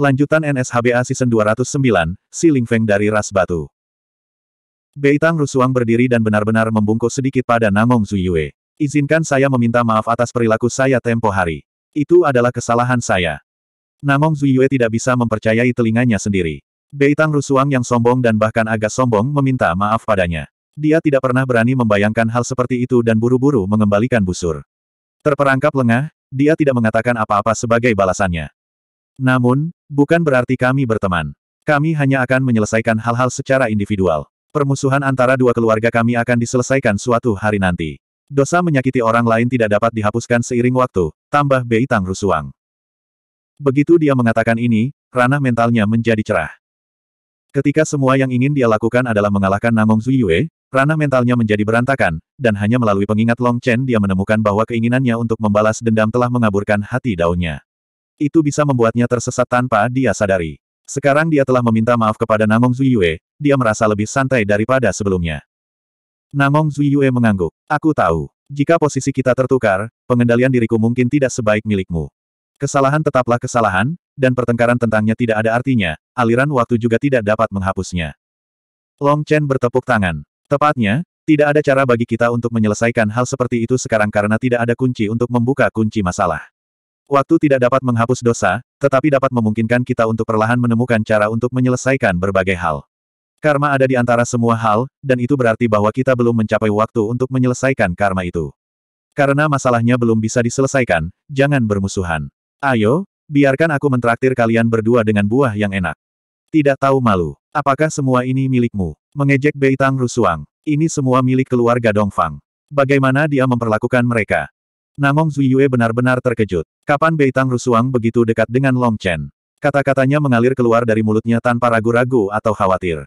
Lanjutan NSHBA Season 209, Si Ling Feng dari Ras Batu. Beitang Rusuang berdiri dan benar-benar membungkuk sedikit pada Namong Zuyue. Izinkan saya meminta maaf atas perilaku saya tempo hari. Itu adalah kesalahan saya. Namong Zuyue tidak bisa mempercayai telinganya sendiri. Beitang Rusuang yang sombong dan bahkan agak sombong meminta maaf padanya. Dia tidak pernah berani membayangkan hal seperti itu dan buru-buru mengembalikan busur. Terperangkap lengah, dia tidak mengatakan apa-apa sebagai balasannya. Namun, bukan berarti kami berteman. Kami hanya akan menyelesaikan hal-hal secara individual. Permusuhan antara dua keluarga kami akan diselesaikan suatu hari nanti. Dosa menyakiti orang lain tidak dapat dihapuskan seiring waktu, tambah Bei Tang Rusuang. Begitu dia mengatakan ini, ranah mentalnya menjadi cerah. Ketika semua yang ingin dia lakukan adalah mengalahkan Nangong Zuyue, ranah mentalnya menjadi berantakan, dan hanya melalui pengingat Long Chen dia menemukan bahwa keinginannya untuk membalas dendam telah mengaburkan hati daunnya itu bisa membuatnya tersesat tanpa dia sadari. Sekarang dia telah meminta maaf kepada Namong Zuyue, dia merasa lebih santai daripada sebelumnya. Namong Zuyue mengangguk. Aku tahu. Jika posisi kita tertukar, pengendalian diriku mungkin tidak sebaik milikmu. Kesalahan tetaplah kesalahan, dan pertengkaran tentangnya tidak ada artinya, aliran waktu juga tidak dapat menghapusnya. Long Chen bertepuk tangan. Tepatnya, tidak ada cara bagi kita untuk menyelesaikan hal seperti itu sekarang karena tidak ada kunci untuk membuka kunci masalah. Waktu tidak dapat menghapus dosa, tetapi dapat memungkinkan kita untuk perlahan menemukan cara untuk menyelesaikan berbagai hal. Karma ada di antara semua hal, dan itu berarti bahwa kita belum mencapai waktu untuk menyelesaikan karma itu. Karena masalahnya belum bisa diselesaikan, jangan bermusuhan. Ayo, biarkan aku mentraktir kalian berdua dengan buah yang enak. Tidak tahu malu. Apakah semua ini milikmu? Mengejek Beitang Rusuang. Ini semua milik keluarga Dongfang. Bagaimana dia memperlakukan mereka? Namong Zuyue benar-benar terkejut. Kapan Beitang Rusuang begitu dekat dengan Long Chen? Kata-katanya mengalir keluar dari mulutnya tanpa ragu-ragu atau khawatir.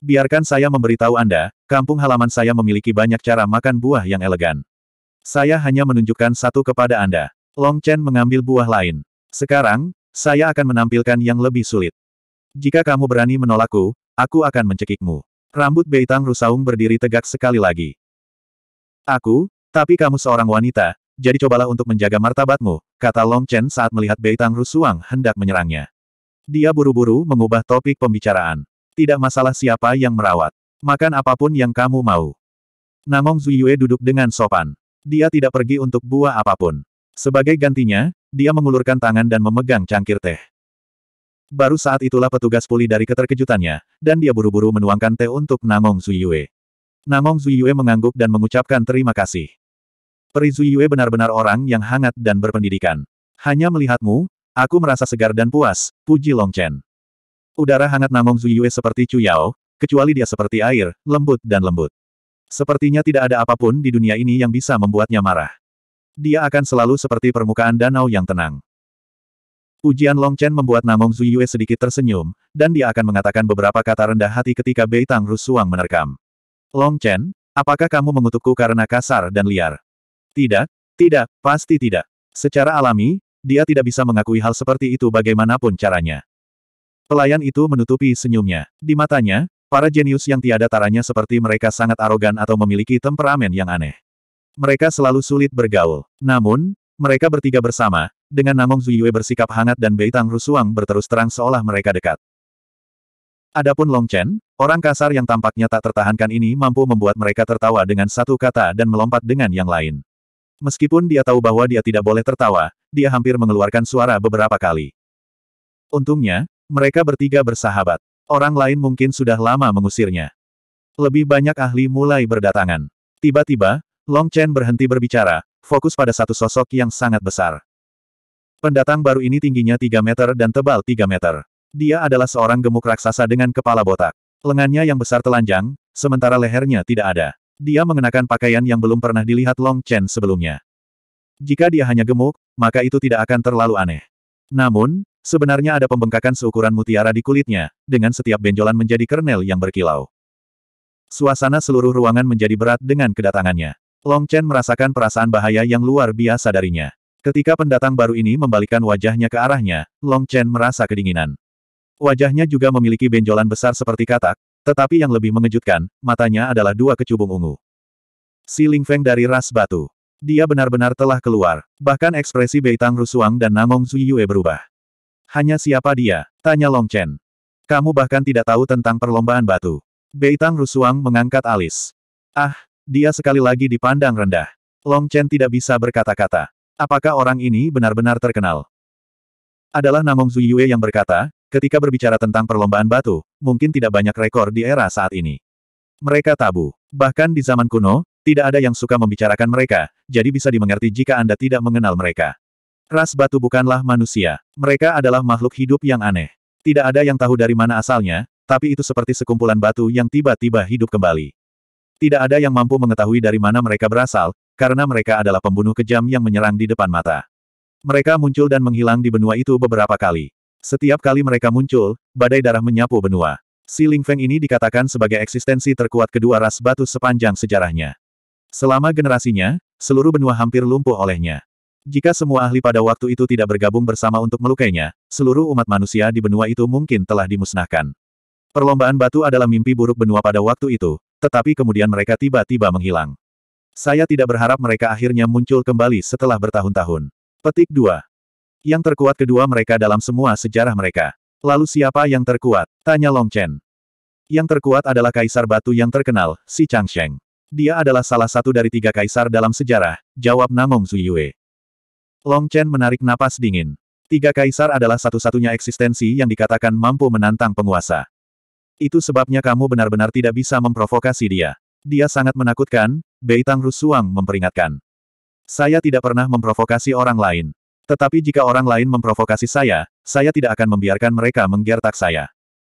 Biarkan saya memberitahu Anda, kampung halaman saya memiliki banyak cara makan buah yang elegan. Saya hanya menunjukkan satu kepada Anda. Long Chen mengambil buah lain. Sekarang, saya akan menampilkan yang lebih sulit. Jika kamu berani menolakku, aku akan mencekikmu. Rambut Beitang Rusaung berdiri tegak sekali lagi. Aku, tapi kamu seorang wanita, jadi cobalah untuk menjaga martabatmu, kata Long Chen saat melihat Beitang Rusuang hendak menyerangnya. Dia buru-buru mengubah topik pembicaraan. Tidak masalah siapa yang merawat. Makan apapun yang kamu mau. Namong Zuyue duduk dengan sopan. Dia tidak pergi untuk buah apapun. Sebagai gantinya, dia mengulurkan tangan dan memegang cangkir teh. Baru saat itulah petugas pulih dari keterkejutannya, dan dia buru-buru menuangkan teh untuk Namong Zuyue. Namong Zuyue mengangguk dan mengucapkan terima kasih. Peri Zuyue benar-benar orang yang hangat dan berpendidikan. Hanya melihatmu, aku merasa segar dan puas, puji Long Chen. Udara hangat Namong Zuyue seperti Cuyao, kecuali dia seperti air, lembut dan lembut. Sepertinya tidak ada apapun di dunia ini yang bisa membuatnya marah. Dia akan selalu seperti permukaan danau yang tenang. Pujian Chen membuat Namong Zuyue sedikit tersenyum, dan dia akan mengatakan beberapa kata rendah hati ketika Beitang Rusuang menerkam. Chen, apakah kamu mengutukku karena kasar dan liar? Tidak, tidak, pasti tidak. Secara alami, dia tidak bisa mengakui hal seperti itu bagaimanapun caranya. Pelayan itu menutupi senyumnya. Di matanya, para jenius yang tiada taranya seperti mereka sangat arogan atau memiliki temperamen yang aneh. Mereka selalu sulit bergaul. Namun, mereka bertiga bersama, dengan Namong Zuyue bersikap hangat dan Beitang Rusuang berterus terang seolah mereka dekat. Adapun Long Chen, orang kasar yang tampaknya tak tertahankan ini mampu membuat mereka tertawa dengan satu kata dan melompat dengan yang lain. Meskipun dia tahu bahwa dia tidak boleh tertawa, dia hampir mengeluarkan suara beberapa kali. Untungnya, mereka bertiga bersahabat. Orang lain mungkin sudah lama mengusirnya. Lebih banyak ahli mulai berdatangan. Tiba-tiba, Long Chen berhenti berbicara, fokus pada satu sosok yang sangat besar. Pendatang baru ini tingginya 3 meter dan tebal 3 meter. Dia adalah seorang gemuk raksasa dengan kepala botak. Lengannya yang besar telanjang, sementara lehernya tidak ada. Dia mengenakan pakaian yang belum pernah dilihat Long Chen sebelumnya. Jika dia hanya gemuk, maka itu tidak akan terlalu aneh. Namun, sebenarnya ada pembengkakan seukuran mutiara di kulitnya, dengan setiap benjolan menjadi kernel yang berkilau. Suasana seluruh ruangan menjadi berat dengan kedatangannya. Long Chen merasakan perasaan bahaya yang luar biasa darinya. Ketika pendatang baru ini membalikkan wajahnya ke arahnya, Long Chen merasa kedinginan. Wajahnya juga memiliki benjolan besar seperti katak, tetapi yang lebih mengejutkan, matanya adalah dua kecubung ungu. Si Ling Feng dari ras batu. Dia benar-benar telah keluar. Bahkan ekspresi Bei Tang Rusuang dan Nangong Zuyue berubah. Hanya siapa dia? Tanya Long Chen. Kamu bahkan tidak tahu tentang perlombaan batu. Bei Tang Rusuang mengangkat alis. Ah, dia sekali lagi dipandang rendah. Long Chen tidak bisa berkata-kata. Apakah orang ini benar-benar terkenal? Adalah Nangong Zuyue yang berkata, Ketika berbicara tentang perlombaan batu, mungkin tidak banyak rekor di era saat ini. Mereka tabu. Bahkan di zaman kuno, tidak ada yang suka membicarakan mereka, jadi bisa dimengerti jika Anda tidak mengenal mereka. Ras batu bukanlah manusia. Mereka adalah makhluk hidup yang aneh. Tidak ada yang tahu dari mana asalnya, tapi itu seperti sekumpulan batu yang tiba-tiba hidup kembali. Tidak ada yang mampu mengetahui dari mana mereka berasal, karena mereka adalah pembunuh kejam yang menyerang di depan mata. Mereka muncul dan menghilang di benua itu beberapa kali. Setiap kali mereka muncul, badai darah menyapu benua. Si Ling Feng ini dikatakan sebagai eksistensi terkuat kedua ras batu sepanjang sejarahnya. Selama generasinya, seluruh benua hampir lumpuh olehnya. Jika semua ahli pada waktu itu tidak bergabung bersama untuk melukainya, seluruh umat manusia di benua itu mungkin telah dimusnahkan. Perlombaan batu adalah mimpi buruk benua pada waktu itu, tetapi kemudian mereka tiba-tiba menghilang. Saya tidak berharap mereka akhirnya muncul kembali setelah bertahun-tahun. Petik 2. Yang terkuat kedua mereka dalam semua sejarah mereka. Lalu siapa yang terkuat? Tanya Long Chen. Yang terkuat adalah kaisar batu yang terkenal, si Changsheng. Dia adalah salah satu dari tiga kaisar dalam sejarah, jawab Namong Zuyue. Long Chen menarik napas dingin. Tiga kaisar adalah satu-satunya eksistensi yang dikatakan mampu menantang penguasa. Itu sebabnya kamu benar-benar tidak bisa memprovokasi dia. Dia sangat menakutkan, Beitang Rusuang memperingatkan. Saya tidak pernah memprovokasi orang lain. Tetapi jika orang lain memprovokasi saya, saya tidak akan membiarkan mereka menggertak saya.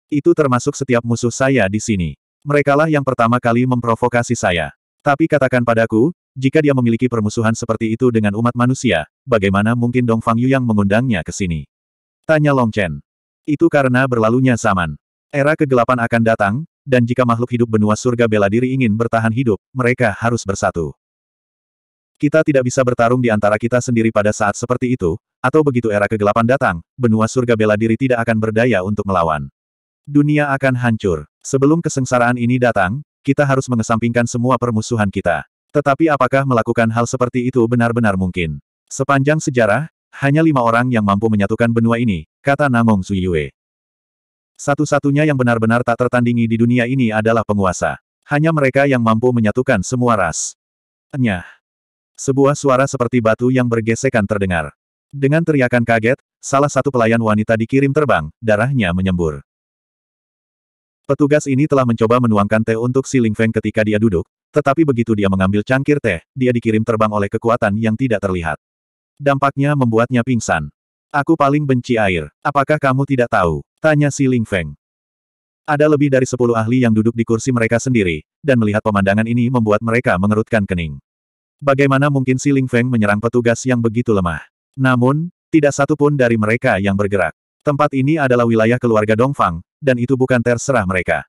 Itu termasuk setiap musuh saya di sini. Merekalah yang pertama kali memprovokasi saya. Tapi katakan padaku, jika dia memiliki permusuhan seperti itu dengan umat manusia, bagaimana mungkin Dong Fang Yu yang mengundangnya ke sini? Tanya Long Chen. Itu karena berlalunya zaman. Era kegelapan akan datang, dan jika makhluk hidup benua surga bela diri ingin bertahan hidup, mereka harus bersatu. Kita tidak bisa bertarung di antara kita sendiri pada saat seperti itu, atau begitu era kegelapan datang, benua surga bela diri tidak akan berdaya untuk melawan. Dunia akan hancur. Sebelum kesengsaraan ini datang, kita harus mengesampingkan semua permusuhan kita. Tetapi apakah melakukan hal seperti itu benar-benar mungkin? Sepanjang sejarah, hanya lima orang yang mampu menyatukan benua ini, kata Namong Suyue. Satu-satunya yang benar-benar tak tertandingi di dunia ini adalah penguasa. Hanya mereka yang mampu menyatukan semua ras. Enyah. Sebuah suara seperti batu yang bergesekan terdengar. Dengan teriakan kaget, salah satu pelayan wanita dikirim terbang, darahnya menyembur. Petugas ini telah mencoba menuangkan teh untuk si Ling Feng ketika dia duduk, tetapi begitu dia mengambil cangkir teh, dia dikirim terbang oleh kekuatan yang tidak terlihat. Dampaknya membuatnya pingsan. Aku paling benci air. Apakah kamu tidak tahu? Tanya si Ling Feng. Ada lebih dari sepuluh ahli yang duduk di kursi mereka sendiri, dan melihat pemandangan ini membuat mereka mengerutkan kening. Bagaimana mungkin Si Ling Feng menyerang petugas yang begitu lemah? Namun, tidak satu pun dari mereka yang bergerak. Tempat ini adalah wilayah keluarga Dongfang, dan itu bukan terserah mereka.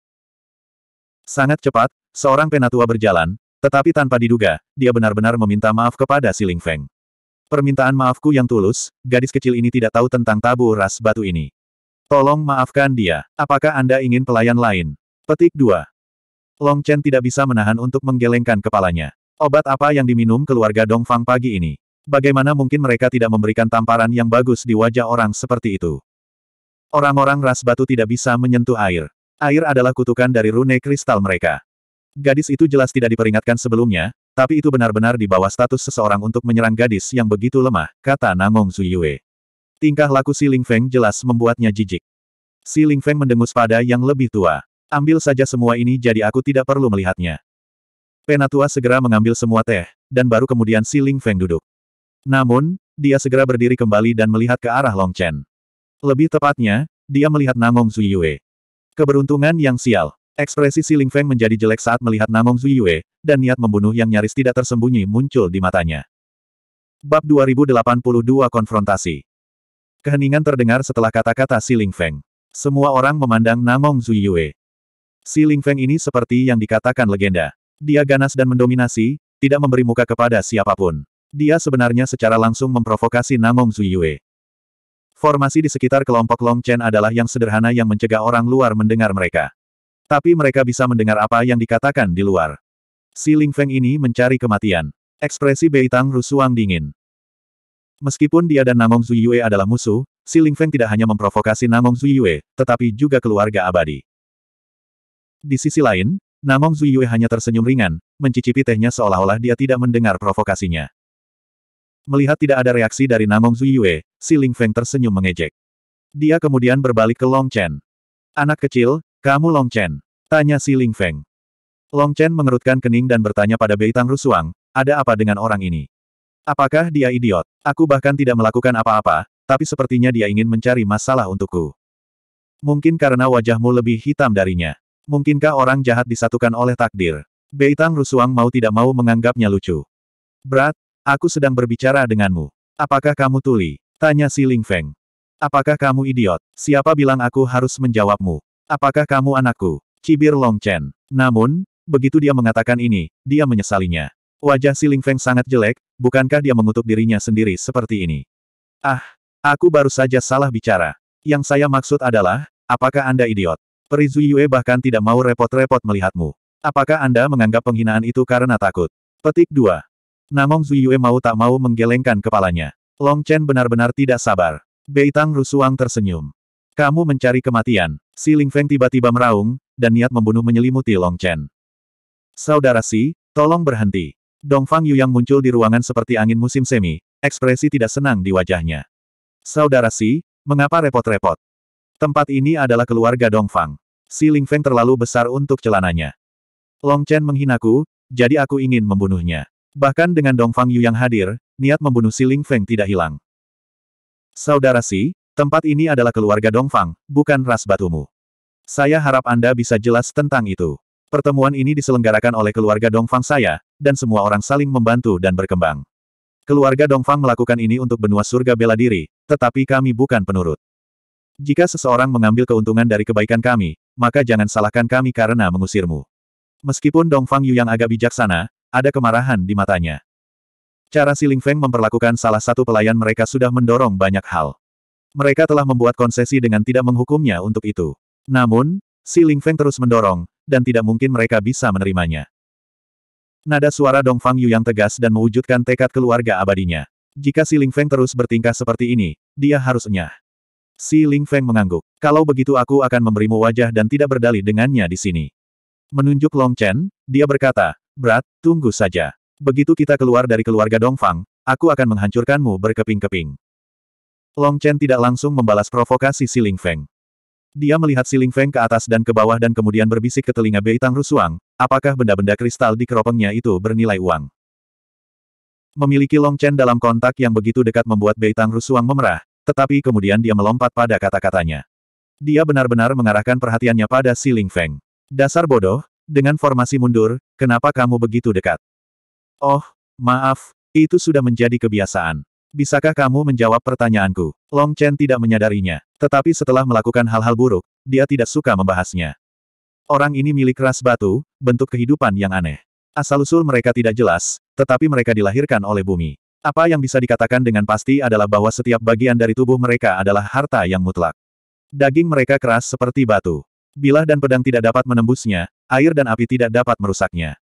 Sangat cepat, seorang penatua berjalan, tetapi tanpa diduga, dia benar-benar meminta maaf kepada Si Ling Feng. Permintaan maafku yang tulus, gadis kecil ini tidak tahu tentang tabu ras batu ini. Tolong maafkan dia. Apakah Anda ingin pelayan lain? Petik 2. Long Chen tidak bisa menahan untuk menggelengkan kepalanya. Obat apa yang diminum keluarga Dongfang pagi ini? Bagaimana mungkin mereka tidak memberikan tamparan yang bagus di wajah orang seperti itu? Orang-orang ras batu tidak bisa menyentuh air. Air adalah kutukan dari rune kristal mereka. Gadis itu jelas tidak diperingatkan sebelumnya, tapi itu benar-benar di bawah status seseorang untuk menyerang gadis yang begitu lemah, kata Nangong Zuyue. Tingkah laku Si Ling Feng jelas membuatnya jijik. Si Ling Feng mendengus pada yang lebih tua. Ambil saja semua ini jadi aku tidak perlu melihatnya. Penatua segera mengambil semua teh, dan baru kemudian Si Ling Feng duduk. Namun, dia segera berdiri kembali dan melihat ke arah Long Chen. Lebih tepatnya, dia melihat Nangong Zuyue. Keberuntungan yang sial. Ekspresi Si Ling Feng menjadi jelek saat melihat Nangong Zuyue, dan niat membunuh yang nyaris tidak tersembunyi muncul di matanya. Bab 2082 Konfrontasi Keheningan terdengar setelah kata-kata Si Ling Feng. Semua orang memandang Nangong Zuyue. Si Ling Feng ini seperti yang dikatakan legenda. Dia ganas dan mendominasi, tidak memberi muka kepada siapapun. Dia sebenarnya secara langsung memprovokasi Namong Zuyue. Formasi di sekitar kelompok Long Chen adalah yang sederhana yang mencegah orang luar mendengar mereka. Tapi mereka bisa mendengar apa yang dikatakan di luar. Si Ling Feng ini mencari kematian. Ekspresi Beitang rusuang dingin. Meskipun dia dan Namong Zuyue adalah musuh, si Ling Feng tidak hanya memprovokasi Namong Zuyue, tetapi juga keluarga abadi. Di sisi lain, Namong Zuyue hanya tersenyum ringan, mencicipi tehnya seolah-olah dia tidak mendengar provokasinya. Melihat tidak ada reaksi dari Namong Zuyue, si Ling Feng tersenyum mengejek. Dia kemudian berbalik ke Long Chen. Anak kecil, kamu Long Chen? Tanya si Ling Feng. Long Chen mengerutkan kening dan bertanya pada Bei Beitang Rusuang, ada apa dengan orang ini? Apakah dia idiot? Aku bahkan tidak melakukan apa-apa, tapi sepertinya dia ingin mencari masalah untukku. Mungkin karena wajahmu lebih hitam darinya. Mungkinkah orang jahat disatukan oleh takdir? Beitang Rusuang mau tidak mau menganggapnya lucu. Berat, aku sedang berbicara denganmu. Apakah kamu tuli? Tanya si Ling Feng. Apakah kamu idiot? Siapa bilang aku harus menjawabmu? Apakah kamu anakku? Cibir Long Chen. Namun, begitu dia mengatakan ini, dia menyesalinya. Wajah si Ling Feng sangat jelek, bukankah dia mengutuk dirinya sendiri seperti ini? Ah, aku baru saja salah bicara. Yang saya maksud adalah, apakah Anda idiot? Perizu Yue bahkan tidak mau repot-repot melihatmu. Apakah Anda menganggap penghinaan itu karena takut? Petik 2. Namong Zuyue mau tak mau menggelengkan kepalanya. Long Chen benar-benar tidak sabar. Beitang Rusuang tersenyum. Kamu mencari kematian. Si Ling Feng tiba-tiba meraung, dan niat membunuh menyelimuti Long Chen. Saudara Si, tolong berhenti. Dongfang Yu yang muncul di ruangan seperti angin musim semi, ekspresi tidak senang di wajahnya. Saudara Si, mengapa repot-repot? Tempat ini adalah keluarga Dongfang. Si Lingfeng terlalu besar untuk celananya. Long Chen menghinaku, jadi aku ingin membunuhnya. Bahkan dengan Dongfang Yu yang hadir, niat membunuh si Lingfeng tidak hilang. Saudara Si, tempat ini adalah keluarga Dongfang, bukan ras batumu. Saya harap Anda bisa jelas tentang itu. Pertemuan ini diselenggarakan oleh keluarga Dongfang saya, dan semua orang saling membantu dan berkembang. Keluarga Dongfang melakukan ini untuk benua surga bela diri, tetapi kami bukan penurut. Jika seseorang mengambil keuntungan dari kebaikan kami, maka jangan salahkan kami karena mengusirmu. Meskipun Dong Fang Yu yang agak bijaksana, ada kemarahan di matanya. Cara Si Ling Feng memperlakukan salah satu pelayan mereka sudah mendorong banyak hal. Mereka telah membuat konsesi dengan tidak menghukumnya untuk itu. Namun, Si Ling Feng terus mendorong, dan tidak mungkin mereka bisa menerimanya. Nada suara Dong Fang Yu yang tegas dan mewujudkan tekad keluarga abadinya. Jika Si Ling Feng terus bertingkah seperti ini, dia harus enyah. Si Ling Feng mengangguk. Kalau begitu aku akan memberimu wajah dan tidak berdali dengannya di sini. Menunjuk Long Chen, dia berkata, Brat, tunggu saja. Begitu kita keluar dari keluarga Dongfang, aku akan menghancurkanmu berkeping-keping. Long Chen tidak langsung membalas provokasi Si Ling Feng. Dia melihat Si Ling Feng ke atas dan ke bawah dan kemudian berbisik ke telinga Bei Tang Rusuang, apakah benda-benda kristal di keropengnya itu bernilai uang. Memiliki Long Chen dalam kontak yang begitu dekat membuat Bei Tang Rusuang memerah, tetapi kemudian dia melompat pada kata-katanya. Dia benar-benar mengarahkan perhatiannya pada Si Ling Feng. Dasar bodoh, dengan formasi mundur, kenapa kamu begitu dekat? Oh, maaf, itu sudah menjadi kebiasaan. Bisakah kamu menjawab pertanyaanku? Long Chen tidak menyadarinya. Tetapi setelah melakukan hal-hal buruk, dia tidak suka membahasnya. Orang ini milik ras batu, bentuk kehidupan yang aneh. Asal-usul mereka tidak jelas, tetapi mereka dilahirkan oleh bumi. Apa yang bisa dikatakan dengan pasti adalah bahwa setiap bagian dari tubuh mereka adalah harta yang mutlak. Daging mereka keras seperti batu. Bilah dan pedang tidak dapat menembusnya, air dan api tidak dapat merusaknya.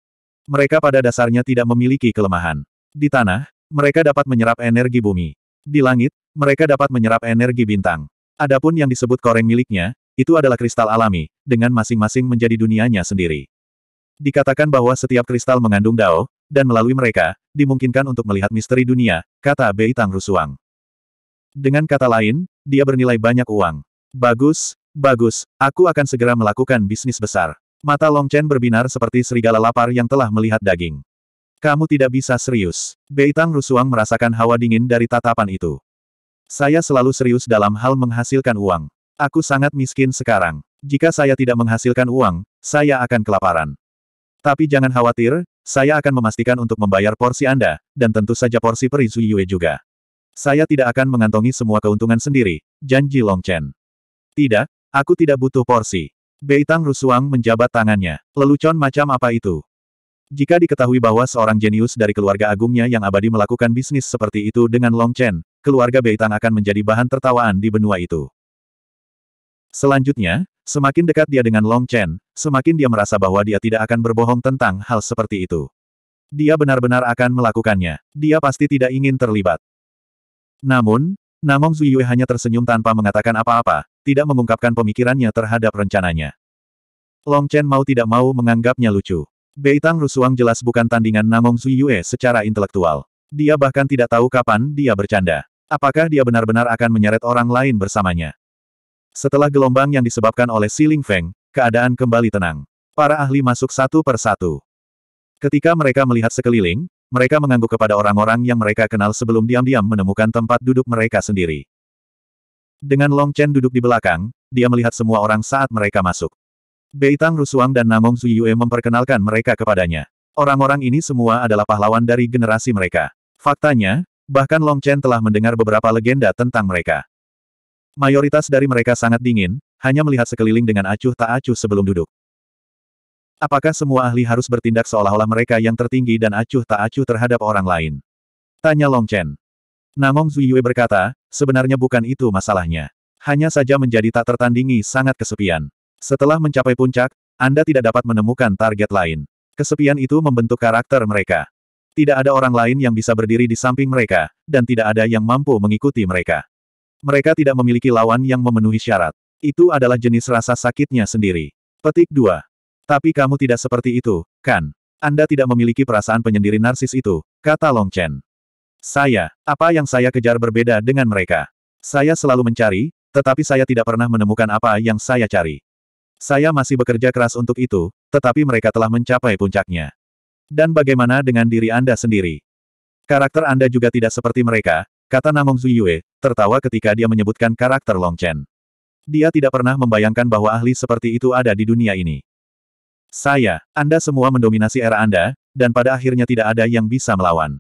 Mereka pada dasarnya tidak memiliki kelemahan. Di tanah, mereka dapat menyerap energi bumi. Di langit, mereka dapat menyerap energi bintang. Adapun yang disebut koreng miliknya, itu adalah kristal alami, dengan masing-masing menjadi dunianya sendiri. Dikatakan bahwa setiap kristal mengandung dao, dan melalui mereka, dimungkinkan untuk melihat misteri dunia, kata Bei Tang Rusuang. Dengan kata lain, dia bernilai banyak uang. Bagus, bagus, aku akan segera melakukan bisnis besar. Mata Long Chen berbinar seperti serigala lapar yang telah melihat daging. Kamu tidak bisa serius. Bei Tang Rusuang merasakan hawa dingin dari tatapan itu. Saya selalu serius dalam hal menghasilkan uang. Aku sangat miskin sekarang. Jika saya tidak menghasilkan uang, saya akan kelaparan. Tapi jangan khawatir, saya akan memastikan untuk membayar porsi Anda, dan tentu saja porsi Peri Yue juga. Saya tidak akan mengantongi semua keuntungan sendiri, janji Long Chen. Tidak, aku tidak butuh porsi. Bei Tang Rusuang menjabat tangannya. Lelucon macam apa itu? Jika diketahui bahwa seorang jenius dari keluarga agungnya yang abadi melakukan bisnis seperti itu dengan Long Chen, keluarga Bei Tang akan menjadi bahan tertawaan di benua itu. Selanjutnya, Semakin dekat dia dengan Long Chen, semakin dia merasa bahwa dia tidak akan berbohong tentang hal seperti itu. Dia benar-benar akan melakukannya. Dia pasti tidak ingin terlibat. Namun, Namong Zuyue hanya tersenyum tanpa mengatakan apa-apa, tidak mengungkapkan pemikirannya terhadap rencananya. Long Chen mau tidak mau menganggapnya lucu. Bei Tang Rusuang jelas bukan tandingan Namong Zuyue secara intelektual. Dia bahkan tidak tahu kapan dia bercanda. Apakah dia benar-benar akan menyeret orang lain bersamanya? Setelah gelombang yang disebabkan oleh Si Ling Feng, keadaan kembali tenang. Para ahli masuk satu per satu. Ketika mereka melihat sekeliling, mereka mengangguk kepada orang-orang yang mereka kenal sebelum diam-diam menemukan tempat duduk mereka sendiri. Dengan Long Chen duduk di belakang, dia melihat semua orang saat mereka masuk. Beitang Rusuang dan Namong Zuyue memperkenalkan mereka kepadanya. Orang-orang ini semua adalah pahlawan dari generasi mereka. Faktanya, bahkan Long Chen telah mendengar beberapa legenda tentang mereka. Mayoritas dari mereka sangat dingin, hanya melihat sekeliling dengan acuh tak acuh sebelum duduk. Apakah semua ahli harus bertindak seolah-olah mereka yang tertinggi dan acuh tak acuh terhadap orang lain? Tanya Long Chen. Namong Zuyue berkata, sebenarnya bukan itu masalahnya. Hanya saja menjadi tak tertandingi sangat kesepian. Setelah mencapai puncak, Anda tidak dapat menemukan target lain. Kesepian itu membentuk karakter mereka. Tidak ada orang lain yang bisa berdiri di samping mereka, dan tidak ada yang mampu mengikuti mereka. Mereka tidak memiliki lawan yang memenuhi syarat. Itu adalah jenis rasa sakitnya sendiri. Petik 2. Tapi kamu tidak seperti itu, kan? Anda tidak memiliki perasaan penyendiri narsis itu, kata Long Chen. Saya, apa yang saya kejar berbeda dengan mereka. Saya selalu mencari, tetapi saya tidak pernah menemukan apa yang saya cari. Saya masih bekerja keras untuk itu, tetapi mereka telah mencapai puncaknya. Dan bagaimana dengan diri Anda sendiri? Karakter Anda juga tidak seperti mereka, Kata Namong Zuyue, tertawa ketika dia menyebutkan karakter Long Chen. Dia tidak pernah membayangkan bahwa ahli seperti itu ada di dunia ini. Saya, Anda semua mendominasi era Anda, dan pada akhirnya tidak ada yang bisa melawan.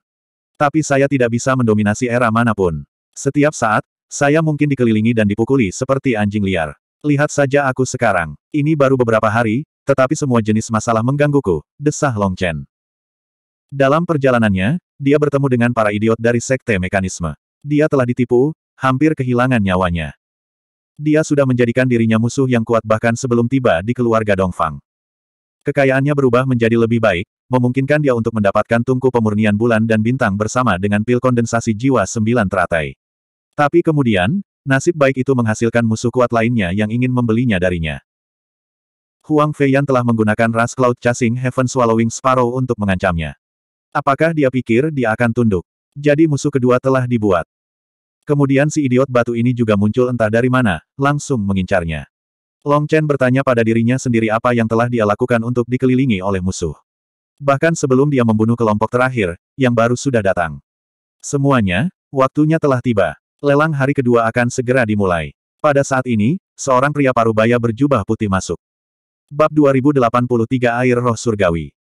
Tapi saya tidak bisa mendominasi era manapun. Setiap saat, saya mungkin dikelilingi dan dipukuli seperti anjing liar. Lihat saja aku sekarang. Ini baru beberapa hari, tetapi semua jenis masalah menggangguku, desah Long Chen. Dalam perjalanannya, dia bertemu dengan para idiot dari sekte mekanisme. Dia telah ditipu, hampir kehilangan nyawanya. Dia sudah menjadikan dirinya musuh yang kuat bahkan sebelum tiba di keluarga Dongfang. Kekayaannya berubah menjadi lebih baik, memungkinkan dia untuk mendapatkan tungku pemurnian bulan dan bintang bersama dengan pil kondensasi jiwa sembilan teratai. Tapi kemudian, nasib baik itu menghasilkan musuh kuat lainnya yang ingin membelinya darinya. Huang Feiyan telah menggunakan ras Cloud Chasing Heaven Swallowing Sparrow untuk mengancamnya. Apakah dia pikir dia akan tunduk? Jadi musuh kedua telah dibuat. Kemudian si idiot batu ini juga muncul entah dari mana, langsung mengincarnya. Long Chen bertanya pada dirinya sendiri apa yang telah dia lakukan untuk dikelilingi oleh musuh. Bahkan sebelum dia membunuh kelompok terakhir, yang baru sudah datang. Semuanya, waktunya telah tiba. Lelang hari kedua akan segera dimulai. Pada saat ini, seorang pria parubaya berjubah putih masuk. Bab 2083 Air Roh Surgawi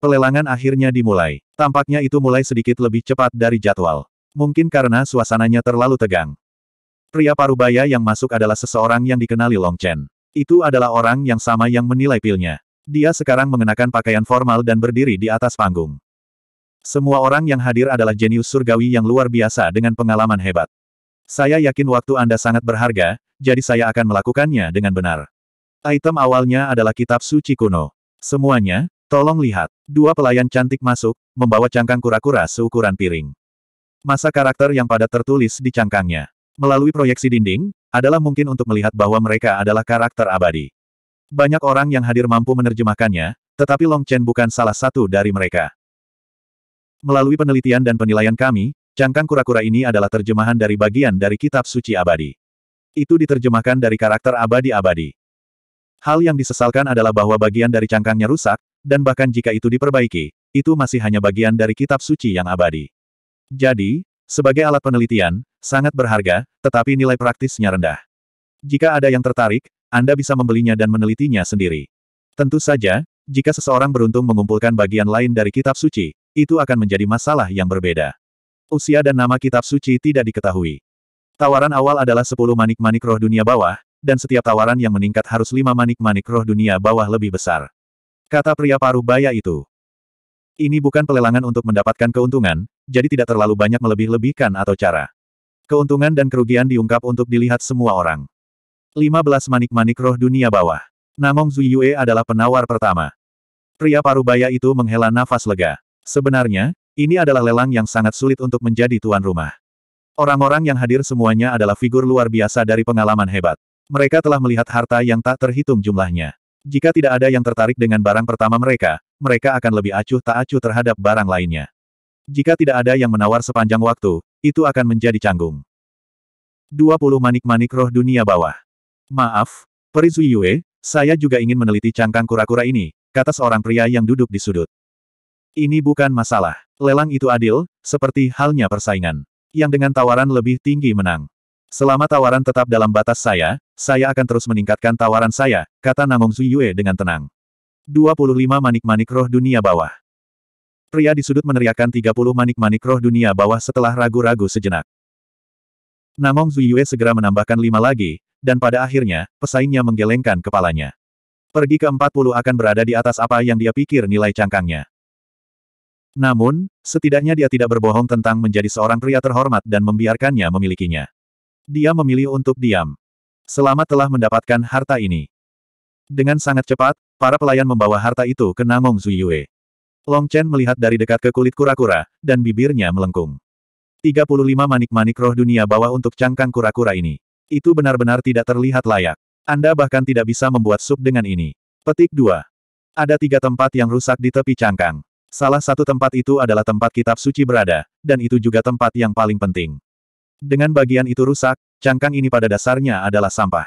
Pelelangan akhirnya dimulai. Tampaknya itu mulai sedikit lebih cepat dari jadwal. Mungkin karena suasananya terlalu tegang. Pria parubaya yang masuk adalah seseorang yang dikenali Long Chen. Itu adalah orang yang sama yang menilai pilnya. Dia sekarang mengenakan pakaian formal dan berdiri di atas panggung. Semua orang yang hadir adalah jenius surgawi yang luar biasa dengan pengalaman hebat. Saya yakin waktu Anda sangat berharga, jadi saya akan melakukannya dengan benar. Item awalnya adalah kitab suci kuno. Semuanya, Tolong lihat. Dua pelayan cantik masuk, membawa cangkang kura-kura seukuran piring. Masa karakter yang padat tertulis di cangkangnya. Melalui proyeksi dinding, adalah mungkin untuk melihat bahwa mereka adalah karakter abadi. Banyak orang yang hadir mampu menerjemahkannya, tetapi Long Chen bukan salah satu dari mereka. Melalui penelitian dan penilaian kami, cangkang kura-kura ini adalah terjemahan dari bagian dari kitab suci abadi. Itu diterjemahkan dari karakter abadi-abadi. Hal yang disesalkan adalah bahwa bagian dari cangkangnya rusak, dan bahkan jika itu diperbaiki, itu masih hanya bagian dari kitab suci yang abadi. Jadi, sebagai alat penelitian, sangat berharga, tetapi nilai praktisnya rendah. Jika ada yang tertarik, Anda bisa membelinya dan menelitinya sendiri. Tentu saja, jika seseorang beruntung mengumpulkan bagian lain dari kitab suci, itu akan menjadi masalah yang berbeda. Usia dan nama kitab suci tidak diketahui. Tawaran awal adalah 10 manik-manik roh dunia bawah, dan setiap tawaran yang meningkat harus 5 manik-manik roh dunia bawah lebih besar. Kata pria paruh baya itu. Ini bukan pelelangan untuk mendapatkan keuntungan, jadi tidak terlalu banyak melebih-lebihkan atau cara. Keuntungan dan kerugian diungkap untuk dilihat semua orang. 15 manik-manik roh dunia bawah. Namong Zuyue adalah penawar pertama. Pria paruh baya itu menghela nafas lega. Sebenarnya, ini adalah lelang yang sangat sulit untuk menjadi tuan rumah. Orang-orang yang hadir semuanya adalah figur luar biasa dari pengalaman hebat. Mereka telah melihat harta yang tak terhitung jumlahnya. Jika tidak ada yang tertarik dengan barang pertama mereka, mereka akan lebih acuh tak acuh terhadap barang lainnya. Jika tidak ada yang menawar sepanjang waktu, itu akan menjadi canggung. 20 manik-manik roh dunia bawah. Maaf, Perizu Yue, saya juga ingin meneliti cangkang kura-kura ini, kata seorang pria yang duduk di sudut. Ini bukan masalah. Lelang itu adil, seperti halnya persaingan. Yang dengan tawaran lebih tinggi menang. Selama tawaran tetap dalam batas saya, saya akan terus meningkatkan tawaran saya, kata Namong Zuyue dengan tenang. 25 manik-manik roh dunia bawah. Pria di sudut meneriakkan 30 manik-manik roh dunia bawah setelah ragu-ragu sejenak. Namong Zuyue segera menambahkan lima lagi, dan pada akhirnya, pesaingnya menggelengkan kepalanya. Pergi ke 40 akan berada di atas apa yang dia pikir nilai cangkangnya. Namun, setidaknya dia tidak berbohong tentang menjadi seorang pria terhormat dan membiarkannya memilikinya. Dia memilih untuk diam. Selamat telah mendapatkan harta ini. Dengan sangat cepat, para pelayan membawa harta itu ke Namong Zuyue. Long Chen melihat dari dekat ke kulit kura-kura, dan bibirnya melengkung. 35 manik-manik roh dunia bawa untuk cangkang kura-kura ini. Itu benar-benar tidak terlihat layak. Anda bahkan tidak bisa membuat sup dengan ini. Petik 2. Ada tiga tempat yang rusak di tepi cangkang. Salah satu tempat itu adalah tempat kitab suci berada, dan itu juga tempat yang paling penting. Dengan bagian itu rusak, Cangkang ini pada dasarnya adalah sampah.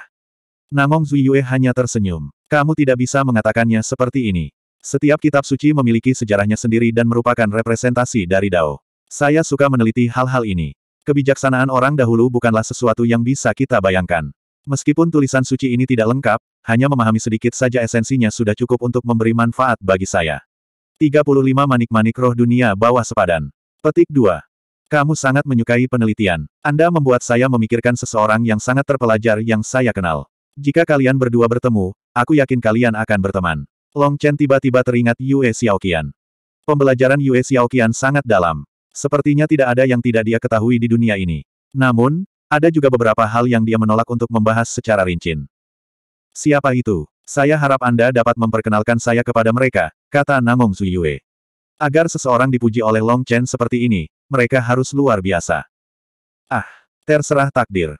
Namong Zuyue hanya tersenyum. Kamu tidak bisa mengatakannya seperti ini. Setiap kitab suci memiliki sejarahnya sendiri dan merupakan representasi dari Dao. Saya suka meneliti hal-hal ini. Kebijaksanaan orang dahulu bukanlah sesuatu yang bisa kita bayangkan. Meskipun tulisan suci ini tidak lengkap, hanya memahami sedikit saja esensinya sudah cukup untuk memberi manfaat bagi saya. 35 Manik-manik roh dunia bawah sepadan. Petik 2. Kamu sangat menyukai penelitian. Anda membuat saya memikirkan seseorang yang sangat terpelajar yang saya kenal. Jika kalian berdua bertemu, aku yakin kalian akan berteman. Long Chen tiba-tiba teringat Yue Xiaoqian. Pembelajaran Yue Xiaoqian sangat dalam. Sepertinya tidak ada yang tidak dia ketahui di dunia ini. Namun, ada juga beberapa hal yang dia menolak untuk membahas secara rinci. Siapa itu? Saya harap Anda dapat memperkenalkan saya kepada mereka, kata Namong Zuyue. Agar seseorang dipuji oleh Long Chen seperti ini, mereka harus luar biasa. Ah, terserah takdir.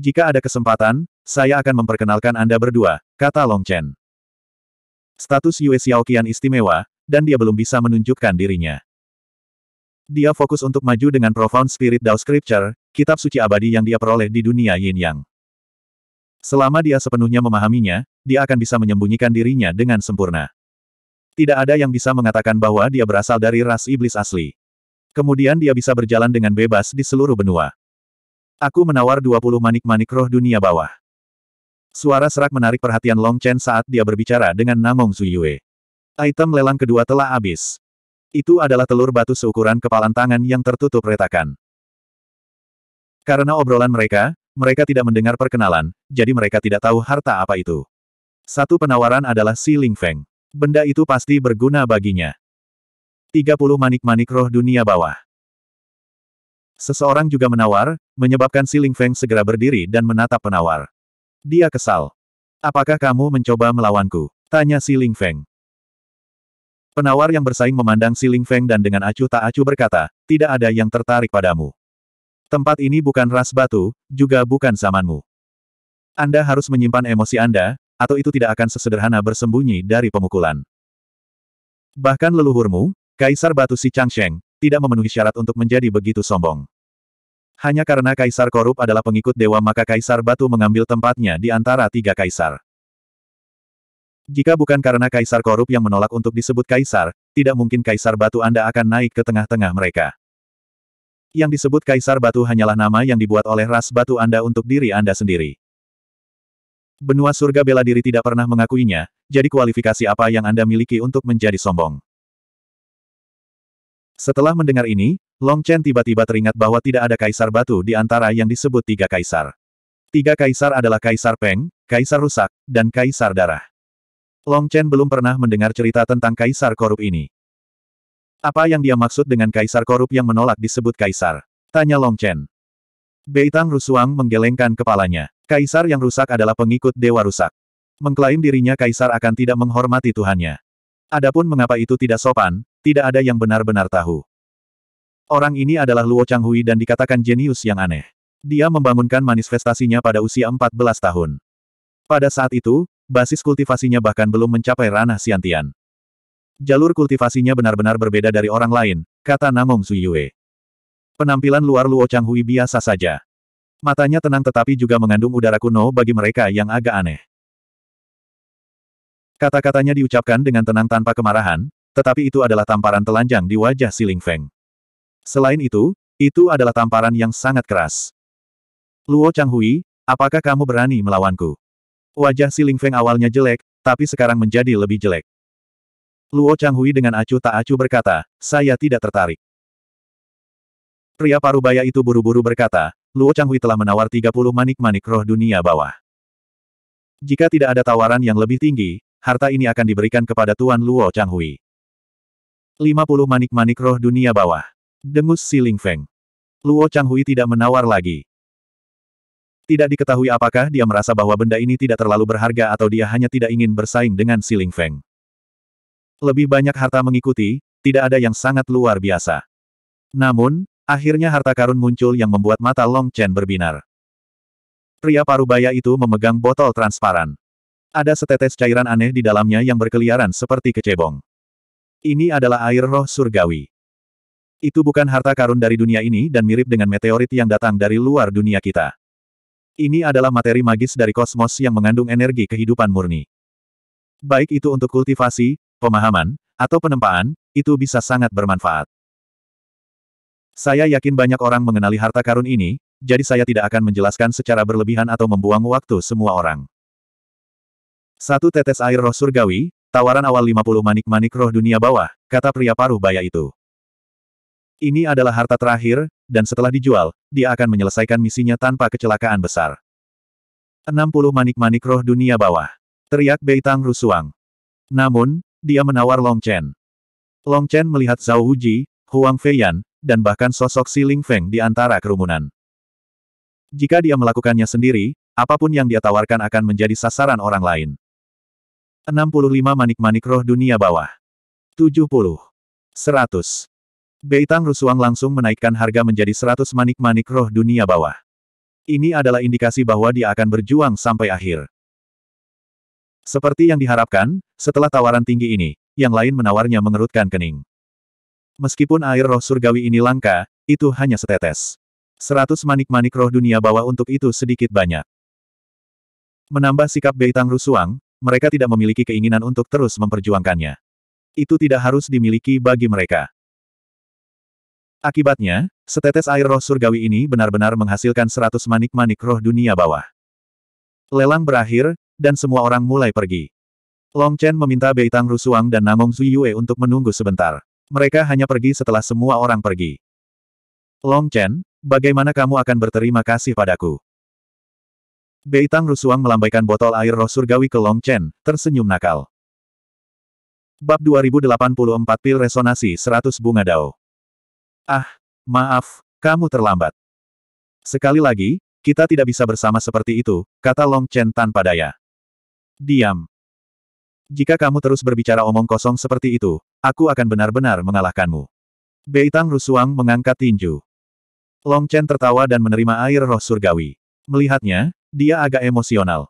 Jika ada kesempatan, saya akan memperkenalkan Anda berdua, kata Long Chen. Status Yue Xiaoqian istimewa, dan dia belum bisa menunjukkan dirinya. Dia fokus untuk maju dengan Profound Spirit Dao Scripture, kitab suci abadi yang dia peroleh di dunia Yin Yang. Selama dia sepenuhnya memahaminya, dia akan bisa menyembunyikan dirinya dengan sempurna. Tidak ada yang bisa mengatakan bahwa dia berasal dari ras iblis asli. Kemudian dia bisa berjalan dengan bebas di seluruh benua. Aku menawar 20 manik-manik roh dunia bawah. Suara serak menarik perhatian Long Chen saat dia berbicara dengan Namong Zuyue. Item lelang kedua telah habis. Itu adalah telur batu seukuran kepalan tangan yang tertutup retakan. Karena obrolan mereka, mereka tidak mendengar perkenalan, jadi mereka tidak tahu harta apa itu. Satu penawaran adalah si Ling Feng. Benda itu pasti berguna baginya. 30 manik-manik roh dunia bawah. Seseorang juga menawar, menyebabkan si Ling Feng segera berdiri dan menatap penawar. Dia kesal. Apakah kamu mencoba melawanku? Tanya si Ling Feng. Penawar yang bersaing memandang si Ling Feng dan dengan acuh tak acuh berkata, tidak ada yang tertarik padamu. Tempat ini bukan ras batu, juga bukan zamanmu. Anda harus menyimpan emosi Anda, atau itu tidak akan sesederhana bersembunyi dari pemukulan. Bahkan leluhurmu, Kaisar Batu Si Changsheng, tidak memenuhi syarat untuk menjadi begitu sombong. Hanya karena Kaisar korup adalah pengikut dewa maka Kaisar Batu mengambil tempatnya di antara tiga kaisar. Jika bukan karena Kaisar korup yang menolak untuk disebut Kaisar, tidak mungkin Kaisar Batu Anda akan naik ke tengah-tengah mereka. Yang disebut Kaisar Batu hanyalah nama yang dibuat oleh ras batu Anda untuk diri Anda sendiri. Benua surga bela diri tidak pernah mengakuinya, jadi kualifikasi apa yang Anda miliki untuk menjadi sombong? Setelah mendengar ini, Long Chen tiba-tiba teringat bahwa tidak ada kaisar batu di antara yang disebut tiga kaisar. Tiga kaisar adalah kaisar Peng, kaisar rusak, dan kaisar darah. Long Chen belum pernah mendengar cerita tentang kaisar korup ini. Apa yang dia maksud dengan kaisar korup yang menolak disebut kaisar? Tanya Long Chen. Beitang Rusuang menggelengkan kepalanya. Kaisar yang rusak adalah pengikut dewa rusak. Mengklaim dirinya kaisar akan tidak menghormati Tuhannya. Adapun mengapa itu tidak sopan, tidak ada yang benar-benar tahu. Orang ini adalah Luo Changhui dan dikatakan jenius yang aneh. Dia membangunkan manifestasinya pada usia 14 tahun. Pada saat itu, basis kultivasinya bahkan belum mencapai ranah siantian. Jalur kultivasinya benar-benar berbeda dari orang lain, kata Namong Suyue. Penampilan luar Luo Changhui biasa saja. Matanya tenang tetapi juga mengandung udara kuno bagi mereka yang agak aneh. Kata-katanya diucapkan dengan tenang tanpa kemarahan, tetapi itu adalah tamparan telanjang di wajah si Ling Feng. Selain itu, itu adalah tamparan yang sangat keras. Luo Changhui, apakah kamu berani melawanku? Wajah si Ling Feng awalnya jelek, tapi sekarang menjadi lebih jelek. Luo Changhui dengan acuh tak acuh berkata, saya tidak tertarik. Pria parubaya itu buru-buru berkata, Luo Changhui telah menawar 30 manik-manik roh dunia bawah. Jika tidak ada tawaran yang lebih tinggi, harta ini akan diberikan kepada Tuan Luo Changhui. 50 manik-manik roh dunia bawah. Dengus si Ling Feng. Luo Changhui tidak menawar lagi. Tidak diketahui apakah dia merasa bahwa benda ini tidak terlalu berharga atau dia hanya tidak ingin bersaing dengan si Ling Feng. Lebih banyak harta mengikuti, tidak ada yang sangat luar biasa. Namun, akhirnya harta karun muncul yang membuat mata Long Chen berbinar. Pria parubaya itu memegang botol transparan. Ada setetes cairan aneh di dalamnya yang berkeliaran seperti kecebong. Ini adalah air roh surgawi. Itu bukan harta karun dari dunia ini dan mirip dengan meteorit yang datang dari luar dunia kita. Ini adalah materi magis dari kosmos yang mengandung energi kehidupan murni. Baik itu untuk kultivasi, pemahaman, atau penempaan, itu bisa sangat bermanfaat. Saya yakin banyak orang mengenali harta karun ini, jadi saya tidak akan menjelaskan secara berlebihan atau membuang waktu semua orang. Satu tetes air roh surgawi, Tawaran awal 50 manik-manik roh dunia bawah, kata pria paruh baya itu. Ini adalah harta terakhir, dan setelah dijual, dia akan menyelesaikan misinya tanpa kecelakaan besar. 60 manik-manik roh dunia bawah. Teriak Beitang Rusuang. Namun, dia menawar Long Chen. Long Chen melihat Zhao Wuji, Huang Feiyan, dan bahkan sosok Si Ling Feng di antara kerumunan. Jika dia melakukannya sendiri, apapun yang dia tawarkan akan menjadi sasaran orang lain. 65 manik-manik roh dunia bawah. 70. 100. Beitang Rusuang langsung menaikkan harga menjadi 100 manik-manik roh dunia bawah. Ini adalah indikasi bahwa dia akan berjuang sampai akhir. Seperti yang diharapkan, setelah tawaran tinggi ini, yang lain menawarnya mengerutkan kening. Meskipun air roh surgawi ini langka, itu hanya setetes. 100 manik-manik roh dunia bawah untuk itu sedikit banyak. Menambah sikap Beitang Rusuang, mereka tidak memiliki keinginan untuk terus memperjuangkannya. Itu tidak harus dimiliki bagi mereka. Akibatnya, setetes air roh surgawi ini benar-benar menghasilkan seratus manik-manik roh dunia bawah. Lelang berakhir, dan semua orang mulai pergi. Long Chen meminta Beitang Rusuang dan Namong Zuyue untuk menunggu sebentar. Mereka hanya pergi setelah semua orang pergi. Long Chen, bagaimana kamu akan berterima kasih padaku? Beitang Rusuang melambaikan botol air roh surgawi ke Long Chen, tersenyum nakal. Bab 2084 Pil Resonasi 100 Bunga Dao Ah, maaf, kamu terlambat. Sekali lagi, kita tidak bisa bersama seperti itu, kata Long Chen tanpa daya. Diam. Jika kamu terus berbicara omong kosong seperti itu, aku akan benar-benar mengalahkanmu. Beitang Rusuang mengangkat tinju. Long Chen tertawa dan menerima air roh surgawi. Melihatnya, dia agak emosional.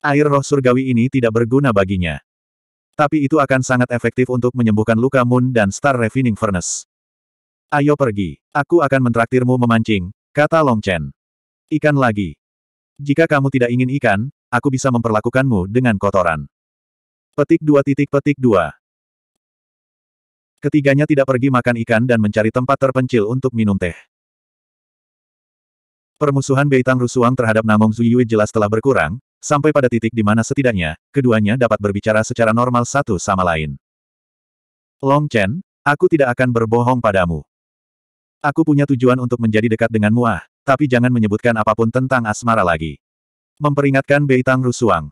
Air roh surgawi ini tidak berguna baginya. Tapi itu akan sangat efektif untuk menyembuhkan luka Moon dan Star Refining Furnace. Ayo pergi. Aku akan mentraktirmu memancing, kata Long Chen. Ikan lagi. Jika kamu tidak ingin ikan, aku bisa memperlakukanmu dengan kotoran. Petik dua titik petik dua. Ketiganya tidak pergi makan ikan dan mencari tempat terpencil untuk minum teh. Permusuhan Beitang Rusuang terhadap Namong Zuyue jelas telah berkurang, sampai pada titik di mana setidaknya, keduanya dapat berbicara secara normal satu sama lain. Long Chen, aku tidak akan berbohong padamu. Aku punya tujuan untuk menjadi dekat denganmu Muah, tapi jangan menyebutkan apapun tentang asmara lagi. Memperingatkan Beitang Rusuang.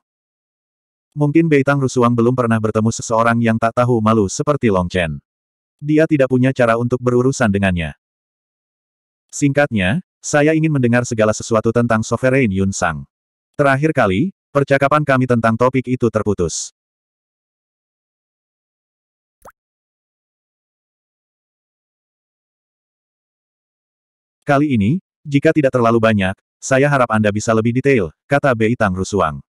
Mungkin Beitang Rusuang belum pernah bertemu seseorang yang tak tahu malu seperti Long Chen. Dia tidak punya cara untuk berurusan dengannya. Singkatnya, saya ingin mendengar segala sesuatu tentang Sovereign Yun Sang. Terakhir kali, percakapan kami tentang topik itu terputus. Kali ini, jika tidak terlalu banyak, saya harap Anda bisa lebih detail, kata Bei Tang Rusuang.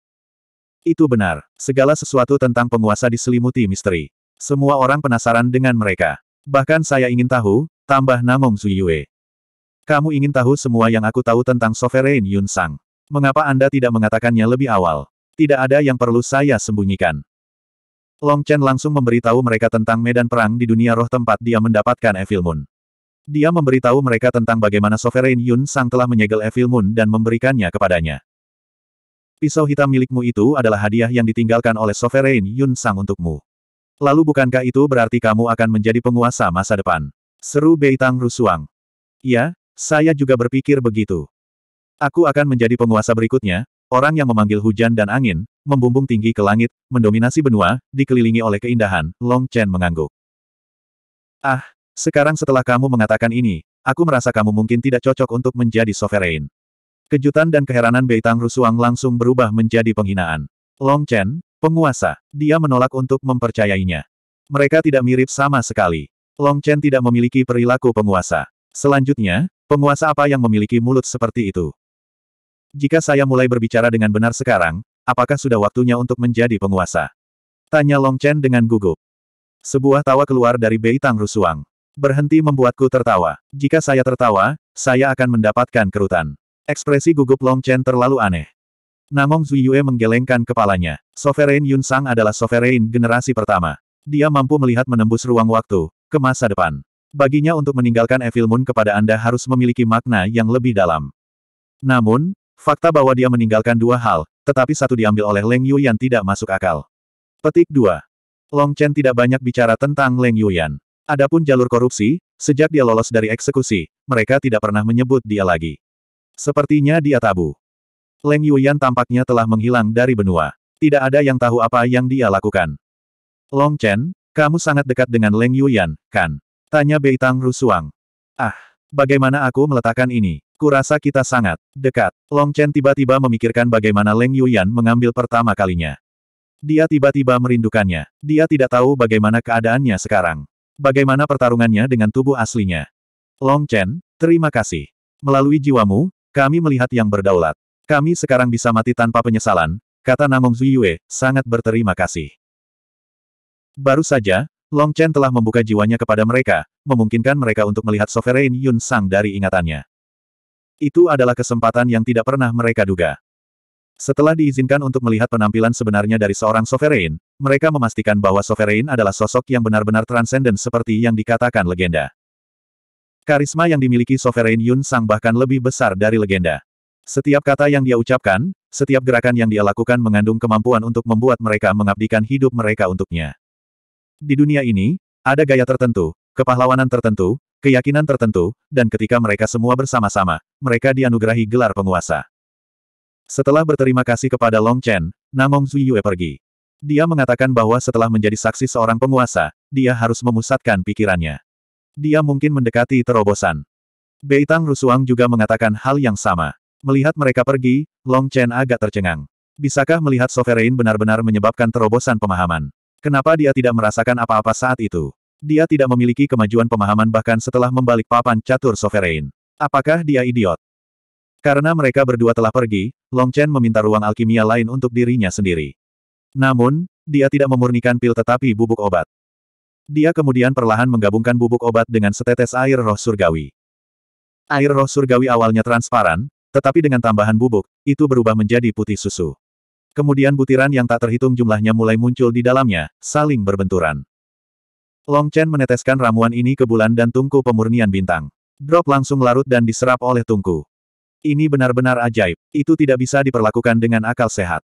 Itu benar, segala sesuatu tentang penguasa diselimuti misteri. Semua orang penasaran dengan mereka. Bahkan saya ingin tahu, tambah Namong Zuyue. Kamu ingin tahu semua yang aku tahu tentang Sovereign Yun Sang. Mengapa Anda tidak mengatakannya lebih awal? Tidak ada yang perlu saya sembunyikan. Long Chen langsung memberitahu mereka tentang medan perang di dunia roh tempat dia mendapatkan Evil Moon. Dia memberitahu mereka tentang bagaimana Sovereign Yun Sang telah menyegel Evil Moon dan memberikannya kepadanya. Pisau hitam milikmu itu adalah hadiah yang ditinggalkan oleh Sovereign Yun Sang untukmu. Lalu bukankah itu berarti kamu akan menjadi penguasa masa depan? Seru Beitang Rusuang. Ya. Saya juga berpikir begitu. Aku akan menjadi penguasa berikutnya, orang yang memanggil hujan dan angin, membumbung tinggi ke langit, mendominasi benua, dikelilingi oleh keindahan, Long Chen mengangguk. Ah, sekarang setelah kamu mengatakan ini, aku merasa kamu mungkin tidak cocok untuk menjadi sovereign. Kejutan dan keheranan Beitang Rusuang langsung berubah menjadi penghinaan. Long Chen, penguasa, dia menolak untuk mempercayainya. Mereka tidak mirip sama sekali. Long Chen tidak memiliki perilaku penguasa. Selanjutnya, Penguasa apa yang memiliki mulut seperti itu? Jika saya mulai berbicara dengan benar sekarang, apakah sudah waktunya untuk menjadi penguasa? Tanya Long Chen dengan gugup. Sebuah tawa keluar dari Bei Tang Rusuang. Berhenti membuatku tertawa. Jika saya tertawa, saya akan mendapatkan kerutan. Ekspresi gugup Long Chen terlalu aneh. Namong Zuyue menggelengkan kepalanya. Sovereign Yun Sang adalah sovereign generasi pertama. Dia mampu melihat menembus ruang waktu, ke masa depan. Baginya untuk meninggalkan Evil Moon kepada Anda harus memiliki makna yang lebih dalam. Namun, fakta bahwa dia meninggalkan dua hal, tetapi satu diambil oleh Leng Yu Yuyan tidak masuk akal. Petik 2. Long Chen tidak banyak bicara tentang Leng Yu Yan. Adapun jalur korupsi, sejak dia lolos dari eksekusi, mereka tidak pernah menyebut dia lagi. Sepertinya dia tabu. Leng Yu Yan tampaknya telah menghilang dari benua. Tidak ada yang tahu apa yang dia lakukan. Long Chen, kamu sangat dekat dengan Leng Yu Yan, kan? Tanya Bei Beitang Rusuang. Ah, bagaimana aku meletakkan ini? Kurasa kita sangat dekat. Long Chen tiba-tiba memikirkan bagaimana Leng Yuyan mengambil pertama kalinya. Dia tiba-tiba merindukannya. Dia tidak tahu bagaimana keadaannya sekarang. Bagaimana pertarungannya dengan tubuh aslinya. Long Chen, terima kasih. Melalui jiwamu, kami melihat yang berdaulat. Kami sekarang bisa mati tanpa penyesalan, kata Namong Zuyue, sangat berterima kasih. Baru saja, Long Chen telah membuka jiwanya kepada mereka, memungkinkan mereka untuk melihat Sovereign Yun Sang dari ingatannya. Itu adalah kesempatan yang tidak pernah mereka duga. Setelah diizinkan untuk melihat penampilan sebenarnya dari seorang Sovereign, mereka memastikan bahwa Sovereign adalah sosok yang benar-benar transenden seperti yang dikatakan legenda. Karisma yang dimiliki Sovereign Yun Sang bahkan lebih besar dari legenda. Setiap kata yang dia ucapkan, setiap gerakan yang dia lakukan mengandung kemampuan untuk membuat mereka mengabdikan hidup mereka untuknya. Di dunia ini, ada gaya tertentu, kepahlawanan tertentu, keyakinan tertentu, dan ketika mereka semua bersama-sama, mereka dianugerahi gelar penguasa. Setelah berterima kasih kepada Long Chen, Namong Zuyue pergi. Dia mengatakan bahwa setelah menjadi saksi seorang penguasa, dia harus memusatkan pikirannya. Dia mungkin mendekati terobosan. Beitang Rusuang juga mengatakan hal yang sama. Melihat mereka pergi, Long Chen agak tercengang. Bisakah melihat Sovereign benar-benar menyebabkan terobosan pemahaman? Kenapa dia tidak merasakan apa-apa saat itu? Dia tidak memiliki kemajuan pemahaman bahkan setelah membalik papan catur sovereign. Apakah dia idiot? Karena mereka berdua telah pergi, Long Chen meminta ruang alkimia lain untuk dirinya sendiri. Namun, dia tidak memurnikan pil tetapi bubuk obat. Dia kemudian perlahan menggabungkan bubuk obat dengan setetes air roh surgawi. Air roh surgawi awalnya transparan, tetapi dengan tambahan bubuk, itu berubah menjadi putih susu. Kemudian butiran yang tak terhitung jumlahnya mulai muncul di dalamnya, saling berbenturan. Long Chen meneteskan ramuan ini ke bulan dan tungku pemurnian bintang. Drop langsung larut dan diserap oleh tungku. Ini benar-benar ajaib. Itu tidak bisa diperlakukan dengan akal sehat.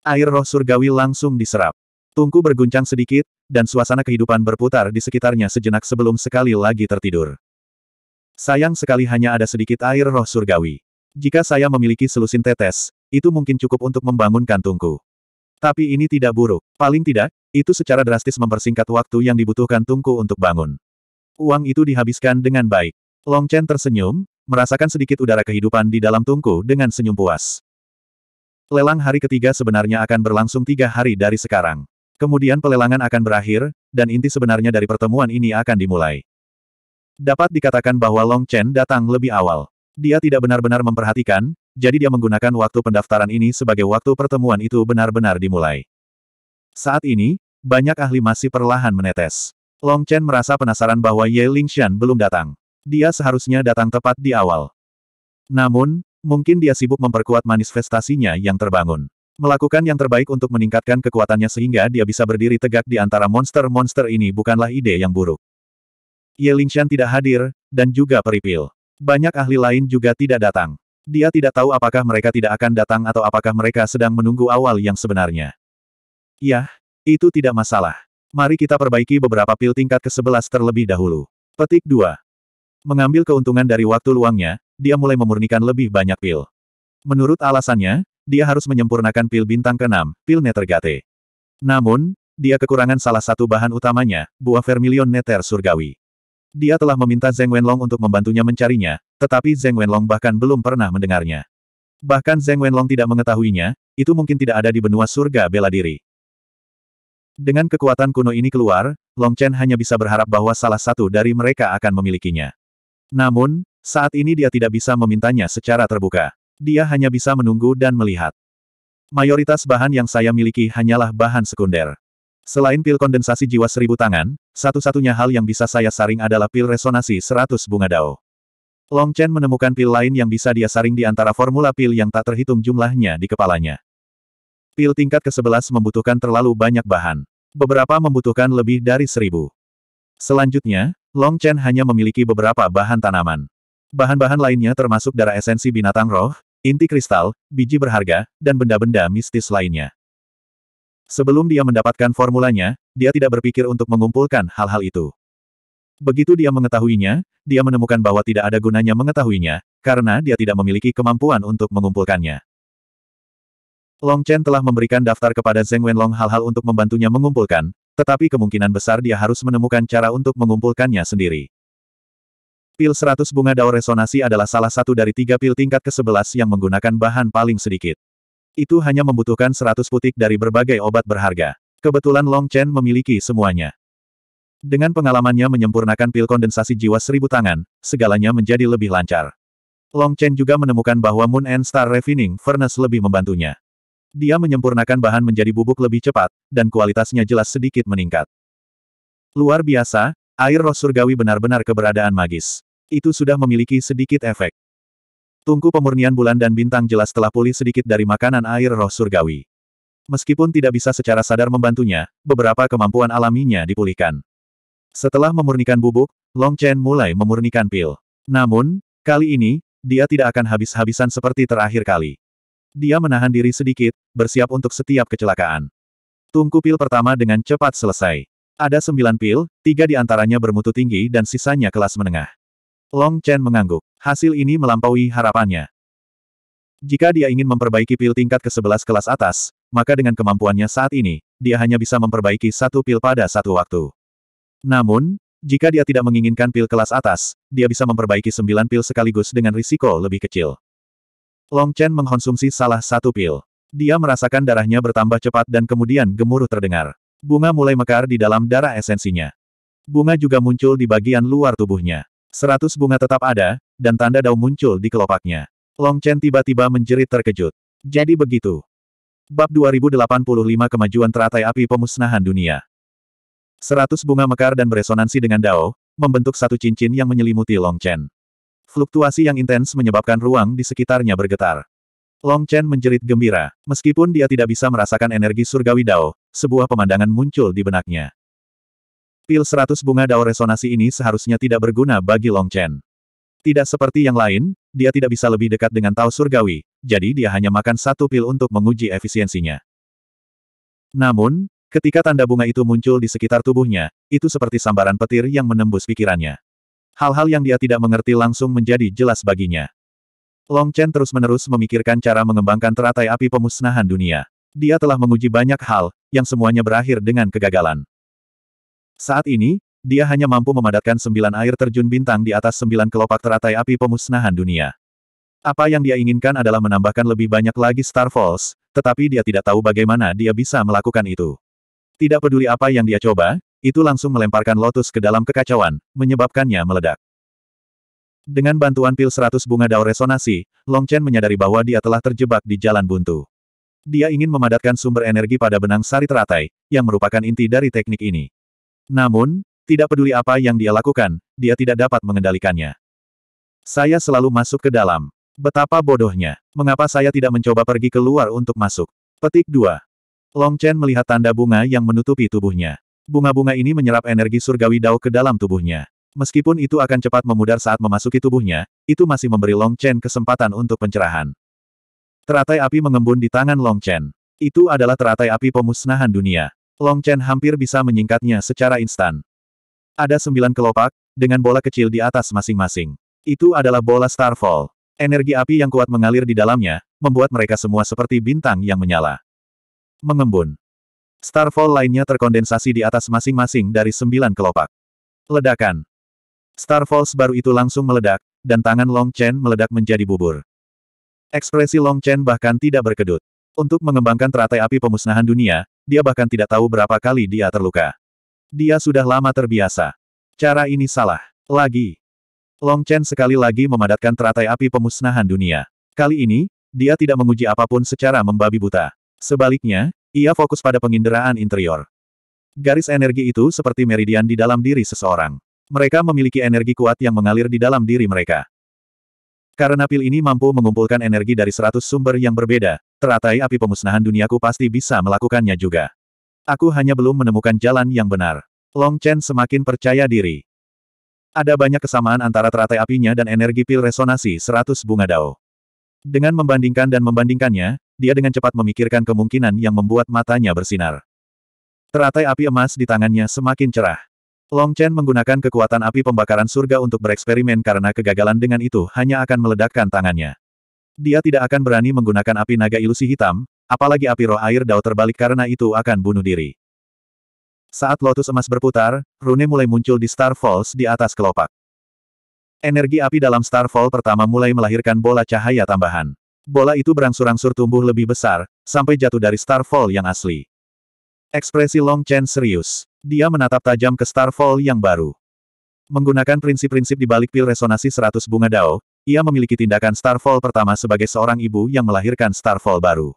Air roh surgawi langsung diserap. Tungku berguncang sedikit, dan suasana kehidupan berputar di sekitarnya sejenak sebelum sekali lagi tertidur. Sayang sekali hanya ada sedikit air roh surgawi. Jika saya memiliki selusin tetes, itu mungkin cukup untuk membangunkan tungku, Tapi ini tidak buruk. Paling tidak, itu secara drastis mempersingkat waktu yang dibutuhkan tungku untuk bangun. Uang itu dihabiskan dengan baik. Long Chen tersenyum, merasakan sedikit udara kehidupan di dalam tungku dengan senyum puas. Lelang hari ketiga sebenarnya akan berlangsung tiga hari dari sekarang. Kemudian pelelangan akan berakhir, dan inti sebenarnya dari pertemuan ini akan dimulai. Dapat dikatakan bahwa Long Chen datang lebih awal. Dia tidak benar-benar memperhatikan, jadi dia menggunakan waktu pendaftaran ini sebagai waktu pertemuan itu benar-benar dimulai. Saat ini, banyak ahli masih perlahan menetes. Long Chen merasa penasaran bahwa Ye Lingxian belum datang. Dia seharusnya datang tepat di awal. Namun, mungkin dia sibuk memperkuat manifestasinya yang terbangun. Melakukan yang terbaik untuk meningkatkan kekuatannya sehingga dia bisa berdiri tegak di antara monster-monster ini bukanlah ide yang buruk. Ye Lingxian tidak hadir, dan juga peripil. Banyak ahli lain juga tidak datang. Dia tidak tahu apakah mereka tidak akan datang atau apakah mereka sedang menunggu awal yang sebenarnya. Yah, itu tidak masalah. Mari kita perbaiki beberapa pil tingkat ke-11 terlebih dahulu. Petik 2. Mengambil keuntungan dari waktu luangnya, dia mulai memurnikan lebih banyak pil. Menurut alasannya, dia harus menyempurnakan pil bintang ke-6, pil Netergate. Namun, dia kekurangan salah satu bahan utamanya, buah vermilion neter surgawi. Dia telah meminta Zeng Wenlong untuk membantunya mencarinya, tetapi Zeng Wenlong bahkan belum pernah mendengarnya. Bahkan Zeng Wenlong tidak mengetahuinya, itu mungkin tidak ada di benua surga bela diri. Dengan kekuatan kuno ini keluar, Long Chen hanya bisa berharap bahwa salah satu dari mereka akan memilikinya. Namun, saat ini dia tidak bisa memintanya secara terbuka. Dia hanya bisa menunggu dan melihat. Mayoritas bahan yang saya miliki hanyalah bahan sekunder. Selain pil kondensasi jiwa seribu tangan, satu-satunya hal yang bisa saya saring adalah pil resonasi seratus bunga dao. Long Chen menemukan pil lain yang bisa dia saring di antara formula pil yang tak terhitung jumlahnya di kepalanya. Pil tingkat ke-11 membutuhkan terlalu banyak bahan. Beberapa membutuhkan lebih dari seribu. Selanjutnya, Long Chen hanya memiliki beberapa bahan tanaman. Bahan-bahan lainnya termasuk darah esensi binatang roh, inti kristal, biji berharga, dan benda-benda mistis lainnya. Sebelum dia mendapatkan formulanya, dia tidak berpikir untuk mengumpulkan hal-hal itu. Begitu dia mengetahuinya, dia menemukan bahwa tidak ada gunanya mengetahuinya, karena dia tidak memiliki kemampuan untuk mengumpulkannya. Long Chen telah memberikan daftar kepada Zeng Wenlong hal-hal untuk membantunya mengumpulkan, tetapi kemungkinan besar dia harus menemukan cara untuk mengumpulkannya sendiri. Pil 100 bunga dao resonasi adalah salah satu dari tiga pil tingkat ke-11 yang menggunakan bahan paling sedikit. Itu hanya membutuhkan seratus putik dari berbagai obat berharga. Kebetulan Long Chen memiliki semuanya. Dengan pengalamannya menyempurnakan pil kondensasi jiwa seribu tangan, segalanya menjadi lebih lancar. Long Chen juga menemukan bahwa Moon and Star Refining Furnace lebih membantunya. Dia menyempurnakan bahan menjadi bubuk lebih cepat, dan kualitasnya jelas sedikit meningkat. Luar biasa, air roh surgawi benar-benar keberadaan magis. Itu sudah memiliki sedikit efek. Tungku pemurnian bulan dan bintang jelas telah pulih sedikit dari makanan air roh surgawi. Meskipun tidak bisa secara sadar membantunya, beberapa kemampuan alaminya dipulihkan. Setelah memurnikan bubuk, Long Chen mulai memurnikan pil. Namun, kali ini, dia tidak akan habis-habisan seperti terakhir kali. Dia menahan diri sedikit, bersiap untuk setiap kecelakaan. Tungku pil pertama dengan cepat selesai. Ada sembilan pil, tiga di antaranya bermutu tinggi dan sisanya kelas menengah. Long Chen mengangguk. Hasil ini melampaui harapannya. Jika dia ingin memperbaiki pil tingkat ke-11 kelas atas, maka dengan kemampuannya saat ini, dia hanya bisa memperbaiki satu pil pada satu waktu. Namun, jika dia tidak menginginkan pil kelas atas, dia bisa memperbaiki sembilan pil sekaligus dengan risiko lebih kecil. Long Chen mengkonsumsi salah satu pil. Dia merasakan darahnya bertambah cepat dan kemudian gemuruh terdengar. Bunga mulai mekar di dalam darah esensinya. Bunga juga muncul di bagian luar tubuhnya. Seratus bunga tetap ada, dan tanda dao muncul di kelopaknya. Long Chen tiba-tiba menjerit terkejut. Jadi begitu. Bab 2085 Kemajuan Teratai Api Pemusnahan Dunia Seratus bunga mekar dan beresonansi dengan dao, membentuk satu cincin yang menyelimuti Long Chen. Fluktuasi yang intens menyebabkan ruang di sekitarnya bergetar. Long Chen menjerit gembira. Meskipun dia tidak bisa merasakan energi surgawi Dao, sebuah pemandangan muncul di benaknya. Pil seratus bunga dao resonasi ini seharusnya tidak berguna bagi Long Chen. Tidak seperti yang lain, dia tidak bisa lebih dekat dengan Tao Surgawi, jadi dia hanya makan satu pil untuk menguji efisiensinya. Namun, ketika tanda bunga itu muncul di sekitar tubuhnya, itu seperti sambaran petir yang menembus pikirannya. Hal-hal yang dia tidak mengerti langsung menjadi jelas baginya. Long Chen terus-menerus memikirkan cara mengembangkan teratai api pemusnahan dunia. Dia telah menguji banyak hal, yang semuanya berakhir dengan kegagalan. Saat ini, dia hanya mampu memadatkan sembilan air terjun bintang di atas sembilan kelopak teratai api pemusnahan dunia. Apa yang dia inginkan adalah menambahkan lebih banyak lagi Star Falls, tetapi dia tidak tahu bagaimana dia bisa melakukan itu. Tidak peduli apa yang dia coba, itu langsung melemparkan Lotus ke dalam kekacauan, menyebabkannya meledak. Dengan bantuan pil seratus bunga dao resonasi, Long Chen menyadari bahwa dia telah terjebak di jalan buntu. Dia ingin memadatkan sumber energi pada benang sari teratai, yang merupakan inti dari teknik ini. Namun, tidak peduli apa yang dia lakukan, dia tidak dapat mengendalikannya. Saya selalu masuk ke dalam. Betapa bodohnya. Mengapa saya tidak mencoba pergi keluar untuk masuk? Petik 2. Long Chen melihat tanda bunga yang menutupi tubuhnya. Bunga-bunga ini menyerap energi surgawi dao ke dalam tubuhnya. Meskipun itu akan cepat memudar saat memasuki tubuhnya, itu masih memberi Long Chen kesempatan untuk pencerahan. Teratai api mengembun di tangan Long Chen. Itu adalah teratai api pemusnahan dunia. Long Chen hampir bisa menyingkatnya secara instan. Ada sembilan kelopak, dengan bola kecil di atas masing-masing. Itu adalah bola Starfall. Energi api yang kuat mengalir di dalamnya, membuat mereka semua seperti bintang yang menyala. Mengembun. Starfall lainnya terkondensasi di atas masing-masing dari sembilan kelopak. Ledakan. Starfall baru itu langsung meledak, dan tangan Long Chen meledak menjadi bubur. Ekspresi Long Chen bahkan tidak berkedut. Untuk mengembangkan teratai api pemusnahan dunia, dia bahkan tidak tahu berapa kali dia terluka. Dia sudah lama terbiasa. Cara ini salah. Lagi. Long Chen sekali lagi memadatkan teratai api pemusnahan dunia. Kali ini, dia tidak menguji apapun secara membabi buta. Sebaliknya, ia fokus pada penginderaan interior. Garis energi itu seperti meridian di dalam diri seseorang. Mereka memiliki energi kuat yang mengalir di dalam diri mereka. Karena pil ini mampu mengumpulkan energi dari seratus sumber yang berbeda, Teratai api pemusnahan duniaku pasti bisa melakukannya juga. Aku hanya belum menemukan jalan yang benar. Long Chen semakin percaya diri. Ada banyak kesamaan antara teratai apinya dan energi pil resonasi 100 bunga dao. Dengan membandingkan dan membandingkannya, dia dengan cepat memikirkan kemungkinan yang membuat matanya bersinar. Teratai api emas di tangannya semakin cerah. Long Chen menggunakan kekuatan api pembakaran surga untuk bereksperimen karena kegagalan dengan itu hanya akan meledakkan tangannya. Dia tidak akan berani menggunakan api naga ilusi hitam, apalagi api roh air dao terbalik karena itu akan bunuh diri. Saat lotus emas berputar, rune mulai muncul di Star Falls di atas kelopak. Energi api dalam Star Fall pertama mulai melahirkan bola cahaya tambahan. Bola itu berangsur-angsur tumbuh lebih besar, sampai jatuh dari Star Fall yang asli. Ekspresi Long Chen serius. Dia menatap tajam ke Star Fall yang baru. Menggunakan prinsip-prinsip di balik pil resonasi 100 bunga dao, ia memiliki tindakan Starfall pertama sebagai seorang ibu yang melahirkan Starfall baru.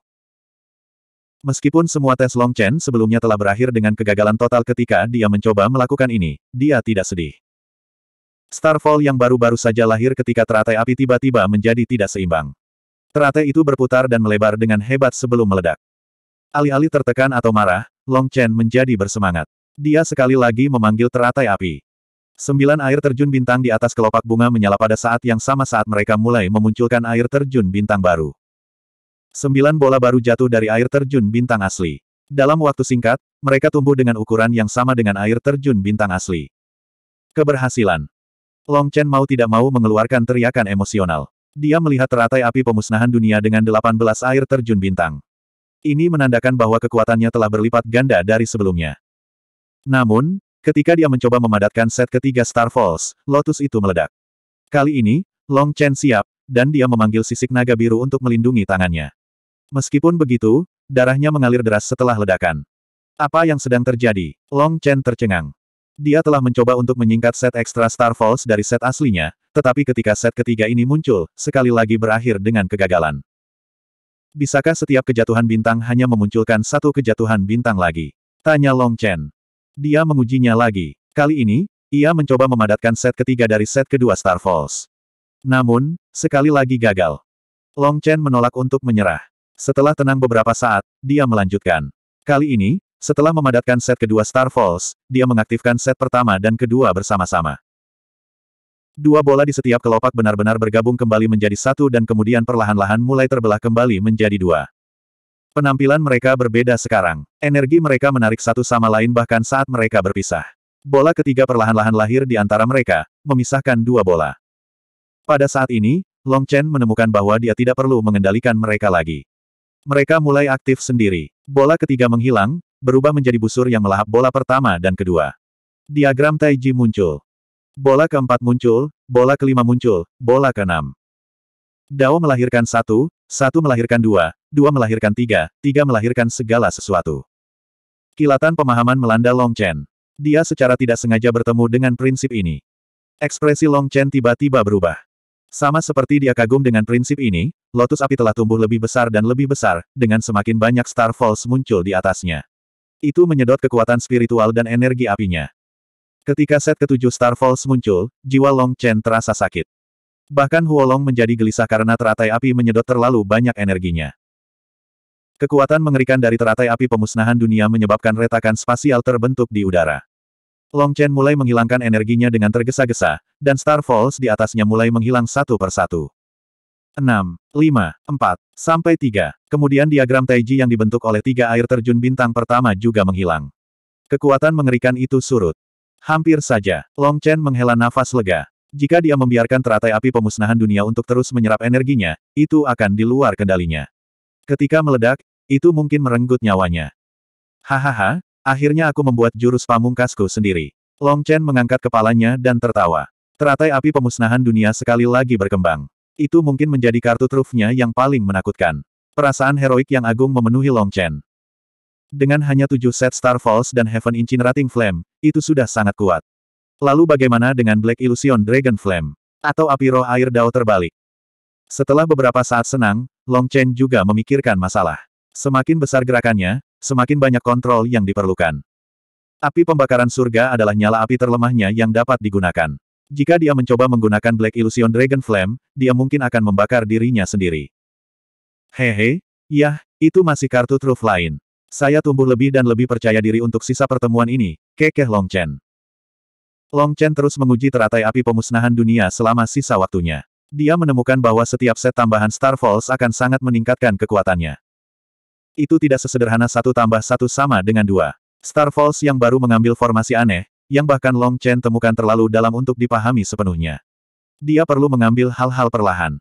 Meskipun semua tes Long Chen sebelumnya telah berakhir dengan kegagalan total ketika dia mencoba melakukan ini, dia tidak sedih. Starfall yang baru-baru saja lahir ketika teratai api tiba-tiba menjadi tidak seimbang. Teratai itu berputar dan melebar dengan hebat sebelum meledak. Alih-alih tertekan atau marah, Long Chen menjadi bersemangat. Dia sekali lagi memanggil teratai api. Sembilan air terjun bintang di atas kelopak bunga menyala pada saat yang sama saat mereka mulai memunculkan air terjun bintang baru. Sembilan bola baru jatuh dari air terjun bintang asli. Dalam waktu singkat, mereka tumbuh dengan ukuran yang sama dengan air terjun bintang asli. Keberhasilan. Long Chen mau tidak mau mengeluarkan teriakan emosional. Dia melihat teratai api pemusnahan dunia dengan 18 air terjun bintang. Ini menandakan bahwa kekuatannya telah berlipat ganda dari sebelumnya. Namun, Ketika dia mencoba memadatkan set ketiga Star Falls, Lotus itu meledak. Kali ini, Long Chen siap, dan dia memanggil sisik naga biru untuk melindungi tangannya. Meskipun begitu, darahnya mengalir deras setelah ledakan. Apa yang sedang terjadi? Long Chen tercengang. Dia telah mencoba untuk menyingkat set ekstra Star Falls dari set aslinya, tetapi ketika set ketiga ini muncul, sekali lagi berakhir dengan kegagalan. Bisakah setiap kejatuhan bintang hanya memunculkan satu kejatuhan bintang lagi? Tanya Long Chen. Dia mengujinya lagi. Kali ini, ia mencoba memadatkan set ketiga dari set kedua Star Falls. Namun, sekali lagi gagal. Long Chen menolak untuk menyerah. Setelah tenang beberapa saat, dia melanjutkan. Kali ini, setelah memadatkan set kedua Star Falls, dia mengaktifkan set pertama dan kedua bersama-sama. Dua bola di setiap kelopak benar-benar bergabung kembali menjadi satu dan kemudian perlahan-lahan mulai terbelah kembali menjadi dua. Penampilan mereka berbeda sekarang. Energi mereka menarik satu sama lain bahkan saat mereka berpisah. Bola ketiga perlahan-lahan lahir di antara mereka, memisahkan dua bola. Pada saat ini, Long Chen menemukan bahwa dia tidak perlu mengendalikan mereka lagi. Mereka mulai aktif sendiri. Bola ketiga menghilang, berubah menjadi busur yang melahap bola pertama dan kedua. Diagram Taiji muncul. Bola keempat muncul, bola kelima muncul, bola keenam. Dao melahirkan satu, satu melahirkan dua, dua melahirkan tiga, tiga melahirkan segala sesuatu. Kilatan pemahaman melanda Long Chen. Dia secara tidak sengaja bertemu dengan prinsip ini. Ekspresi Long Chen tiba-tiba berubah. Sama seperti dia kagum dengan prinsip ini, lotus api telah tumbuh lebih besar dan lebih besar, dengan semakin banyak Star Falls muncul di atasnya. Itu menyedot kekuatan spiritual dan energi apinya. Ketika set ketujuh Star Falls muncul, jiwa Long Chen terasa sakit. Bahkan Huolong menjadi gelisah karena teratai api menyedot terlalu banyak energinya. Kekuatan mengerikan dari teratai api pemusnahan dunia menyebabkan retakan spasial terbentuk di udara. Long Chen mulai menghilangkan energinya dengan tergesa-gesa, dan Star Falls di atasnya mulai menghilang satu persatu. 6, 5, 4, sampai 3. Kemudian diagram Taiji yang dibentuk oleh tiga air terjun bintang pertama juga menghilang. Kekuatan mengerikan itu surut. Hampir saja, Long Chen menghela nafas lega. Jika dia membiarkan teratai api pemusnahan dunia untuk terus menyerap energinya, itu akan di luar kendalinya. Ketika meledak, itu mungkin merenggut nyawanya. Hahaha, akhirnya aku membuat jurus pamungkasku sendiri. Long Chen mengangkat kepalanya dan tertawa. Teratai api pemusnahan dunia sekali lagi berkembang. Itu mungkin menjadi kartu trufnya yang paling menakutkan. Perasaan heroik yang agung memenuhi Long Chen. Dengan hanya tujuh set Star Falls dan Heaven Incinerating Flame, itu sudah sangat kuat. Lalu bagaimana dengan Black Illusion Dragon Flame? Atau api roh air dao terbalik? Setelah beberapa saat senang, Long Chen juga memikirkan masalah. Semakin besar gerakannya, semakin banyak kontrol yang diperlukan. Api pembakaran surga adalah nyala api terlemahnya yang dapat digunakan. Jika dia mencoba menggunakan Black Illusion Dragon Flame, dia mungkin akan membakar dirinya sendiri. Hehe, yah, itu masih kartu truf lain. Saya tumbuh lebih dan lebih percaya diri untuk sisa pertemuan ini, kekeh Long Chen. Long Chen terus menguji teratai api pemusnahan dunia selama sisa waktunya. Dia menemukan bahwa setiap set tambahan Star Falls akan sangat meningkatkan kekuatannya. Itu tidak sesederhana satu tambah satu sama dengan dua. Star Falls yang baru mengambil formasi aneh, yang bahkan Long Chen temukan terlalu dalam untuk dipahami sepenuhnya. Dia perlu mengambil hal-hal perlahan.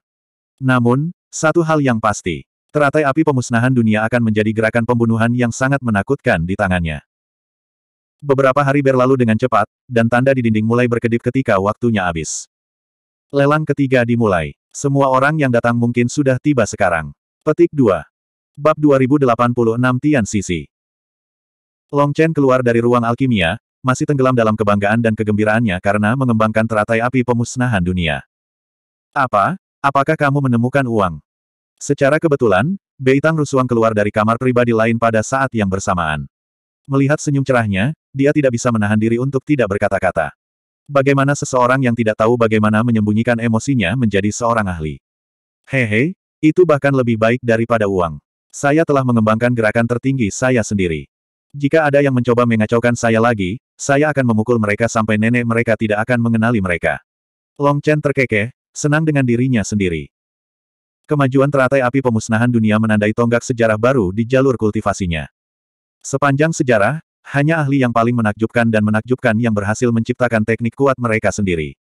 Namun, satu hal yang pasti, teratai api pemusnahan dunia akan menjadi gerakan pembunuhan yang sangat menakutkan di tangannya. Beberapa hari berlalu dengan cepat, dan tanda di dinding mulai berkedip ketika waktunya habis. Lelang ketiga dimulai. Semua orang yang datang mungkin sudah tiba sekarang. Petik 2. Bab 2086 Tian Sisi Long Chen keluar dari ruang alkimia, masih tenggelam dalam kebanggaan dan kegembiraannya karena mengembangkan teratai api pemusnahan dunia. Apa? Apakah kamu menemukan uang? Secara kebetulan, Beitang Rusuang keluar dari kamar pribadi lain pada saat yang bersamaan. Melihat senyum cerahnya, dia tidak bisa menahan diri untuk tidak berkata-kata. Bagaimana seseorang yang tidak tahu bagaimana menyembunyikan emosinya menjadi seorang ahli? Hehe, itu bahkan lebih baik daripada uang. Saya telah mengembangkan gerakan tertinggi saya sendiri. Jika ada yang mencoba mengacaukan saya lagi, saya akan memukul mereka sampai nenek mereka tidak akan mengenali mereka. Long Chen terkekeh, senang dengan dirinya sendiri. Kemajuan teratai api pemusnahan dunia menandai tonggak sejarah baru di jalur kultivasinya. Sepanjang sejarah, hanya ahli yang paling menakjubkan dan menakjubkan yang berhasil menciptakan teknik kuat mereka sendiri.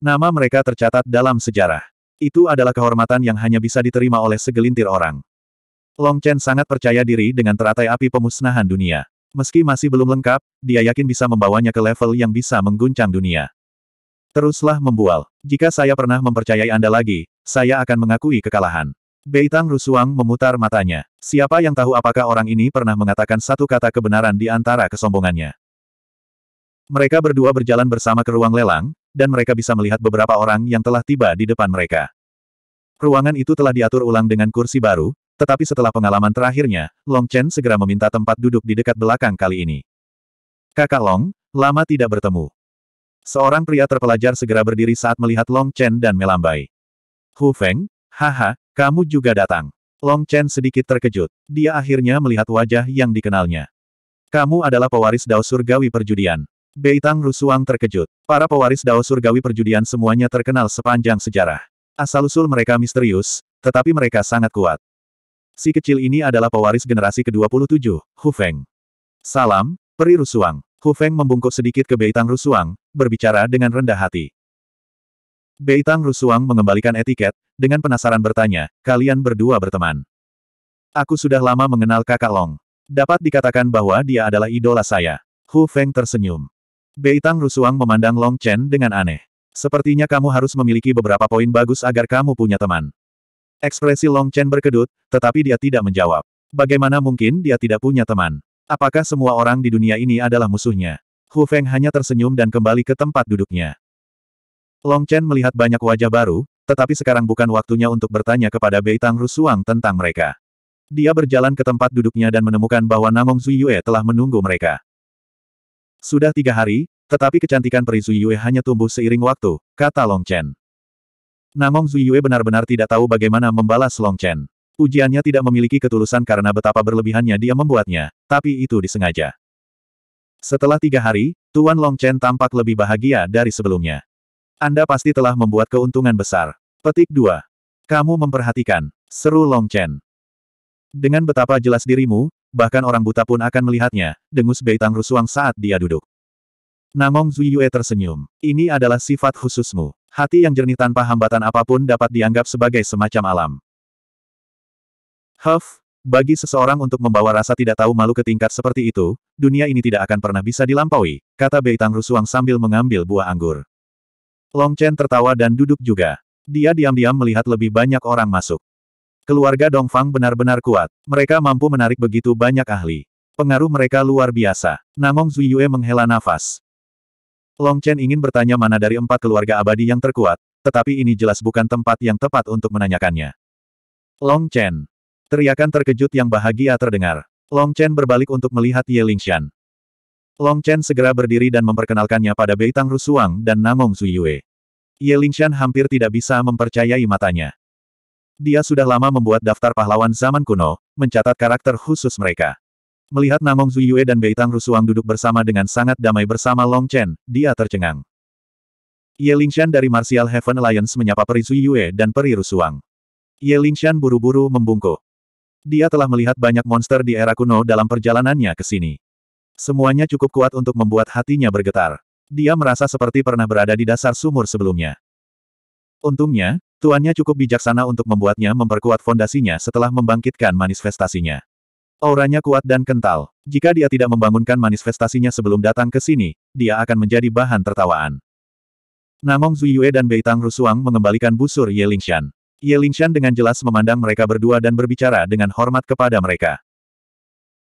Nama mereka tercatat dalam sejarah. Itu adalah kehormatan yang hanya bisa diterima oleh segelintir orang. Long Chen sangat percaya diri dengan teratai api pemusnahan dunia. Meski masih belum lengkap, dia yakin bisa membawanya ke level yang bisa mengguncang dunia. Teruslah membual. Jika saya pernah mempercayai Anda lagi, saya akan mengakui kekalahan. Beitang Rusuang memutar matanya. Siapa yang tahu apakah orang ini pernah mengatakan satu kata kebenaran di antara kesombongannya. Mereka berdua berjalan bersama ke ruang lelang, dan mereka bisa melihat beberapa orang yang telah tiba di depan mereka. Ruangan itu telah diatur ulang dengan kursi baru, tetapi setelah pengalaman terakhirnya, Long Chen segera meminta tempat duduk di dekat belakang kali ini. Kakak Long, lama tidak bertemu. Seorang pria terpelajar segera berdiri saat melihat Long Chen dan melambai. Hu Feng, haha, kamu juga datang. Long Chen sedikit terkejut. Dia akhirnya melihat wajah yang dikenalnya. Kamu adalah pewaris Dao Surgawi Perjudian. Beitang Rusuang terkejut. Para pewaris Dao Surgawi Perjudian semuanya terkenal sepanjang sejarah. Asal-usul mereka misterius, tetapi mereka sangat kuat. Si kecil ini adalah pewaris generasi ke-27, Hu Feng. Salam, Peri Rusuang. Hu Feng membungkuk sedikit ke Beitang Rusuang, berbicara dengan rendah hati. Beitang Rusuang mengembalikan etiket, dengan penasaran bertanya, kalian berdua berteman. Aku sudah lama mengenal kakak Long. Dapat dikatakan bahwa dia adalah idola saya. Hu Feng tersenyum. Beitang Rusuang memandang Long Chen dengan aneh. Sepertinya kamu harus memiliki beberapa poin bagus agar kamu punya teman. Ekspresi Long Chen berkedut, tetapi dia tidak menjawab. Bagaimana mungkin dia tidak punya teman? Apakah semua orang di dunia ini adalah musuhnya? Hu Feng hanya tersenyum dan kembali ke tempat duduknya. Long Chen melihat banyak wajah baru, tetapi sekarang bukan waktunya untuk bertanya kepada Bei Beitang Rusuang tentang mereka. Dia berjalan ke tempat duduknya dan menemukan bahwa Namong Zuyue telah menunggu mereka. Sudah tiga hari, tetapi kecantikan peri Zuyue hanya tumbuh seiring waktu, kata Long Chen. Namong Zuyue benar-benar tidak tahu bagaimana membalas Long Chen. Ujiannya tidak memiliki ketulusan karena betapa berlebihannya dia membuatnya, tapi itu disengaja. Setelah tiga hari, Tuan Long Chen tampak lebih bahagia dari sebelumnya. Anda pasti telah membuat keuntungan besar. Petik 2. Kamu memperhatikan. Seru Long Chen. Dengan betapa jelas dirimu, bahkan orang buta pun akan melihatnya, dengus Beitang Rusuang saat dia duduk. Namong Zuyue tersenyum. Ini adalah sifat khususmu. Hati yang jernih tanpa hambatan apapun dapat dianggap sebagai semacam alam. Huff, bagi seseorang untuk membawa rasa tidak tahu malu ke tingkat seperti itu, dunia ini tidak akan pernah bisa dilampaui, kata Beitang Rusuang sambil mengambil buah anggur. Long Chen tertawa dan duduk juga. Dia diam-diam melihat lebih banyak orang masuk. Keluarga Dongfang benar-benar kuat. Mereka mampu menarik begitu banyak ahli. Pengaruh mereka luar biasa. Namong Zuyue menghela nafas. Long Chen ingin bertanya mana dari empat keluarga abadi yang terkuat, tetapi ini jelas bukan tempat yang tepat untuk menanyakannya. Long Chen. Teriakan terkejut yang bahagia terdengar. Long Chen berbalik untuk melihat Ye Lingxian. Long Chen segera berdiri dan memperkenalkannya pada Beitang Rusuang dan Namong Suyue. Ye Lingshan hampir tidak bisa mempercayai matanya. Dia sudah lama membuat daftar pahlawan zaman kuno, mencatat karakter khusus mereka. Melihat Namong Zuyue dan Beitang Rusuang duduk bersama dengan sangat damai bersama Long Chen, dia tercengang. Ye Lingshan dari Martial Heaven Alliance menyapa Peri Zuyue dan Peri Rusuang. Ye Lingshan buru-buru membungkuk. Dia telah melihat banyak monster di era kuno dalam perjalanannya ke sini. Semuanya cukup kuat untuk membuat hatinya bergetar. Dia merasa seperti pernah berada di dasar sumur sebelumnya. Untungnya, tuannya cukup bijaksana untuk membuatnya memperkuat fondasinya setelah membangkitkan manifestasinya. Auranya kuat dan kental. Jika dia tidak membangunkan manifestasinya sebelum datang ke sini, dia akan menjadi bahan tertawaan. Namong Zuyue dan Beitang Rusuang mengembalikan busur Ye Lingshan. Ye Lingshan dengan jelas memandang mereka berdua dan berbicara dengan hormat kepada mereka.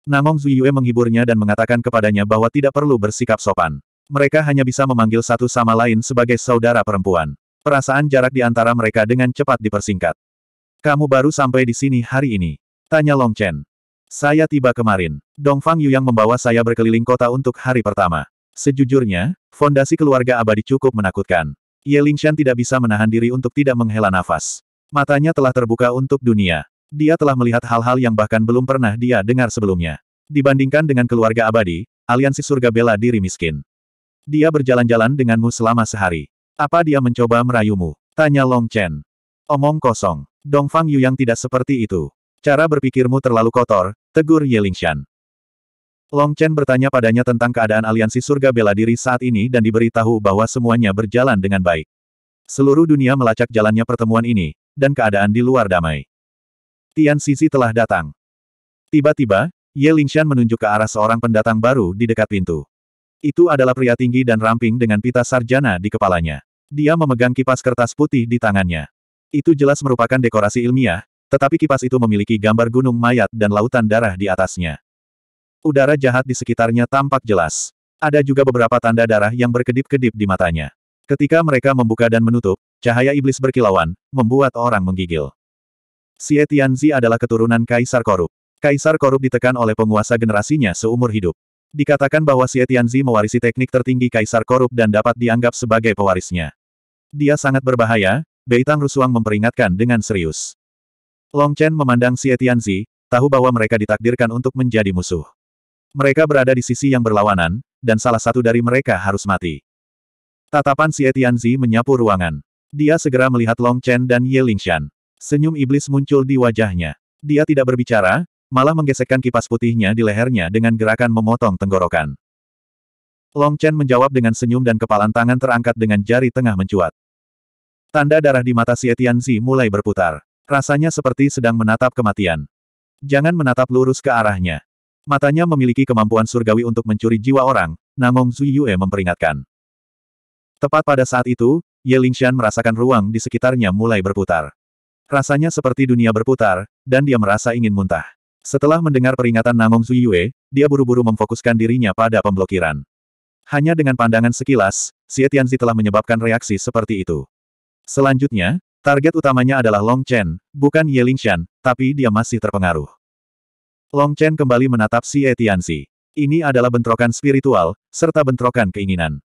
Namong Zuyue menghiburnya dan mengatakan kepadanya bahwa tidak perlu bersikap sopan. Mereka hanya bisa memanggil satu sama lain sebagai saudara perempuan. Perasaan jarak di antara mereka dengan cepat dipersingkat. Kamu baru sampai di sini hari ini? Tanya Long Chen. Saya tiba kemarin. Dongfang yang membawa saya berkeliling kota untuk hari pertama. Sejujurnya, fondasi keluarga abadi cukup menakutkan. Ye Lingshan tidak bisa menahan diri untuk tidak menghela nafas. Matanya telah terbuka untuk dunia. Dia telah melihat hal-hal yang bahkan belum pernah dia dengar sebelumnya. Dibandingkan dengan keluarga abadi, aliansi surga bela diri miskin. Dia berjalan-jalan denganmu selama sehari. Apa dia mencoba merayumu? Tanya Long Chen. Omong kosong. Dong Fang Yu yang tidak seperti itu. Cara berpikirmu terlalu kotor, tegur Ye Shan. Long Chen bertanya padanya tentang keadaan aliansi surga bela diri saat ini dan diberitahu bahwa semuanya berjalan dengan baik. Seluruh dunia melacak jalannya pertemuan ini, dan keadaan di luar damai. Tian Sisi telah datang. Tiba-tiba, Ye Lingshan menunjuk ke arah seorang pendatang baru di dekat pintu. Itu adalah pria tinggi dan ramping dengan pita sarjana di kepalanya. Dia memegang kipas kertas putih di tangannya. Itu jelas merupakan dekorasi ilmiah, tetapi kipas itu memiliki gambar gunung mayat dan lautan darah di atasnya. Udara jahat di sekitarnya tampak jelas. Ada juga beberapa tanda darah yang berkedip-kedip di matanya. Ketika mereka membuka dan menutup, cahaya iblis berkilauan, membuat orang menggigil. Xie Tianzi adalah keturunan Kaisar Korup. Kaisar Korup ditekan oleh penguasa generasinya seumur hidup. Dikatakan bahwa Xie Tianzi mewarisi teknik tertinggi Kaisar Korup dan dapat dianggap sebagai pewarisnya. Dia sangat berbahaya, Beitang Rusuang memperingatkan dengan serius. Long Chen memandang Xie Tianzi, tahu bahwa mereka ditakdirkan untuk menjadi musuh. Mereka berada di sisi yang berlawanan, dan salah satu dari mereka harus mati. Tatapan Xie Tianzi menyapu ruangan. Dia segera melihat Long Chen dan Ye Lingshan. Senyum iblis muncul di wajahnya. Dia tidak berbicara, malah menggesekkan kipas putihnya di lehernya dengan gerakan memotong tenggorokan. Long Chen menjawab dengan senyum dan kepalan tangan terangkat dengan jari tengah mencuat. Tanda darah di mata Xie Tianzi mulai berputar. Rasanya seperti sedang menatap kematian. Jangan menatap lurus ke arahnya. Matanya memiliki kemampuan surgawi untuk mencuri jiwa orang, Namong Zuyue memperingatkan. Tepat pada saat itu, Ye Lingshan merasakan ruang di sekitarnya mulai berputar. Rasanya seperti dunia berputar, dan dia merasa ingin muntah. Setelah mendengar peringatan Namong Zuyue, dia buru-buru memfokuskan dirinya pada pemblokiran. Hanya dengan pandangan sekilas, Xie Tianzi telah menyebabkan reaksi seperti itu. Selanjutnya, target utamanya adalah Long Chen, bukan Ye Lingshan, tapi dia masih terpengaruh. Long Chen kembali menatap Xie Tianzi. Ini adalah bentrokan spiritual, serta bentrokan keinginan.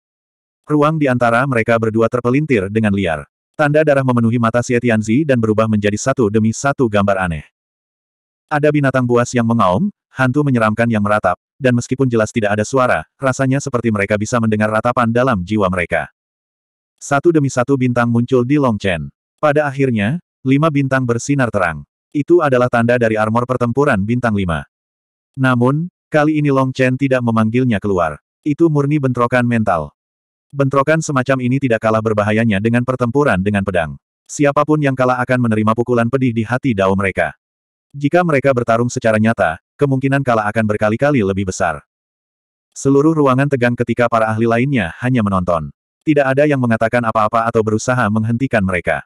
Ruang di antara mereka berdua terpelintir dengan liar. Tanda darah memenuhi mata Xie Tianzi dan berubah menjadi satu demi satu gambar aneh. Ada binatang buas yang mengaum, hantu menyeramkan yang meratap, dan meskipun jelas tidak ada suara, rasanya seperti mereka bisa mendengar ratapan dalam jiwa mereka. Satu demi satu bintang muncul di Long Chen. Pada akhirnya, lima bintang bersinar terang. Itu adalah tanda dari armor pertempuran bintang lima. Namun, kali ini Long Chen tidak memanggilnya keluar. Itu murni bentrokan mental. Bentrokan semacam ini tidak kalah berbahayanya dengan pertempuran dengan pedang. Siapapun yang kalah akan menerima pukulan pedih di hati dao mereka. Jika mereka bertarung secara nyata, kemungkinan kalah akan berkali-kali lebih besar. Seluruh ruangan tegang ketika para ahli lainnya hanya menonton. Tidak ada yang mengatakan apa-apa atau berusaha menghentikan mereka.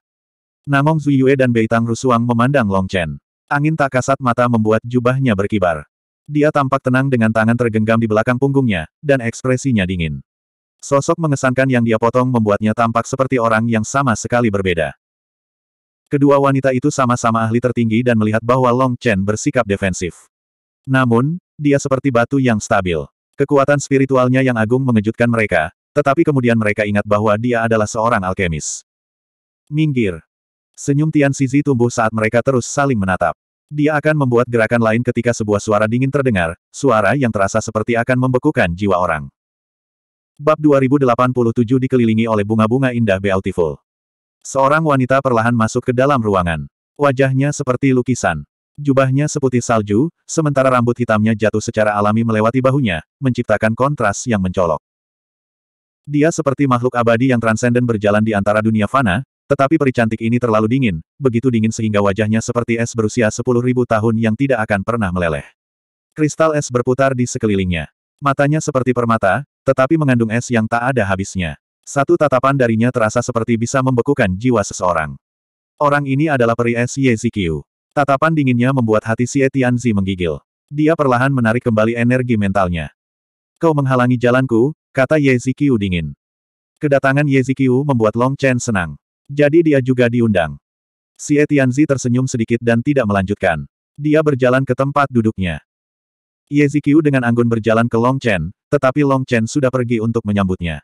Namong Zuyue dan Beitang Rusuang memandang Long Chen. Angin tak kasat mata membuat jubahnya berkibar. Dia tampak tenang dengan tangan tergenggam di belakang punggungnya, dan ekspresinya dingin. Sosok mengesankan yang dia potong membuatnya tampak seperti orang yang sama sekali berbeda. Kedua wanita itu sama-sama ahli tertinggi dan melihat bahwa Long Chen bersikap defensif. Namun, dia seperti batu yang stabil. Kekuatan spiritualnya yang agung mengejutkan mereka, tetapi kemudian mereka ingat bahwa dia adalah seorang alkemis. Minggir. Senyum Tian Sizi tumbuh saat mereka terus saling menatap. Dia akan membuat gerakan lain ketika sebuah suara dingin terdengar, suara yang terasa seperti akan membekukan jiwa orang. Bab 2087 dikelilingi oleh bunga-bunga indah beautiful. Seorang wanita perlahan masuk ke dalam ruangan. Wajahnya seperti lukisan. Jubahnya seputih salju, sementara rambut hitamnya jatuh secara alami melewati bahunya, menciptakan kontras yang mencolok. Dia seperti makhluk abadi yang transenden berjalan di antara dunia fana, tetapi peri cantik ini terlalu dingin, begitu dingin sehingga wajahnya seperti es berusia 10.000 tahun yang tidak akan pernah meleleh. Kristal es berputar di sekelilingnya. Matanya seperti permata, tetapi mengandung es yang tak ada habisnya. Satu tatapan darinya terasa seperti bisa membekukan jiwa seseorang. Orang ini adalah peri es Yezikyu. Tatapan dinginnya membuat hati si Etianzi menggigil. Dia perlahan menarik kembali energi mentalnya. Kau menghalangi jalanku, kata Yezikyu dingin. Kedatangan Yezikyu membuat Long Chen senang. Jadi dia juga diundang. Si Etianzi tersenyum sedikit dan tidak melanjutkan. Dia berjalan ke tempat duduknya. Yezikyu dengan anggun berjalan ke Long Chen, tetapi Long Chen sudah pergi untuk menyambutnya.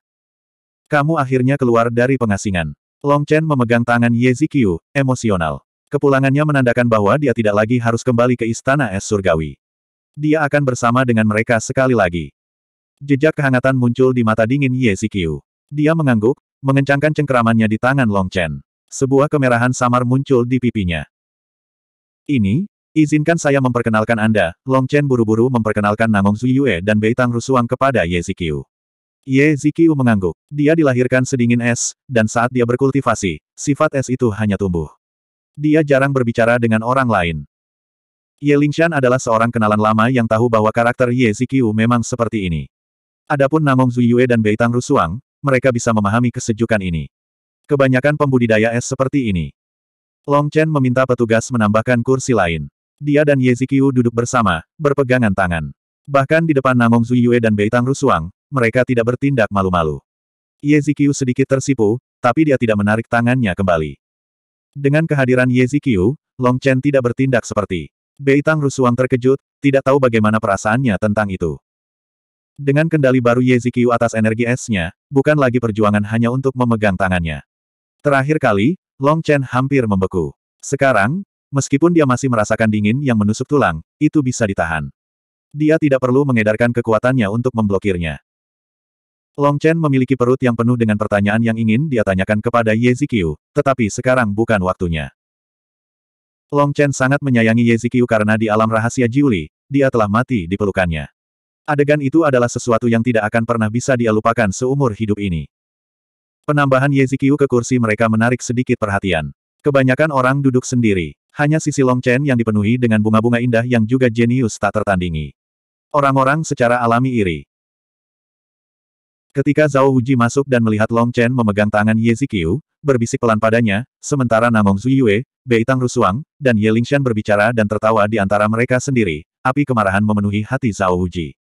Kamu akhirnya keluar dari pengasingan. Long Chen memegang tangan Ye Zikyu, emosional. Kepulangannya menandakan bahwa dia tidak lagi harus kembali ke Istana Es Surgawi. Dia akan bersama dengan mereka sekali lagi. Jejak kehangatan muncul di mata dingin Ye Zikyu. Dia mengangguk, mengencangkan cengkeramannya di tangan Long Chen. Sebuah kemerahan samar muncul di pipinya. Ini, Izinkan saya memperkenalkan Anda, Long Chen buru-buru memperkenalkan Nangong Zuyue dan Beitang Rusuang kepada Ye Zikiu. Ye Zikiu mengangguk. Dia dilahirkan sedingin es, dan saat dia berkultivasi, sifat es itu hanya tumbuh. Dia jarang berbicara dengan orang lain. Ye Lingshan adalah seorang kenalan lama yang tahu bahwa karakter Ye Zikiu memang seperti ini. Adapun Nangong Zuyue dan Beitang Rusuang, mereka bisa memahami kesejukan ini. Kebanyakan pembudidaya es seperti ini. Long Chen meminta petugas menambahkan kursi lain. Dia dan Yezikiu duduk bersama, berpegangan tangan. Bahkan di depan Namong Zuyue dan Beitang Rusuang, mereka tidak bertindak malu-malu. Yezikiu sedikit tersipu, tapi dia tidak menarik tangannya kembali. Dengan kehadiran Yezikiu, Long Chen tidak bertindak seperti. Beitang Rusuang terkejut, tidak tahu bagaimana perasaannya tentang itu. Dengan kendali baru Yezikiu atas energi esnya, bukan lagi perjuangan hanya untuk memegang tangannya. Terakhir kali, Long Chen hampir membeku. Sekarang, Meskipun dia masih merasakan dingin yang menusuk tulang, itu bisa ditahan. Dia tidak perlu mengedarkan kekuatannya untuk memblokirnya. Long Chen memiliki perut yang penuh dengan pertanyaan yang ingin dia tanyakan kepada Ye Zikyu, tetapi sekarang bukan waktunya. Long Chen sangat menyayangi Ye Zikyu karena di alam rahasia Jiuli, dia telah mati di pelukannya. Adegan itu adalah sesuatu yang tidak akan pernah bisa dia lupakan seumur hidup ini. Penambahan Ye Zikyu ke kursi mereka menarik sedikit perhatian. Kebanyakan orang duduk sendiri hanya sisi Long Chen yang dipenuhi dengan bunga-bunga indah yang juga jenius tak tertandingi. Orang-orang secara alami iri. Ketika Zhao Wuji masuk dan melihat Long Chen memegang tangan Ye Zikyu, berbisik pelan padanya, sementara Namong Zuyue, Bei Tang Rusuang, dan Ye Lingshan berbicara dan tertawa di antara mereka sendiri, api kemarahan memenuhi hati Zhao Wuji.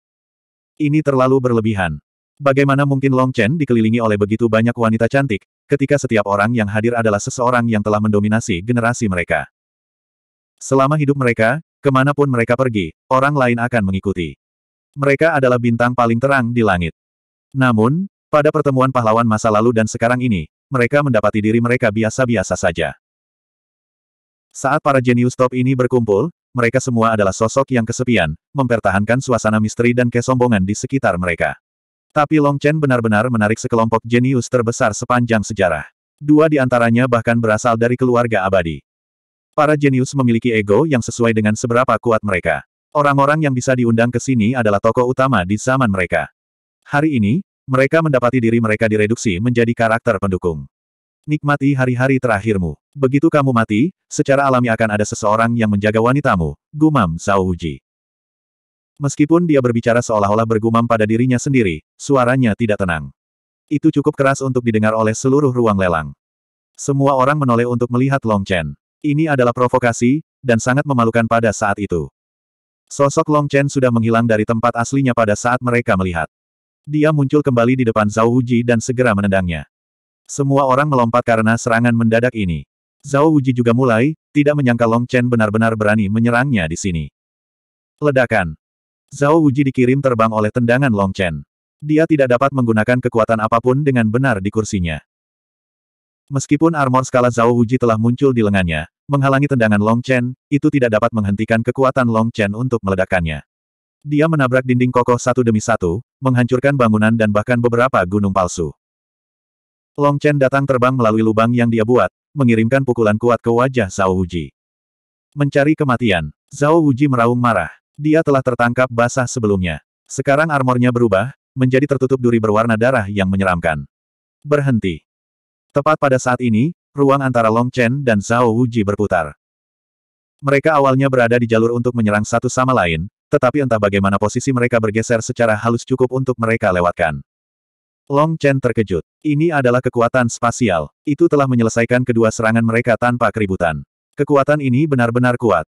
Ini terlalu berlebihan. Bagaimana mungkin Long Chen dikelilingi oleh begitu banyak wanita cantik, ketika setiap orang yang hadir adalah seseorang yang telah mendominasi generasi mereka. Selama hidup mereka, kemanapun mereka pergi, orang lain akan mengikuti. Mereka adalah bintang paling terang di langit. Namun, pada pertemuan pahlawan masa lalu dan sekarang ini, mereka mendapati diri mereka biasa-biasa saja. Saat para jenius top ini berkumpul, mereka semua adalah sosok yang kesepian, mempertahankan suasana misteri dan kesombongan di sekitar mereka. Tapi Long Chen benar-benar menarik sekelompok jenius terbesar sepanjang sejarah. Dua di antaranya bahkan berasal dari keluarga abadi. Para jenius memiliki ego yang sesuai dengan seberapa kuat mereka. Orang-orang yang bisa diundang ke sini adalah tokoh utama di zaman mereka. Hari ini, mereka mendapati diri mereka direduksi menjadi karakter pendukung. Nikmati hari-hari terakhirmu. Begitu kamu mati, secara alami akan ada seseorang yang menjaga wanitamu, gumam Zhao Meskipun dia berbicara seolah-olah bergumam pada dirinya sendiri, suaranya tidak tenang. Itu cukup keras untuk didengar oleh seluruh ruang lelang. Semua orang menoleh untuk melihat Long Chen. Ini adalah provokasi, dan sangat memalukan pada saat itu. Sosok Long Chen sudah menghilang dari tempat aslinya pada saat mereka melihat. Dia muncul kembali di depan Zhao Uji dan segera menendangnya. Semua orang melompat karena serangan mendadak ini. Zhao Uji juga mulai, tidak menyangka Long Chen benar-benar berani menyerangnya di sini. Ledakan. Zhao Uji dikirim terbang oleh tendangan Long Chen. Dia tidak dapat menggunakan kekuatan apapun dengan benar di kursinya. Meskipun armor skala Zhao Wuji telah muncul di lengannya, menghalangi tendangan Long Chen, itu tidak dapat menghentikan kekuatan Long Chen untuk meledakkannya. Dia menabrak dinding kokoh satu demi satu, menghancurkan bangunan dan bahkan beberapa gunung palsu. Long Chen datang terbang melalui lubang yang dia buat, mengirimkan pukulan kuat ke wajah Zhao Wuji. Mencari kematian, Zhao Wuji meraung marah. Dia telah tertangkap basah sebelumnya. Sekarang armornya berubah, menjadi tertutup duri berwarna darah yang menyeramkan. Berhenti. Tepat pada saat ini, ruang antara Long Chen dan Zhao Wuji berputar. Mereka awalnya berada di jalur untuk menyerang satu sama lain, tetapi entah bagaimana posisi mereka bergeser secara halus cukup untuk mereka lewatkan. Long Chen terkejut. Ini adalah kekuatan spasial. Itu telah menyelesaikan kedua serangan mereka tanpa keributan. Kekuatan ini benar-benar kuat.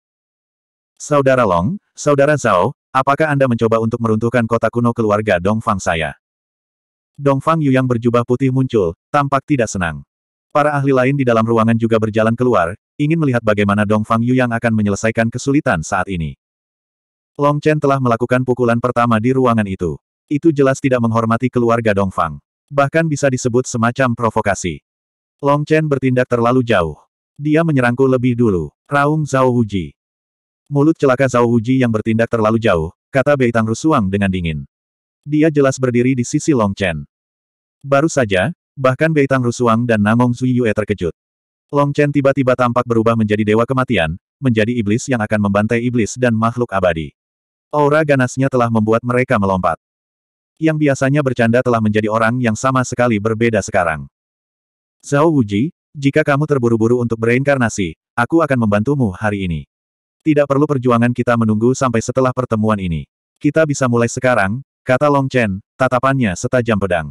Saudara Long, Saudara Zhao, apakah Anda mencoba untuk meruntuhkan kota kuno keluarga Dongfang saya? Dongfang Yu yang berjubah putih muncul, Tampak tidak senang. Para ahli lain di dalam ruangan juga berjalan keluar, ingin melihat bagaimana Dong Fang Yu yang akan menyelesaikan kesulitan saat ini. Long Chen telah melakukan pukulan pertama di ruangan itu. Itu jelas tidak menghormati keluarga Dong Fang. Bahkan bisa disebut semacam provokasi. Long Chen bertindak terlalu jauh. Dia menyerangku lebih dulu. Raung Zhao Huji. Mulut celaka Zhao Huji yang bertindak terlalu jauh, kata Beitang Rusuang dengan dingin. Dia jelas berdiri di sisi Long Chen. Baru saja, Bahkan Beitang Rusuang dan Namong Sui Yue terkejut. Long Chen tiba-tiba tampak berubah menjadi dewa kematian, menjadi iblis yang akan membantai iblis dan makhluk abadi. Aura ganasnya telah membuat mereka melompat. Yang biasanya bercanda telah menjadi orang yang sama sekali berbeda sekarang. Zhao Wuji, jika kamu terburu-buru untuk bereinkarnasi, aku akan membantumu hari ini. Tidak perlu perjuangan kita menunggu sampai setelah pertemuan ini. Kita bisa mulai sekarang, kata Long Chen, tatapannya setajam pedang.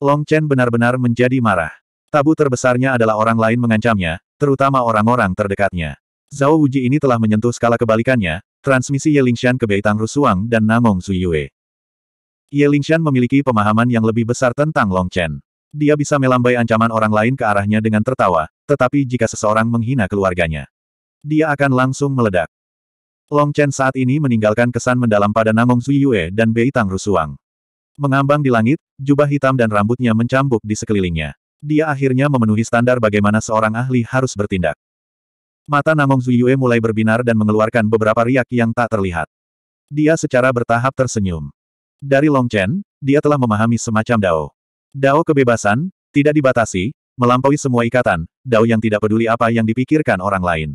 Long Chen benar-benar menjadi marah. Tabu terbesarnya adalah orang lain mengancamnya, terutama orang-orang terdekatnya. Zhao Wuji ini telah menyentuh skala kebalikannya, transmisi Ye Lingshan ke Beitang Rusuang dan Nangong Zuyue. Ye Lingshan memiliki pemahaman yang lebih besar tentang Long Chen. Dia bisa melambai ancaman orang lain ke arahnya dengan tertawa, tetapi jika seseorang menghina keluarganya, dia akan langsung meledak. Long Chen saat ini meninggalkan kesan mendalam pada Nangong Yue dan Beitang Rusuang. Mengambang di langit, jubah hitam dan rambutnya mencambuk di sekelilingnya. Dia akhirnya memenuhi standar bagaimana seorang ahli harus bertindak. Mata Namong Zuyue mulai berbinar dan mengeluarkan beberapa riak yang tak terlihat. Dia secara bertahap tersenyum. Dari Long Chen, dia telah memahami semacam Dao. Dao kebebasan, tidak dibatasi, melampaui semua ikatan, Dao yang tidak peduli apa yang dipikirkan orang lain.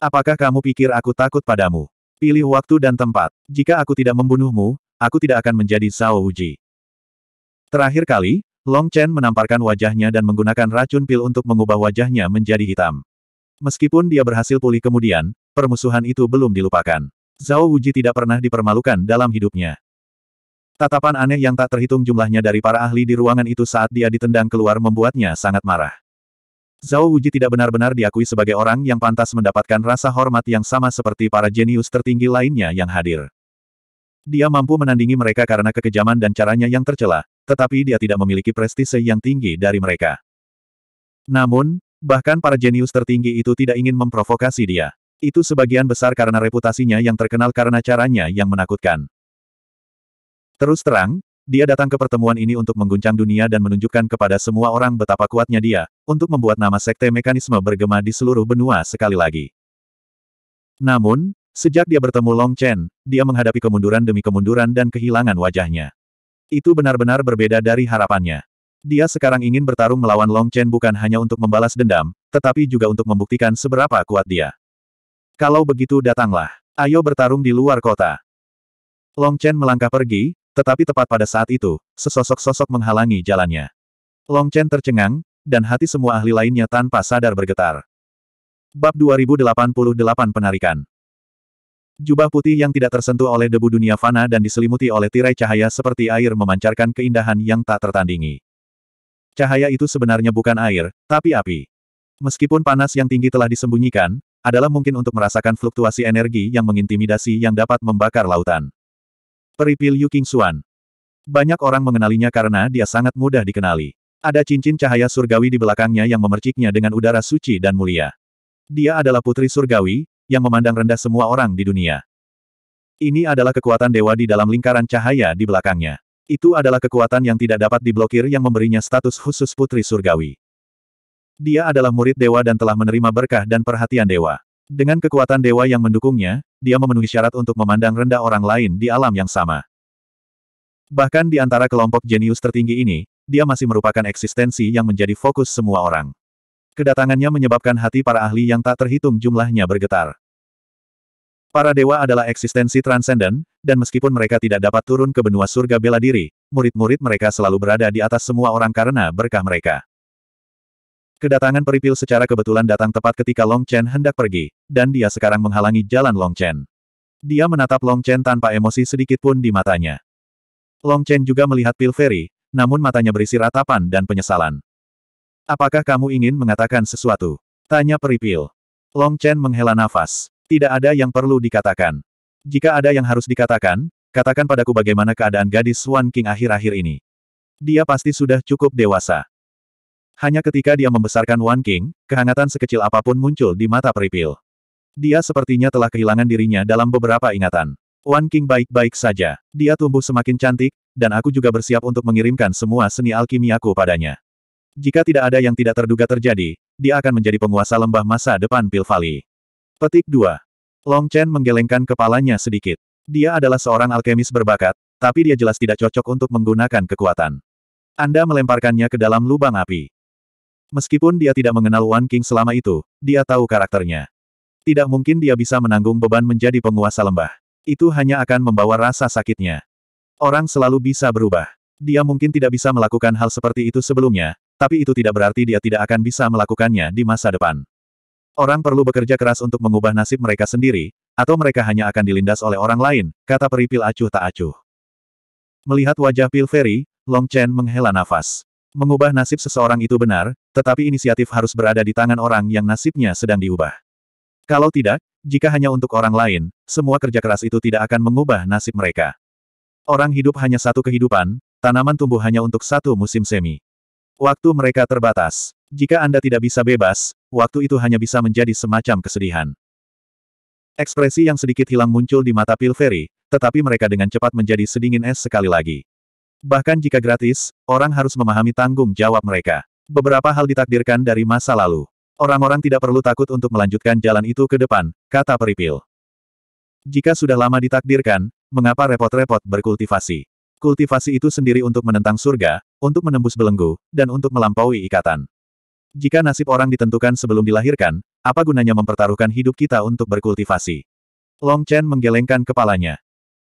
Apakah kamu pikir aku takut padamu? Pilih waktu dan tempat. Jika aku tidak membunuhmu, aku tidak akan menjadi Zhao Uji. Terakhir kali, Long Chen menamparkan wajahnya dan menggunakan racun pil untuk mengubah wajahnya menjadi hitam. Meskipun dia berhasil pulih kemudian, permusuhan itu belum dilupakan. Zhao Wuji tidak pernah dipermalukan dalam hidupnya. Tatapan aneh yang tak terhitung jumlahnya dari para ahli di ruangan itu saat dia ditendang keluar membuatnya sangat marah. Zhao Wuji tidak benar-benar diakui sebagai orang yang pantas mendapatkan rasa hormat yang sama seperti para jenius tertinggi lainnya yang hadir. Dia mampu menandingi mereka karena kekejaman dan caranya yang tercela, tetapi dia tidak memiliki prestise yang tinggi dari mereka. Namun, bahkan para jenius tertinggi itu tidak ingin memprovokasi dia. Itu sebagian besar karena reputasinya yang terkenal karena caranya yang menakutkan. Terus terang, dia datang ke pertemuan ini untuk mengguncang dunia dan menunjukkan kepada semua orang betapa kuatnya dia, untuk membuat nama sekte mekanisme bergema di seluruh benua sekali lagi. Namun, sejak dia bertemu Long Chen, dia menghadapi kemunduran demi kemunduran dan kehilangan wajahnya. Itu benar-benar berbeda dari harapannya. Dia sekarang ingin bertarung melawan Long Chen bukan hanya untuk membalas dendam, tetapi juga untuk membuktikan seberapa kuat dia. Kalau begitu datanglah, ayo bertarung di luar kota. Long Chen melangkah pergi, tetapi tepat pada saat itu, sesosok-sosok menghalangi jalannya. Long Chen tercengang, dan hati semua ahli lainnya tanpa sadar bergetar. Bab 2088 Penarikan Jubah putih yang tidak tersentuh oleh debu dunia fana dan diselimuti oleh tirai cahaya seperti air memancarkan keindahan yang tak tertandingi. Cahaya itu sebenarnya bukan air, tapi api. Meskipun panas yang tinggi telah disembunyikan, adalah mungkin untuk merasakan fluktuasi energi yang mengintimidasi yang dapat membakar lautan. Peripil Yu King Xuan. Banyak orang mengenalinya karena dia sangat mudah dikenali. Ada cincin cahaya surgawi di belakangnya yang memerciknya dengan udara suci dan mulia. Dia adalah putri surgawi, yang memandang rendah semua orang di dunia. Ini adalah kekuatan dewa di dalam lingkaran cahaya di belakangnya. Itu adalah kekuatan yang tidak dapat diblokir yang memberinya status khusus putri surgawi. Dia adalah murid dewa dan telah menerima berkah dan perhatian dewa. Dengan kekuatan dewa yang mendukungnya, dia memenuhi syarat untuk memandang rendah orang lain di alam yang sama. Bahkan di antara kelompok jenius tertinggi ini, dia masih merupakan eksistensi yang menjadi fokus semua orang. Kedatangannya menyebabkan hati para ahli yang tak terhitung jumlahnya bergetar. Para dewa adalah eksistensi transenden, dan meskipun mereka tidak dapat turun ke benua surga bela diri, murid-murid mereka selalu berada di atas semua orang karena berkah mereka. Kedatangan peripil secara kebetulan datang tepat ketika Long Chen hendak pergi, dan dia sekarang menghalangi jalan Long Chen. Dia menatap Long Chen tanpa emosi sedikit pun di matanya. Long Chen juga melihat Pil Ferry, namun matanya berisi ratapan dan penyesalan. Apakah kamu ingin mengatakan sesuatu? Tanya Peripil. Long Chen menghela nafas. Tidak ada yang perlu dikatakan. Jika ada yang harus dikatakan, katakan padaku bagaimana keadaan gadis Swan King akhir-akhir ini. Dia pasti sudah cukup dewasa. Hanya ketika dia membesarkan Wan King, kehangatan sekecil apapun muncul di mata Peripil. Dia sepertinya telah kehilangan dirinya dalam beberapa ingatan. Wan King baik-baik saja. Dia tumbuh semakin cantik, dan aku juga bersiap untuk mengirimkan semua seni alkimiaku padanya. Jika tidak ada yang tidak terduga terjadi, dia akan menjadi penguasa lembah masa depan Pil Petik 2. Long Chen menggelengkan kepalanya sedikit. Dia adalah seorang alkemis berbakat, tapi dia jelas tidak cocok untuk menggunakan kekuatan. Anda melemparkannya ke dalam lubang api. Meskipun dia tidak mengenal Wan King selama itu, dia tahu karakternya. Tidak mungkin dia bisa menanggung beban menjadi penguasa lembah. Itu hanya akan membawa rasa sakitnya. Orang selalu bisa berubah. Dia mungkin tidak bisa melakukan hal seperti itu sebelumnya, tapi itu tidak berarti dia tidak akan bisa melakukannya di masa depan. Orang perlu bekerja keras untuk mengubah nasib mereka sendiri, atau mereka hanya akan dilindas oleh orang lain, kata peripil acuh tak acuh. Melihat wajah Pil Ferry, Long Chen menghela nafas. Mengubah nasib seseorang itu benar, tetapi inisiatif harus berada di tangan orang yang nasibnya sedang diubah. Kalau tidak, jika hanya untuk orang lain, semua kerja keras itu tidak akan mengubah nasib mereka. Orang hidup hanya satu kehidupan, tanaman tumbuh hanya untuk satu musim semi. Waktu mereka terbatas. Jika Anda tidak bisa bebas, waktu itu hanya bisa menjadi semacam kesedihan. Ekspresi yang sedikit hilang muncul di mata Pilferi, tetapi mereka dengan cepat menjadi sedingin es sekali lagi. Bahkan jika gratis, orang harus memahami tanggung jawab mereka. Beberapa hal ditakdirkan dari masa lalu. Orang-orang tidak perlu takut untuk melanjutkan jalan itu ke depan, kata Peripil. Jika sudah lama ditakdirkan, mengapa repot-repot berkultivasi? Kultivasi itu sendiri untuk menentang surga, untuk menembus belenggu, dan untuk melampaui ikatan. Jika nasib orang ditentukan sebelum dilahirkan, apa gunanya mempertaruhkan hidup kita untuk berkultivasi? Long Chen menggelengkan kepalanya.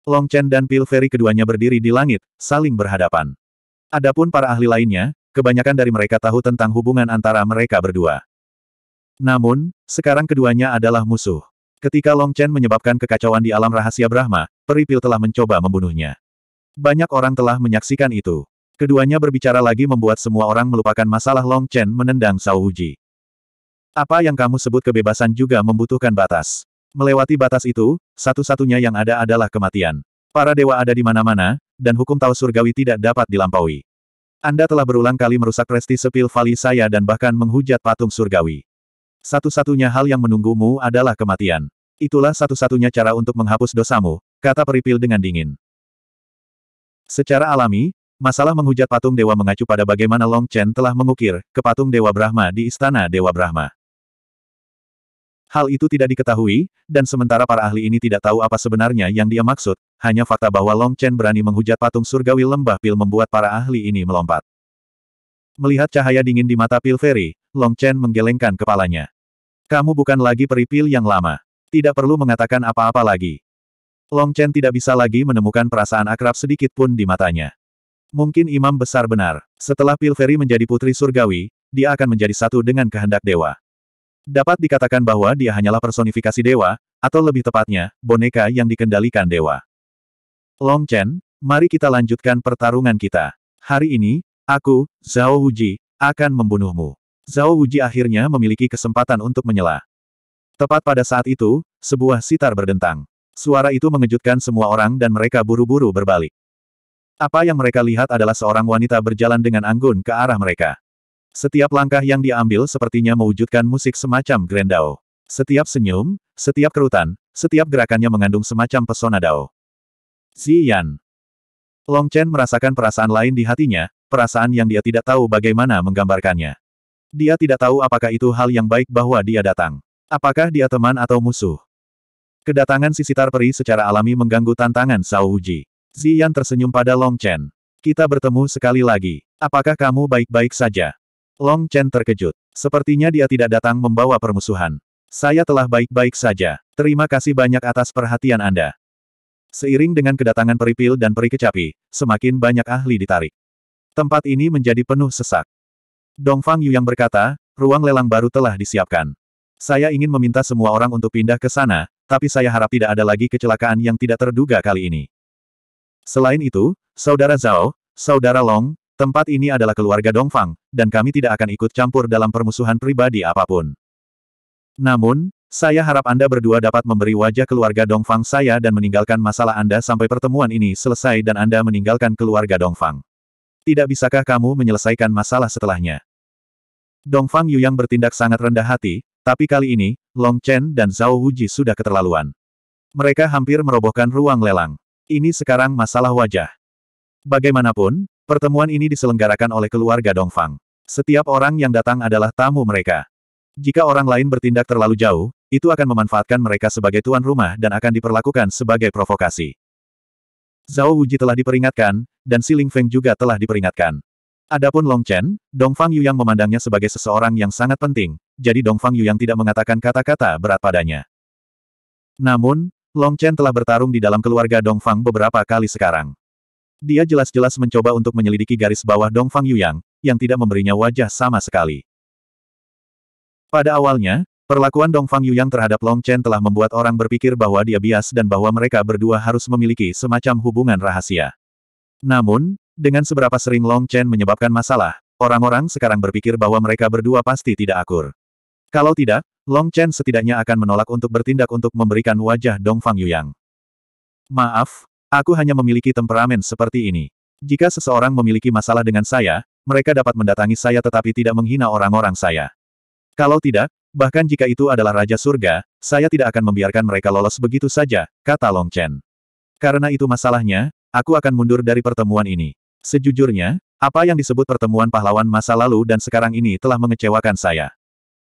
Long Chen dan Pil Ferry keduanya berdiri di langit, saling berhadapan. Adapun para ahli lainnya, kebanyakan dari mereka tahu tentang hubungan antara mereka berdua. Namun, sekarang keduanya adalah musuh. Ketika Long Chen menyebabkan kekacauan di alam rahasia Brahma, Peri Pil telah mencoba membunuhnya. Banyak orang telah menyaksikan itu. Keduanya berbicara lagi membuat semua orang melupakan masalah Long Chen menendang Sao Uji. Apa yang kamu sebut kebebasan juga membutuhkan batas. Melewati batas itu, satu-satunya yang ada adalah kematian. Para dewa ada di mana-mana, dan hukum Tao Surgawi tidak dapat dilampaui. Anda telah berulang kali merusak resti sepil vali saya dan bahkan menghujat patung Surgawi. Satu-satunya hal yang menunggumu adalah kematian. Itulah satu-satunya cara untuk menghapus dosamu, kata Peripil dengan dingin. Secara alami, Masalah menghujat patung Dewa mengacu pada bagaimana Long Chen telah mengukir ke patung Dewa Brahma di Istana Dewa Brahma. Hal itu tidak diketahui, dan sementara para ahli ini tidak tahu apa sebenarnya yang dia maksud, hanya fakta bahwa Long Chen berani menghujat patung surgawi lembah pil membuat para ahli ini melompat. Melihat cahaya dingin di mata pil Ferry, Long Chen menggelengkan kepalanya. Kamu bukan lagi peri Pil yang lama. Tidak perlu mengatakan apa-apa lagi. Long Chen tidak bisa lagi menemukan perasaan akrab sedikit pun di matanya. Mungkin imam besar benar. Setelah Pilferi menjadi putri surgawi, dia akan menjadi satu dengan kehendak dewa. Dapat dikatakan bahwa dia hanyalah personifikasi dewa, atau lebih tepatnya, boneka yang dikendalikan dewa. Long Chen, mari kita lanjutkan pertarungan kita. Hari ini, aku, Zhao Wujie, akan membunuhmu. Zhao Wujie akhirnya memiliki kesempatan untuk menyela. Tepat pada saat itu, sebuah sitar berdentang. Suara itu mengejutkan semua orang dan mereka buru-buru berbalik. Apa yang mereka lihat adalah seorang wanita berjalan dengan anggun ke arah mereka. Setiap langkah yang diambil sepertinya mewujudkan musik semacam grandao. Setiap senyum, setiap kerutan, setiap gerakannya mengandung semacam pesona dao. Ziyan. Long Chen merasakan perasaan lain di hatinya, perasaan yang dia tidak tahu bagaimana menggambarkannya. Dia tidak tahu apakah itu hal yang baik bahwa dia datang. Apakah dia teman atau musuh? Kedatangan sisitar peri secara alami mengganggu tantangan Zhao Uji. Ziyan tersenyum pada Long Chen. Kita bertemu sekali lagi. Apakah kamu baik-baik saja? Long Chen terkejut. Sepertinya dia tidak datang membawa permusuhan. Saya telah baik-baik saja. Terima kasih banyak atas perhatian Anda. Seiring dengan kedatangan peripil dan peri kecapi, semakin banyak ahli ditarik. Tempat ini menjadi penuh sesak. Dongfang Yu yang berkata, ruang lelang baru telah disiapkan. Saya ingin meminta semua orang untuk pindah ke sana, tapi saya harap tidak ada lagi kecelakaan yang tidak terduga kali ini. Selain itu, Saudara Zhao, Saudara Long, tempat ini adalah keluarga Dongfang, dan kami tidak akan ikut campur dalam permusuhan pribadi apapun. Namun, saya harap Anda berdua dapat memberi wajah keluarga Dongfang saya dan meninggalkan masalah Anda sampai pertemuan ini selesai dan Anda meninggalkan keluarga Dongfang. Tidak bisakah kamu menyelesaikan masalah setelahnya? Dongfang Yu yang bertindak sangat rendah hati, tapi kali ini, Long Chen dan Zhao Wuji sudah keterlaluan. Mereka hampir merobohkan ruang lelang. Ini sekarang masalah wajah. Bagaimanapun, pertemuan ini diselenggarakan oleh keluarga Dongfang. Setiap orang yang datang adalah tamu mereka. Jika orang lain bertindak terlalu jauh, itu akan memanfaatkan mereka sebagai tuan rumah dan akan diperlakukan sebagai provokasi. Zhao Wuji telah diperingatkan, dan Si Ling Feng juga telah diperingatkan. Adapun Long Chen, Dongfang Yu yang memandangnya sebagai seseorang yang sangat penting, jadi Dongfang Yu yang tidak mengatakan kata-kata berat padanya. Namun, Long Chen telah bertarung di dalam keluarga Dongfang beberapa kali sekarang. Dia jelas-jelas mencoba untuk menyelidiki garis bawah Dongfang Yuyang, yang tidak memberinya wajah sama sekali. Pada awalnya, perlakuan Dongfang Yuyang terhadap Long Chen telah membuat orang berpikir bahwa dia bias dan bahwa mereka berdua harus memiliki semacam hubungan rahasia. Namun, dengan seberapa sering Long Chen menyebabkan masalah, orang-orang sekarang berpikir bahwa mereka berdua pasti tidak akur. Kalau tidak, Long Chen setidaknya akan menolak untuk bertindak untuk memberikan wajah Dong Fang Yuyang. Maaf, aku hanya memiliki temperamen seperti ini. Jika seseorang memiliki masalah dengan saya, mereka dapat mendatangi saya tetapi tidak menghina orang-orang saya. Kalau tidak, bahkan jika itu adalah Raja Surga, saya tidak akan membiarkan mereka lolos begitu saja, kata Long Chen. Karena itu masalahnya, aku akan mundur dari pertemuan ini. Sejujurnya, apa yang disebut pertemuan pahlawan masa lalu dan sekarang ini telah mengecewakan saya.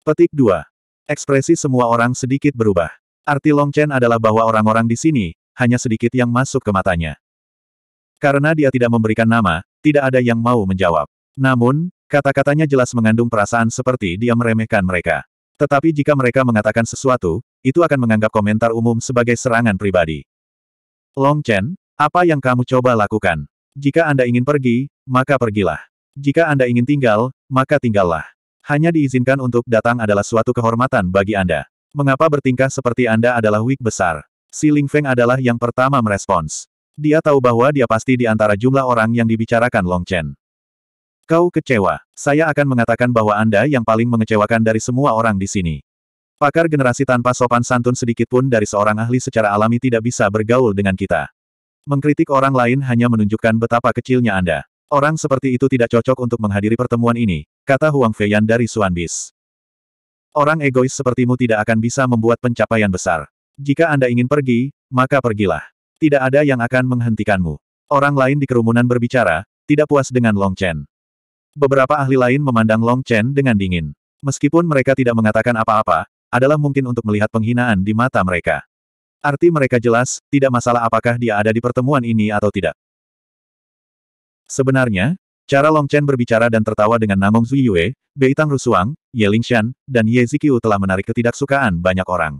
Petik 2. Ekspresi semua orang sedikit berubah. Arti Long Chen adalah bahwa orang-orang di sini, hanya sedikit yang masuk ke matanya. Karena dia tidak memberikan nama, tidak ada yang mau menjawab. Namun, kata-katanya jelas mengandung perasaan seperti dia meremehkan mereka. Tetapi jika mereka mengatakan sesuatu, itu akan menganggap komentar umum sebagai serangan pribadi. Long Chen, apa yang kamu coba lakukan? Jika Anda ingin pergi, maka pergilah. Jika Anda ingin tinggal, maka tinggallah. Hanya diizinkan untuk datang adalah suatu kehormatan bagi Anda. Mengapa bertingkah seperti Anda adalah wig besar? Si Ling Feng adalah yang pertama merespons. Dia tahu bahwa dia pasti di antara jumlah orang yang dibicarakan Long Chen. Kau kecewa. Saya akan mengatakan bahwa Anda yang paling mengecewakan dari semua orang di sini. Pakar generasi tanpa sopan santun sedikit pun dari seorang ahli secara alami tidak bisa bergaul dengan kita. Mengkritik orang lain hanya menunjukkan betapa kecilnya Anda. Orang seperti itu tidak cocok untuk menghadiri pertemuan ini, kata Huang Feiyan dari Suanbis. Orang egois sepertimu tidak akan bisa membuat pencapaian besar. Jika Anda ingin pergi, maka pergilah. Tidak ada yang akan menghentikanmu. Orang lain di kerumunan berbicara, tidak puas dengan Long Chen. Beberapa ahli lain memandang Long Chen dengan dingin. Meskipun mereka tidak mengatakan apa-apa, adalah mungkin untuk melihat penghinaan di mata mereka. Arti mereka jelas, tidak masalah apakah dia ada di pertemuan ini atau tidak. Sebenarnya, cara Long Chen berbicara dan tertawa dengan Namong Zuyue, Beitang Rusuang, Ye Lingxian, dan Ye Zikiu telah menarik ketidaksukaan banyak orang.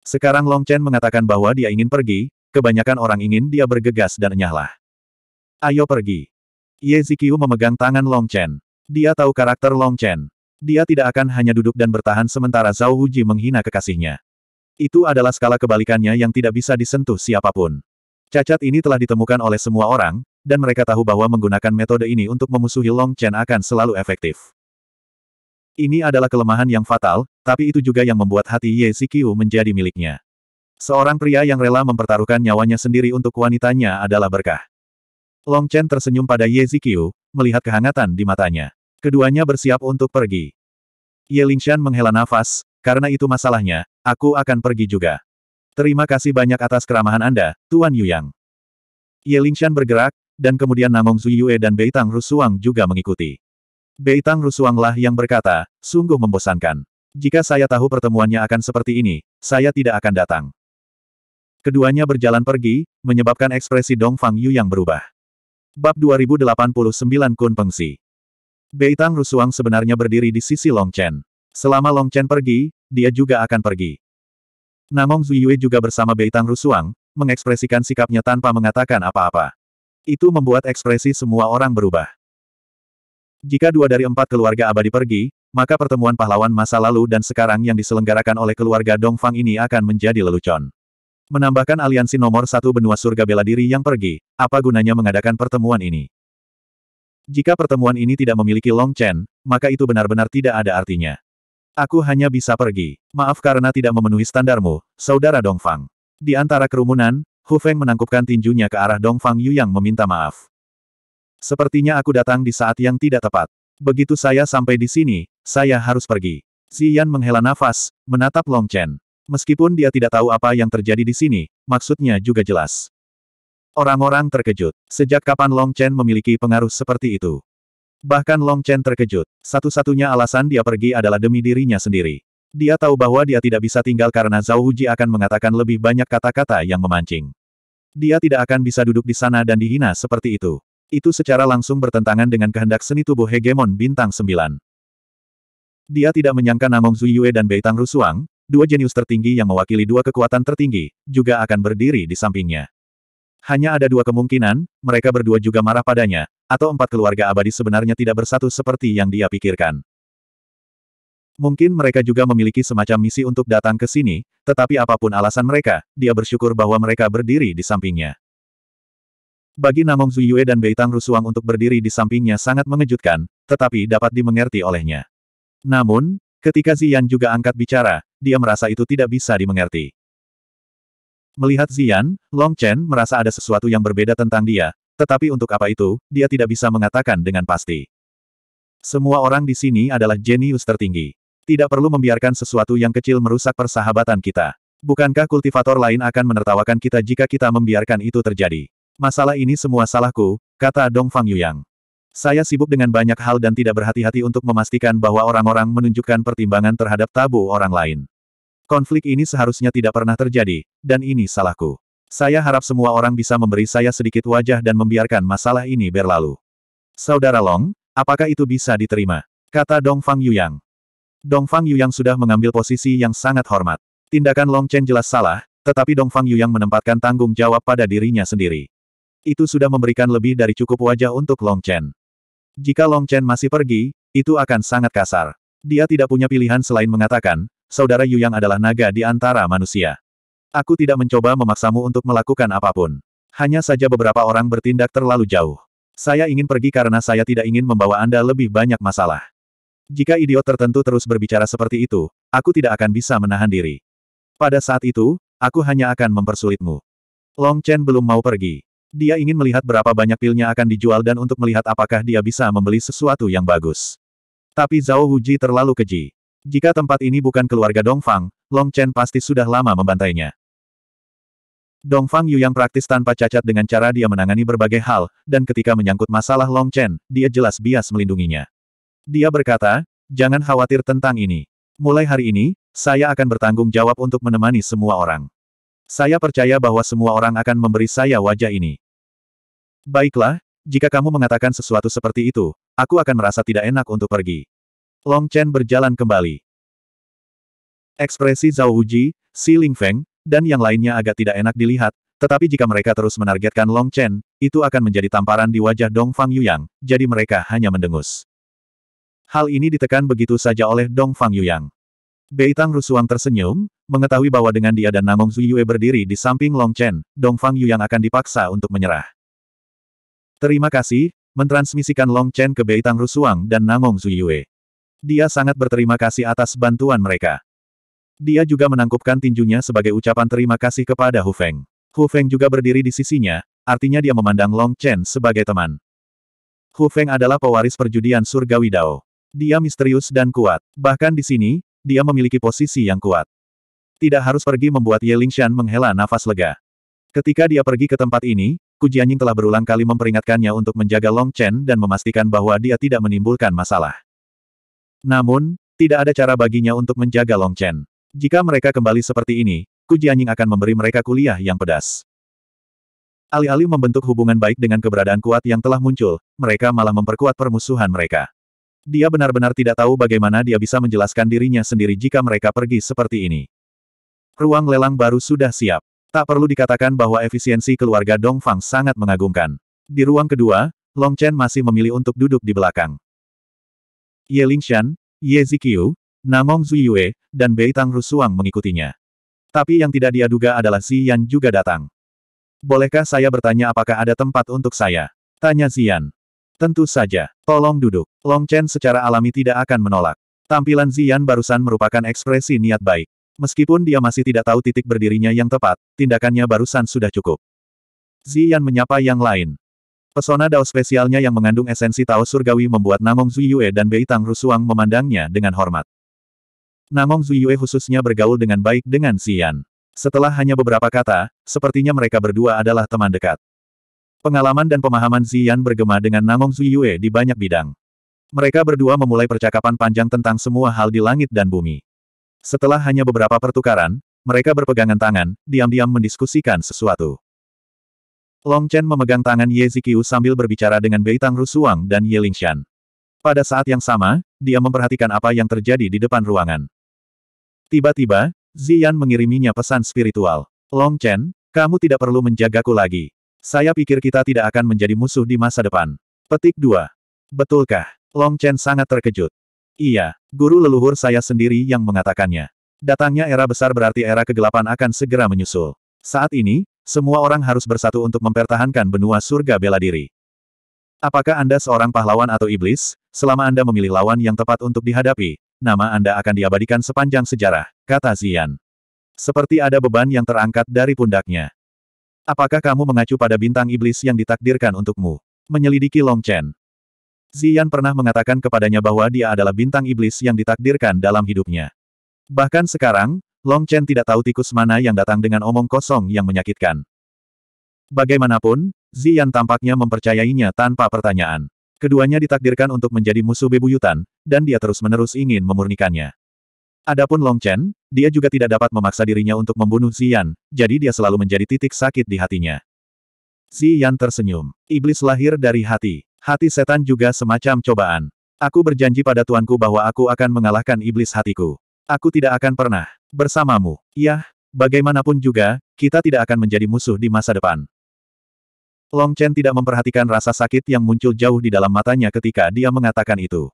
Sekarang Long Chen mengatakan bahwa dia ingin pergi, kebanyakan orang ingin dia bergegas dan nyahlah. Ayo pergi. Ye Zikiu memegang tangan Long Chen. Dia tahu karakter Long Chen. Dia tidak akan hanya duduk dan bertahan sementara Zhao Huji menghina kekasihnya. Itu adalah skala kebalikannya yang tidak bisa disentuh siapapun. Cacat ini telah ditemukan oleh semua orang, dan mereka tahu bahwa menggunakan metode ini untuk memusuhi Long Chen akan selalu efektif. Ini adalah kelemahan yang fatal, tapi itu juga yang membuat hati Ye Zikyu menjadi miliknya. Seorang pria yang rela mempertaruhkan nyawanya sendiri untuk wanitanya adalah berkah. Long Chen tersenyum pada Ye Zikyu, melihat kehangatan di matanya. Keduanya bersiap untuk pergi. Ye Lingshan menghela nafas, karena itu masalahnya, aku akan pergi juga. Terima kasih banyak atas keramahan Anda, Tuan Yu Yang. Ye Lingshan bergerak, dan kemudian Namong Zuyue dan Beitang Rusuang juga mengikuti. Beitang Rusuanglah yang berkata, sungguh membosankan. Jika saya tahu pertemuannya akan seperti ini, saya tidak akan datang. Keduanya berjalan pergi, menyebabkan ekspresi Dong Fang Yu yang berubah. Bab 2089 Kun Pengsi Beitang Rusuang sebenarnya berdiri di sisi Long Chen. Selama Long Chen pergi, dia juga akan pergi. Namong Zuyue juga bersama Beitang Rusuang, mengekspresikan sikapnya tanpa mengatakan apa-apa. Itu membuat ekspresi semua orang berubah. Jika dua dari empat keluarga abadi pergi, maka pertemuan pahlawan masa lalu dan sekarang yang diselenggarakan oleh keluarga Dongfang ini akan menjadi lelucon. Menambahkan aliansi nomor satu benua surga bela diri yang pergi, apa gunanya mengadakan pertemuan ini? Jika pertemuan ini tidak memiliki Long Chen, maka itu benar-benar tidak ada artinya. Aku hanya bisa pergi. Maaf karena tidak memenuhi standarmu, Saudara Dongfang. Di antara kerumunan, Hu Feng menangkupkan tinjunya ke arah Dong Fang Yu yang meminta maaf. Sepertinya aku datang di saat yang tidak tepat. Begitu saya sampai di sini, saya harus pergi. Yan menghela nafas, menatap Long Chen. Meskipun dia tidak tahu apa yang terjadi di sini, maksudnya juga jelas. Orang-orang terkejut. Sejak kapan Long Chen memiliki pengaruh seperti itu? Bahkan Long Chen terkejut. Satu-satunya alasan dia pergi adalah demi dirinya sendiri. Dia tahu bahwa dia tidak bisa tinggal karena Zhao Huji akan mengatakan lebih banyak kata-kata yang memancing. Dia tidak akan bisa duduk di sana dan dihina seperti itu. Itu secara langsung bertentangan dengan kehendak seni tubuh hegemon bintang 9. Dia tidak menyangka Namong Zuyue dan Beitang Rusuang, dua jenius tertinggi yang mewakili dua kekuatan tertinggi, juga akan berdiri di sampingnya. Hanya ada dua kemungkinan, mereka berdua juga marah padanya, atau empat keluarga abadi sebenarnya tidak bersatu seperti yang dia pikirkan. Mungkin mereka juga memiliki semacam misi untuk datang ke sini, tetapi apapun alasan mereka, dia bersyukur bahwa mereka berdiri di sampingnya. Bagi Namong Zuyue dan Beitang Rusuang untuk berdiri di sampingnya sangat mengejutkan, tetapi dapat dimengerti olehnya. Namun, ketika Zian juga angkat bicara, dia merasa itu tidak bisa dimengerti. Melihat Zian, Long Chen merasa ada sesuatu yang berbeda tentang dia, tetapi untuk apa itu, dia tidak bisa mengatakan dengan pasti. Semua orang di sini adalah jenius tertinggi. Tidak perlu membiarkan sesuatu yang kecil merusak persahabatan kita. Bukankah kultivator lain akan menertawakan kita jika kita membiarkan itu terjadi? Masalah ini semua salahku, kata Dong Fang Yuyang. Saya sibuk dengan banyak hal dan tidak berhati-hati untuk memastikan bahwa orang-orang menunjukkan pertimbangan terhadap tabu orang lain. Konflik ini seharusnya tidak pernah terjadi, dan ini salahku. Saya harap semua orang bisa memberi saya sedikit wajah dan membiarkan masalah ini berlalu. Saudara Long, apakah itu bisa diterima? Kata Dong Fang Yuyang. Dongfang Yuyang sudah mengambil posisi yang sangat hormat. Tindakan Long Chen jelas salah, tetapi Dongfang Yuyang menempatkan tanggung jawab pada dirinya sendiri. Itu sudah memberikan lebih dari cukup wajah untuk Long Chen. Jika Long Chen masih pergi, itu akan sangat kasar. Dia tidak punya pilihan selain mengatakan, saudara Yuyang adalah naga di antara manusia. Aku tidak mencoba memaksamu untuk melakukan apapun. Hanya saja beberapa orang bertindak terlalu jauh. Saya ingin pergi karena saya tidak ingin membawa Anda lebih banyak masalah. Jika idiot tertentu terus berbicara seperti itu, aku tidak akan bisa menahan diri. Pada saat itu, aku hanya akan mempersulitmu. Long Chen belum mau pergi. Dia ingin melihat berapa banyak pilnya akan dijual dan untuk melihat apakah dia bisa membeli sesuatu yang bagus. Tapi Zhao Huji terlalu keji. Jika tempat ini bukan keluarga Dong Fang, Long Chen pasti sudah lama membantainya. Dong Fang Yu yang praktis tanpa cacat dengan cara dia menangani berbagai hal, dan ketika menyangkut masalah Long Chen, dia jelas bias melindunginya. Dia berkata, jangan khawatir tentang ini. Mulai hari ini, saya akan bertanggung jawab untuk menemani semua orang. Saya percaya bahwa semua orang akan memberi saya wajah ini. Baiklah, jika kamu mengatakan sesuatu seperti itu, aku akan merasa tidak enak untuk pergi. Long Chen berjalan kembali. Ekspresi Zhao Wuji, Ling Feng, dan yang lainnya agak tidak enak dilihat, tetapi jika mereka terus menargetkan Long Chen, itu akan menjadi tamparan di wajah Dong Fang Yuyang, jadi mereka hanya mendengus. Hal ini ditekan begitu saja oleh Dong Fang Yuyang. Beitang Rusuang tersenyum, mengetahui bahwa dengan dia dan Namong Zuyue berdiri di samping Long Chen, Dong Fang Yuyang akan dipaksa untuk menyerah. Terima kasih, mentransmisikan Long Chen ke Beitang Rusuang dan Namong Zuyue. Dia sangat berterima kasih atas bantuan mereka. Dia juga menangkupkan tinjunya sebagai ucapan terima kasih kepada Hu Feng. Hu Feng juga berdiri di sisinya, artinya dia memandang Long Chen sebagai teman. Hu Feng adalah pewaris perjudian surgawi Dao. Dia misterius dan kuat. Bahkan di sini, dia memiliki posisi yang kuat. Tidak harus pergi membuat Ye Lingshan menghela nafas lega. Ketika dia pergi ke tempat ini, Ku Jianying telah berulang kali memperingatkannya untuk menjaga Long Chen dan memastikan bahwa dia tidak menimbulkan masalah. Namun, tidak ada cara baginya untuk menjaga Long Chen. Jika mereka kembali seperti ini, Ku Jianying akan memberi mereka kuliah yang pedas. Alih-alih membentuk hubungan baik dengan keberadaan kuat yang telah muncul, mereka malah memperkuat permusuhan mereka. Dia benar-benar tidak tahu bagaimana dia bisa menjelaskan dirinya sendiri jika mereka pergi seperti ini. Ruang lelang baru sudah siap. Tak perlu dikatakan bahwa efisiensi keluarga Dongfang sangat mengagumkan. Di ruang kedua, Long Chen masih memilih untuk duduk di belakang. Ye Lingshan, Ye Ziqiu, Namong Zuyue, dan Bei Tang Rusuang mengikutinya. Tapi yang tidak dia duga adalah Ziyan juga datang. Bolehkah saya bertanya apakah ada tempat untuk saya? Tanya Ziyan. Tentu saja. Tolong duduk. Long Chen secara alami tidak akan menolak. Tampilan Zian barusan merupakan ekspresi niat baik. Meskipun dia masih tidak tahu titik berdirinya yang tepat, tindakannya barusan sudah cukup. Zian menyapa yang lain. Pesona dao spesialnya yang mengandung esensi Tao Surgawi membuat Namong Zuyue dan Bei Tang Rusuang memandangnya dengan hormat. Namong Zuyue khususnya bergaul dengan baik dengan Zian. Setelah hanya beberapa kata, sepertinya mereka berdua adalah teman dekat. Pengalaman dan pemahaman Ziyan bergema dengan Namong Zuyue di banyak bidang. Mereka berdua memulai percakapan panjang tentang semua hal di langit dan bumi. Setelah hanya beberapa pertukaran, mereka berpegangan tangan, diam-diam mendiskusikan sesuatu. Long Chen memegang tangan Ye Zikiu sambil berbicara dengan Bei Tang Rusuang dan Ye Lingshan. Pada saat yang sama, dia memperhatikan apa yang terjadi di depan ruangan. Tiba-tiba, Ziyan mengiriminya pesan spiritual. Long Chen, kamu tidak perlu menjagaku lagi. Saya pikir kita tidak akan menjadi musuh di masa depan. Petik 2. Betulkah? Long Chen sangat terkejut. Iya, guru leluhur saya sendiri yang mengatakannya. Datangnya era besar berarti era kegelapan akan segera menyusul. Saat ini, semua orang harus bersatu untuk mempertahankan benua surga bela diri. Apakah Anda seorang pahlawan atau iblis? Selama Anda memilih lawan yang tepat untuk dihadapi, nama Anda akan diabadikan sepanjang sejarah, kata Zian. Seperti ada beban yang terangkat dari pundaknya. Apakah kamu mengacu pada bintang iblis yang ditakdirkan untukmu? Menyelidiki Long Chen. Zian pernah mengatakan kepadanya bahwa dia adalah bintang iblis yang ditakdirkan dalam hidupnya. Bahkan sekarang, Long Chen tidak tahu tikus mana yang datang dengan omong kosong yang menyakitkan. Bagaimanapun, Zian tampaknya mempercayainya tanpa pertanyaan. Keduanya ditakdirkan untuk menjadi musuh bebuyutan, dan dia terus-menerus ingin memurnikannya. Adapun Long Chen, dia juga tidak dapat memaksa dirinya untuk membunuh Xian, jadi dia selalu menjadi titik sakit di hatinya. Xian tersenyum. Iblis lahir dari hati. Hati setan juga semacam cobaan. Aku berjanji pada tuanku bahwa aku akan mengalahkan iblis hatiku. Aku tidak akan pernah bersamamu. Yah, bagaimanapun juga, kita tidak akan menjadi musuh di masa depan. Long Chen tidak memperhatikan rasa sakit yang muncul jauh di dalam matanya ketika dia mengatakan itu.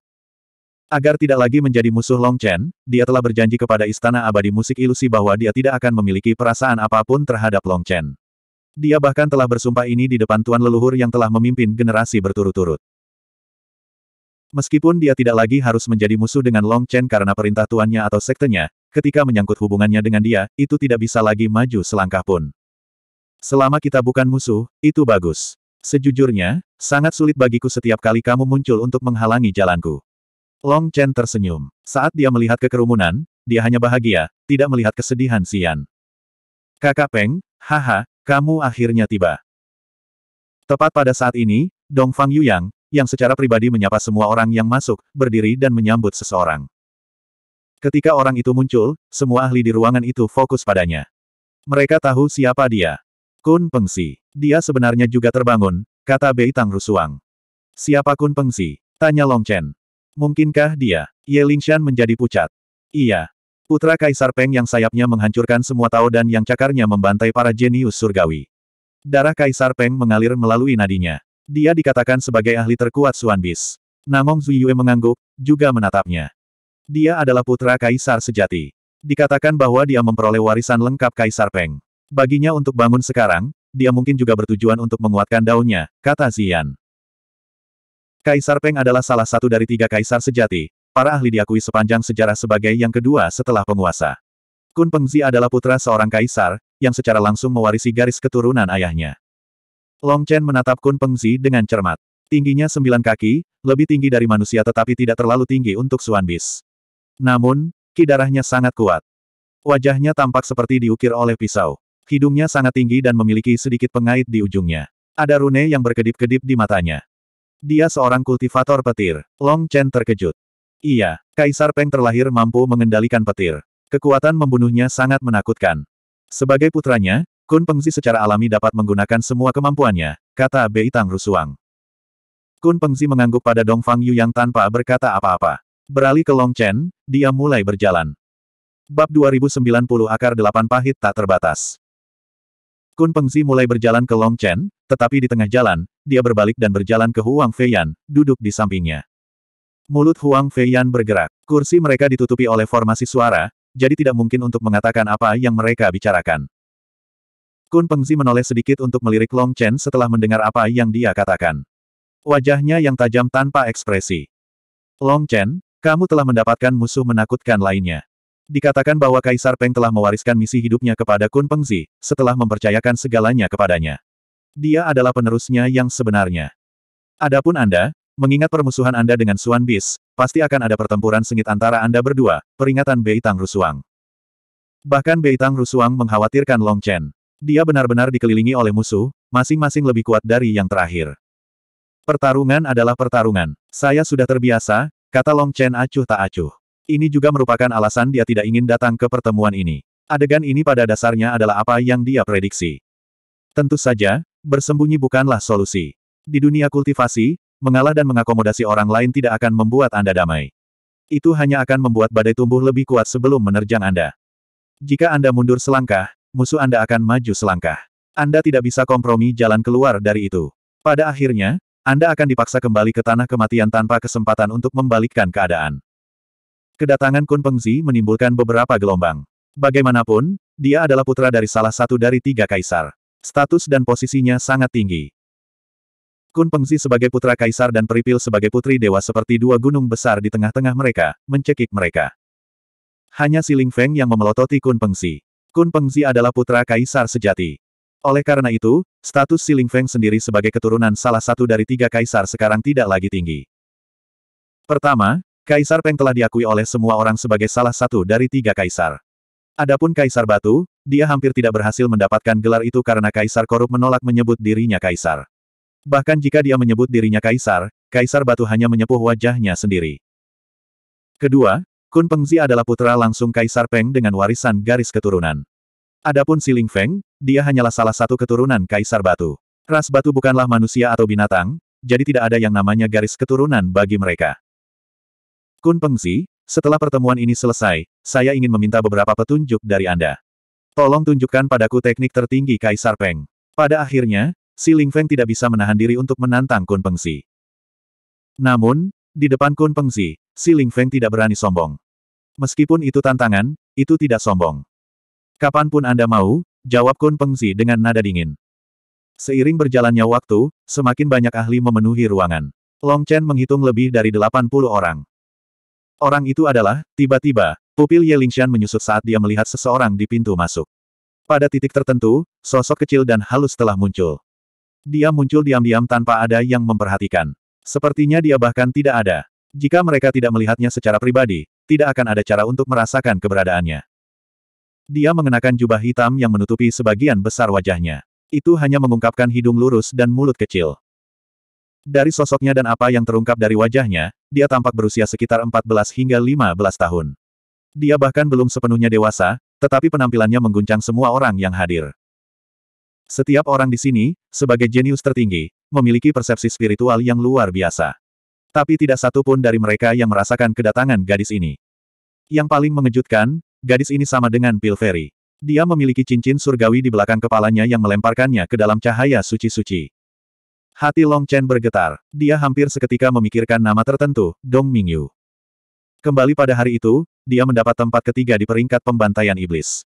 Agar tidak lagi menjadi musuh Long Chen, dia telah berjanji kepada Istana Abadi Musik Ilusi bahwa dia tidak akan memiliki perasaan apapun terhadap Long Chen. Dia bahkan telah bersumpah ini di depan tuan leluhur yang telah memimpin generasi berturut-turut. Meskipun dia tidak lagi harus menjadi musuh dengan Long Chen karena perintah tuannya atau sektenya, ketika menyangkut hubungannya dengan dia, itu tidak bisa lagi maju selangkah pun. Selama kita bukan musuh, itu bagus. Sejujurnya, sangat sulit bagiku setiap kali kamu muncul untuk menghalangi jalanku. Long Chen tersenyum. Saat dia melihat kekerumunan, dia hanya bahagia, tidak melihat kesedihan Xian. Kakak Peng, haha, kamu akhirnya tiba. Tepat pada saat ini, Dong Fang Yuyang, yang secara pribadi menyapa semua orang yang masuk, berdiri dan menyambut seseorang. Ketika orang itu muncul, semua ahli di ruangan itu fokus padanya. Mereka tahu siapa dia. Kun Pengsi. Dia sebenarnya juga terbangun, kata Bei Tang Rusuang. Siapa Kun Pengsi? Tanya Long Chen. Mungkinkah dia? Ye Lingshan menjadi pucat. Iya. Putra Kaisar Peng yang sayapnya menghancurkan semua tao dan yang cakarnya membantai para jenius surgawi. Darah Kaisar Peng mengalir melalui nadinya. Dia dikatakan sebagai ahli terkuat Suan Bis. Namong Zuyue mengangguk, juga menatapnya. Dia adalah putra Kaisar sejati. Dikatakan bahwa dia memperoleh warisan lengkap Kaisar Peng. Baginya untuk bangun sekarang, dia mungkin juga bertujuan untuk menguatkan daunnya, kata Zian. Kaisar Peng adalah salah satu dari tiga kaisar sejati, para ahli diakui sepanjang sejarah sebagai yang kedua setelah penguasa. Kun Pengzi adalah putra seorang kaisar, yang secara langsung mewarisi garis keturunan ayahnya. Long Chen menatap Kun Pengzi dengan cermat. Tingginya sembilan kaki, lebih tinggi dari manusia tetapi tidak terlalu tinggi untuk Suan Bis. Namun, kidarahnya sangat kuat. Wajahnya tampak seperti diukir oleh pisau. Hidungnya sangat tinggi dan memiliki sedikit pengait di ujungnya. Ada rune yang berkedip-kedip di matanya. Dia seorang kultivator petir. Long Chen terkejut. Iya, Kaisar Peng terlahir mampu mengendalikan petir. Kekuatan membunuhnya sangat menakutkan. Sebagai putranya, Kun Pengzi secara alami dapat menggunakan semua kemampuannya, kata Bei Tang Rusuang. Kun Pengzi mengangguk pada Dong Fang Yu yang tanpa berkata apa-apa. Beralih ke Long Chen, dia mulai berjalan. Bab 2090 Akar Delapan Pahit Tak Terbatas Kun Pengzi mulai berjalan ke Long Chen, tetapi di tengah jalan, dia berbalik dan berjalan ke Huang Feiyan, duduk di sampingnya. Mulut Huang Feiyan bergerak. Kursi mereka ditutupi oleh formasi suara, jadi tidak mungkin untuk mengatakan apa yang mereka bicarakan. Kun Pengzi menoleh sedikit untuk melirik Long Chen setelah mendengar apa yang dia katakan. Wajahnya yang tajam tanpa ekspresi. Long Chen, kamu telah mendapatkan musuh menakutkan lainnya. Dikatakan bahwa Kaisar Peng telah mewariskan misi hidupnya kepada Kun Pengzi, setelah mempercayakan segalanya kepadanya. Dia adalah penerusnya yang sebenarnya. Adapun Anda, mengingat permusuhan Anda dengan Suan Bis, pasti akan ada pertempuran sengit antara Anda berdua, peringatan Bei Tang Rusuang. Bahkan Bei Tang Rusuang mengkhawatirkan Long Chen. Dia benar-benar dikelilingi oleh musuh, masing-masing lebih kuat dari yang terakhir. Pertarungan adalah pertarungan. Saya sudah terbiasa, kata Long Chen acuh tak acuh. Ini juga merupakan alasan dia tidak ingin datang ke pertemuan ini. Adegan ini pada dasarnya adalah apa yang dia prediksi. Tentu saja, bersembunyi bukanlah solusi. Di dunia kultivasi, mengalah dan mengakomodasi orang lain tidak akan membuat Anda damai. Itu hanya akan membuat badai tumbuh lebih kuat sebelum menerjang Anda. Jika Anda mundur selangkah, musuh Anda akan maju selangkah. Anda tidak bisa kompromi jalan keluar dari itu. Pada akhirnya, Anda akan dipaksa kembali ke tanah kematian tanpa kesempatan untuk membalikkan keadaan. Kedatangan Kun Pengzi menimbulkan beberapa gelombang. Bagaimanapun, dia adalah putra dari salah satu dari tiga kaisar. Status dan posisinya sangat tinggi. Kun Pengzi sebagai putra kaisar dan Peripil sebagai putri dewa seperti dua gunung besar di tengah-tengah mereka, mencekik mereka. Hanya si Ling Feng yang memelototi Kun Pengzi. Kun Pengzi adalah putra kaisar sejati. Oleh karena itu, status si Ling Feng sendiri sebagai keturunan salah satu dari tiga kaisar sekarang tidak lagi tinggi. Pertama, Kaisar Peng telah diakui oleh semua orang sebagai salah satu dari tiga kaisar. Adapun Kaisar Batu, dia hampir tidak berhasil mendapatkan gelar itu karena Kaisar Korup menolak menyebut dirinya Kaisar. Bahkan jika dia menyebut dirinya Kaisar, Kaisar Batu hanya menyepuh wajahnya sendiri. Kedua, Kun Pengzi adalah putra langsung Kaisar Peng dengan warisan garis keturunan. Adapun Si Ling Feng, dia hanyalah salah satu keturunan Kaisar Batu. Ras Batu bukanlah manusia atau binatang, jadi tidak ada yang namanya garis keturunan bagi mereka. Kun Pengzi, setelah pertemuan ini selesai, saya ingin meminta beberapa petunjuk dari Anda. Tolong tunjukkan padaku teknik tertinggi Kaisar Peng. Pada akhirnya, Si Ling Feng tidak bisa menahan diri untuk menantang Kun Pengzi. Namun, di depan Kun Pengzi, Si Ling Feng tidak berani sombong. Meskipun itu tantangan, itu tidak sombong. Kapanpun Anda mau, jawab Kun Pengzi dengan nada dingin. Seiring berjalannya waktu, semakin banyak ahli memenuhi ruangan. Long Chen menghitung lebih dari 80 orang. Orang itu adalah, tiba-tiba, pupil Ye Lingshan menyusut saat dia melihat seseorang di pintu masuk. Pada titik tertentu, sosok kecil dan halus telah muncul. Dia muncul diam-diam tanpa ada yang memperhatikan. Sepertinya dia bahkan tidak ada. Jika mereka tidak melihatnya secara pribadi, tidak akan ada cara untuk merasakan keberadaannya. Dia mengenakan jubah hitam yang menutupi sebagian besar wajahnya. Itu hanya mengungkapkan hidung lurus dan mulut kecil. Dari sosoknya dan apa yang terungkap dari wajahnya, dia tampak berusia sekitar 14 hingga 15 tahun. Dia bahkan belum sepenuhnya dewasa, tetapi penampilannya mengguncang semua orang yang hadir. Setiap orang di sini, sebagai jenius tertinggi, memiliki persepsi spiritual yang luar biasa. Tapi tidak satu pun dari mereka yang merasakan kedatangan gadis ini. Yang paling mengejutkan, gadis ini sama dengan Pilferi. Dia memiliki cincin surgawi di belakang kepalanya yang melemparkannya ke dalam cahaya suci-suci. Hati Long Chen bergetar. Dia hampir seketika memikirkan nama tertentu, Dong Mingyu. Kembali pada hari itu, dia mendapat tempat ketiga di peringkat pembantaian iblis.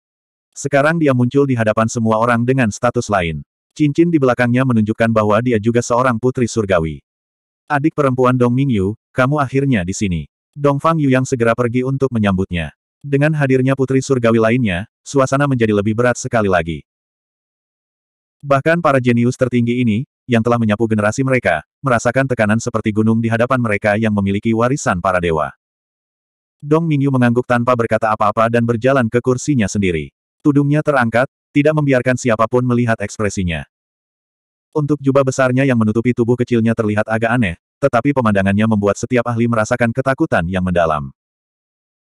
Sekarang dia muncul di hadapan semua orang dengan status lain. Cincin di belakangnya menunjukkan bahwa dia juga seorang putri surgawi. Adik perempuan Dong Mingyu, kamu akhirnya di sini. Dong Fang Yu yang segera pergi untuk menyambutnya. Dengan hadirnya putri surgawi lainnya, suasana menjadi lebih berat sekali lagi. Bahkan para jenius tertinggi ini, yang telah menyapu generasi mereka, merasakan tekanan seperti gunung di hadapan mereka yang memiliki warisan para dewa. Dong Mingyu mengangguk tanpa berkata apa-apa dan berjalan ke kursinya sendiri. Tudungnya terangkat, tidak membiarkan siapapun melihat ekspresinya. Untuk jubah besarnya yang menutupi tubuh kecilnya terlihat agak aneh, tetapi pemandangannya membuat setiap ahli merasakan ketakutan yang mendalam.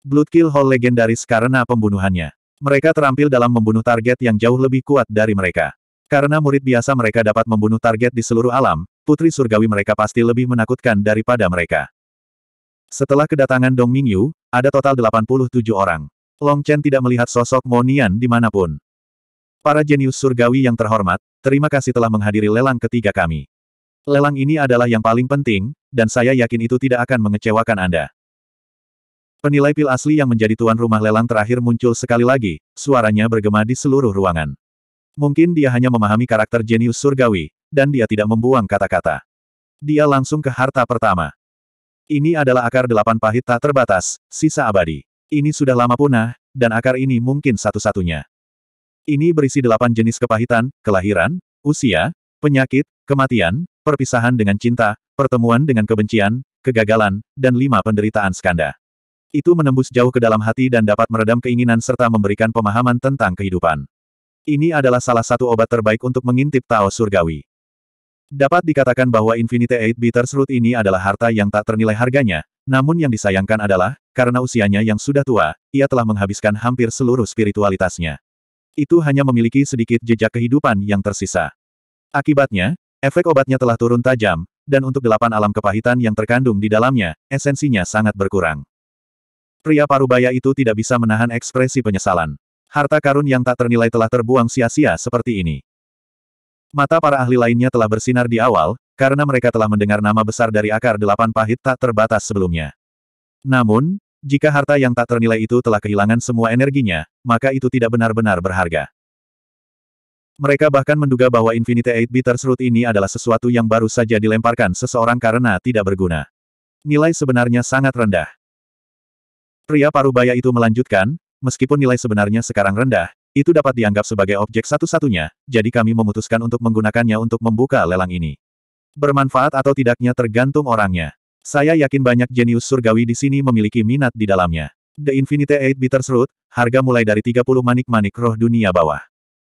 Bloodkill Hall legendaris karena pembunuhannya. Mereka terampil dalam membunuh target yang jauh lebih kuat dari mereka. Karena murid biasa mereka dapat membunuh target di seluruh alam, putri surgawi mereka pasti lebih menakutkan daripada mereka. Setelah kedatangan Dong Mingyu, ada total 87 orang. Long Chen tidak melihat sosok Monian dimanapun. Para jenius surgawi yang terhormat, terima kasih telah menghadiri lelang ketiga kami. Lelang ini adalah yang paling penting, dan saya yakin itu tidak akan mengecewakan Anda. Penilai pil asli yang menjadi tuan rumah lelang terakhir muncul sekali lagi, suaranya bergema di seluruh ruangan. Mungkin dia hanya memahami karakter jenius surgawi, dan dia tidak membuang kata-kata. Dia langsung ke harta pertama. Ini adalah akar delapan pahit tak terbatas, sisa abadi. Ini sudah lama punah, dan akar ini mungkin satu-satunya. Ini berisi delapan jenis kepahitan, kelahiran, usia, penyakit, kematian, perpisahan dengan cinta, pertemuan dengan kebencian, kegagalan, dan lima penderitaan skanda. Itu menembus jauh ke dalam hati dan dapat meredam keinginan serta memberikan pemahaman tentang kehidupan. Ini adalah salah satu obat terbaik untuk mengintip Tao Surgawi. Dapat dikatakan bahwa Infinite Eight Bitters Root ini adalah harta yang tak ternilai harganya, namun yang disayangkan adalah, karena usianya yang sudah tua, ia telah menghabiskan hampir seluruh spiritualitasnya. Itu hanya memiliki sedikit jejak kehidupan yang tersisa. Akibatnya, efek obatnya telah turun tajam, dan untuk delapan alam kepahitan yang terkandung di dalamnya, esensinya sangat berkurang. Pria parubaya itu tidak bisa menahan ekspresi penyesalan. Harta karun yang tak ternilai telah terbuang sia-sia seperti ini. Mata para ahli lainnya telah bersinar di awal, karena mereka telah mendengar nama besar dari akar delapan pahit tak terbatas sebelumnya. Namun, jika harta yang tak ternilai itu telah kehilangan semua energinya, maka itu tidak benar-benar berharga. Mereka bahkan menduga bahwa Infinite Eight Bitters Root ini adalah sesuatu yang baru saja dilemparkan seseorang karena tidak berguna. Nilai sebenarnya sangat rendah. Pria parubaya itu melanjutkan, meskipun nilai sebenarnya sekarang rendah, itu dapat dianggap sebagai objek satu-satunya, jadi kami memutuskan untuk menggunakannya untuk membuka lelang ini. Bermanfaat atau tidaknya tergantung orangnya. Saya yakin banyak jenius surgawi di sini memiliki minat di dalamnya. The Infinite Eight Bitters Root, harga mulai dari 30 manik-manik roh dunia bawah.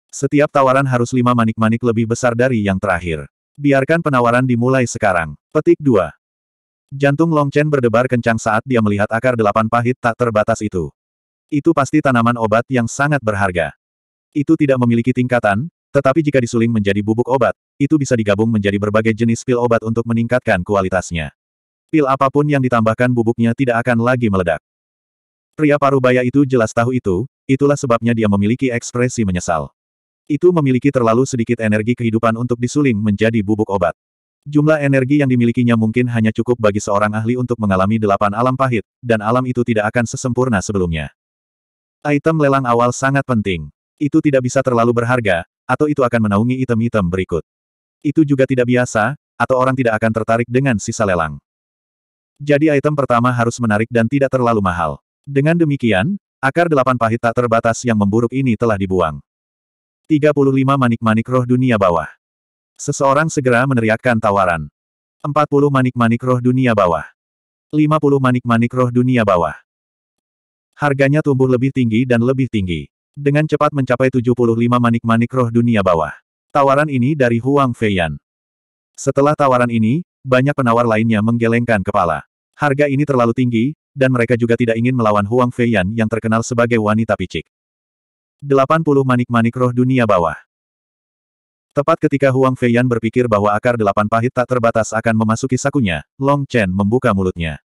Setiap tawaran harus 5 manik-manik lebih besar dari yang terakhir. Biarkan penawaran dimulai sekarang. Petik 2. Jantung Long Chen berdebar kencang saat dia melihat akar delapan pahit tak terbatas itu. Itu pasti tanaman obat yang sangat berharga. Itu tidak memiliki tingkatan, tetapi jika disuling menjadi bubuk obat, itu bisa digabung menjadi berbagai jenis pil obat untuk meningkatkan kualitasnya. Pil apapun yang ditambahkan bubuknya tidak akan lagi meledak. Pria parubaya itu jelas tahu itu, itulah sebabnya dia memiliki ekspresi menyesal. Itu memiliki terlalu sedikit energi kehidupan untuk disuling menjadi bubuk obat. Jumlah energi yang dimilikinya mungkin hanya cukup bagi seorang ahli untuk mengalami delapan alam pahit, dan alam itu tidak akan sesempurna sebelumnya. Item lelang awal sangat penting. Itu tidak bisa terlalu berharga, atau itu akan menaungi item-item berikut. Itu juga tidak biasa, atau orang tidak akan tertarik dengan sisa lelang. Jadi item pertama harus menarik dan tidak terlalu mahal. Dengan demikian, akar delapan pahit tak terbatas yang memburuk ini telah dibuang. 35 manik-manik roh dunia bawah. Seseorang segera meneriakkan tawaran. 40 manik-manik roh dunia bawah. 50 manik-manik roh dunia bawah. Harganya tumbuh lebih tinggi dan lebih tinggi. Dengan cepat mencapai 75 manik-manik roh dunia bawah. Tawaran ini dari Huang Feiyan. Setelah tawaran ini, banyak penawar lainnya menggelengkan kepala. Harga ini terlalu tinggi, dan mereka juga tidak ingin melawan Huang Feiyan yang terkenal sebagai wanita picik. 80 manik-manik roh dunia bawah. Tepat ketika Huang Feiyan berpikir bahwa akar delapan pahit tak terbatas akan memasuki sakunya, Long Chen membuka mulutnya.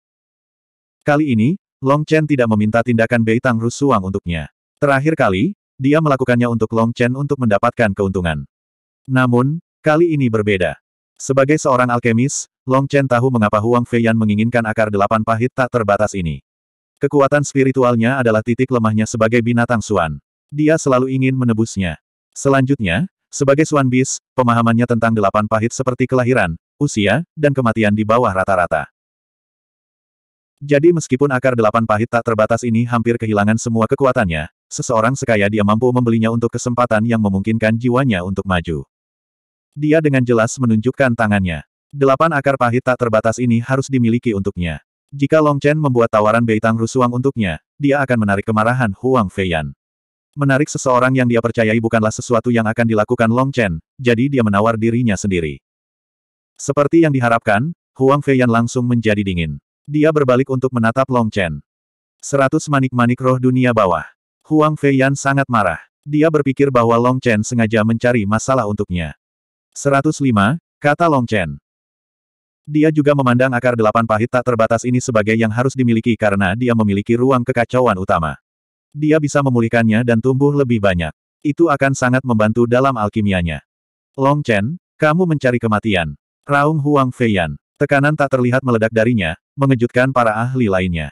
Kali ini, Long Chen tidak meminta tindakan Beitang Rusuang untuknya. Terakhir kali, dia melakukannya untuk Long Chen untuk mendapatkan keuntungan. Namun, kali ini berbeda. Sebagai seorang alkemis, Long Chen tahu mengapa Huang Feiyan menginginkan akar delapan pahit tak terbatas ini. Kekuatan spiritualnya adalah titik lemahnya sebagai binatang suan. Dia selalu ingin menebusnya. Selanjutnya, sebagai Suan Bis, pemahamannya tentang delapan pahit seperti kelahiran, usia, dan kematian di bawah rata-rata. Jadi meskipun akar delapan pahit tak terbatas ini hampir kehilangan semua kekuatannya, seseorang sekaya dia mampu membelinya untuk kesempatan yang memungkinkan jiwanya untuk maju. Dia dengan jelas menunjukkan tangannya. Delapan akar pahit tak terbatas ini harus dimiliki untuknya. Jika Long Chen membuat tawaran Beitang Rusuang untuknya, dia akan menarik kemarahan Huang Feiyan. Menarik seseorang yang dia percayai bukanlah sesuatu yang akan dilakukan Long Chen, jadi dia menawar dirinya sendiri. Seperti yang diharapkan, Huang Feiyan langsung menjadi dingin. Dia berbalik untuk menatap Long Chen. Seratus manik-manik roh dunia bawah. Huang Feiyan sangat marah. Dia berpikir bahwa Long Chen sengaja mencari masalah untuknya. 105, kata Long Chen. Dia juga memandang akar delapan pahit tak terbatas ini sebagai yang harus dimiliki karena dia memiliki ruang kekacauan utama. Dia bisa memulihkannya dan tumbuh lebih banyak. Itu akan sangat membantu dalam alkimianya. Long Chen, kamu mencari kematian. Raung Huang Feiyan. Tekanan tak terlihat meledak darinya, mengejutkan para ahli lainnya.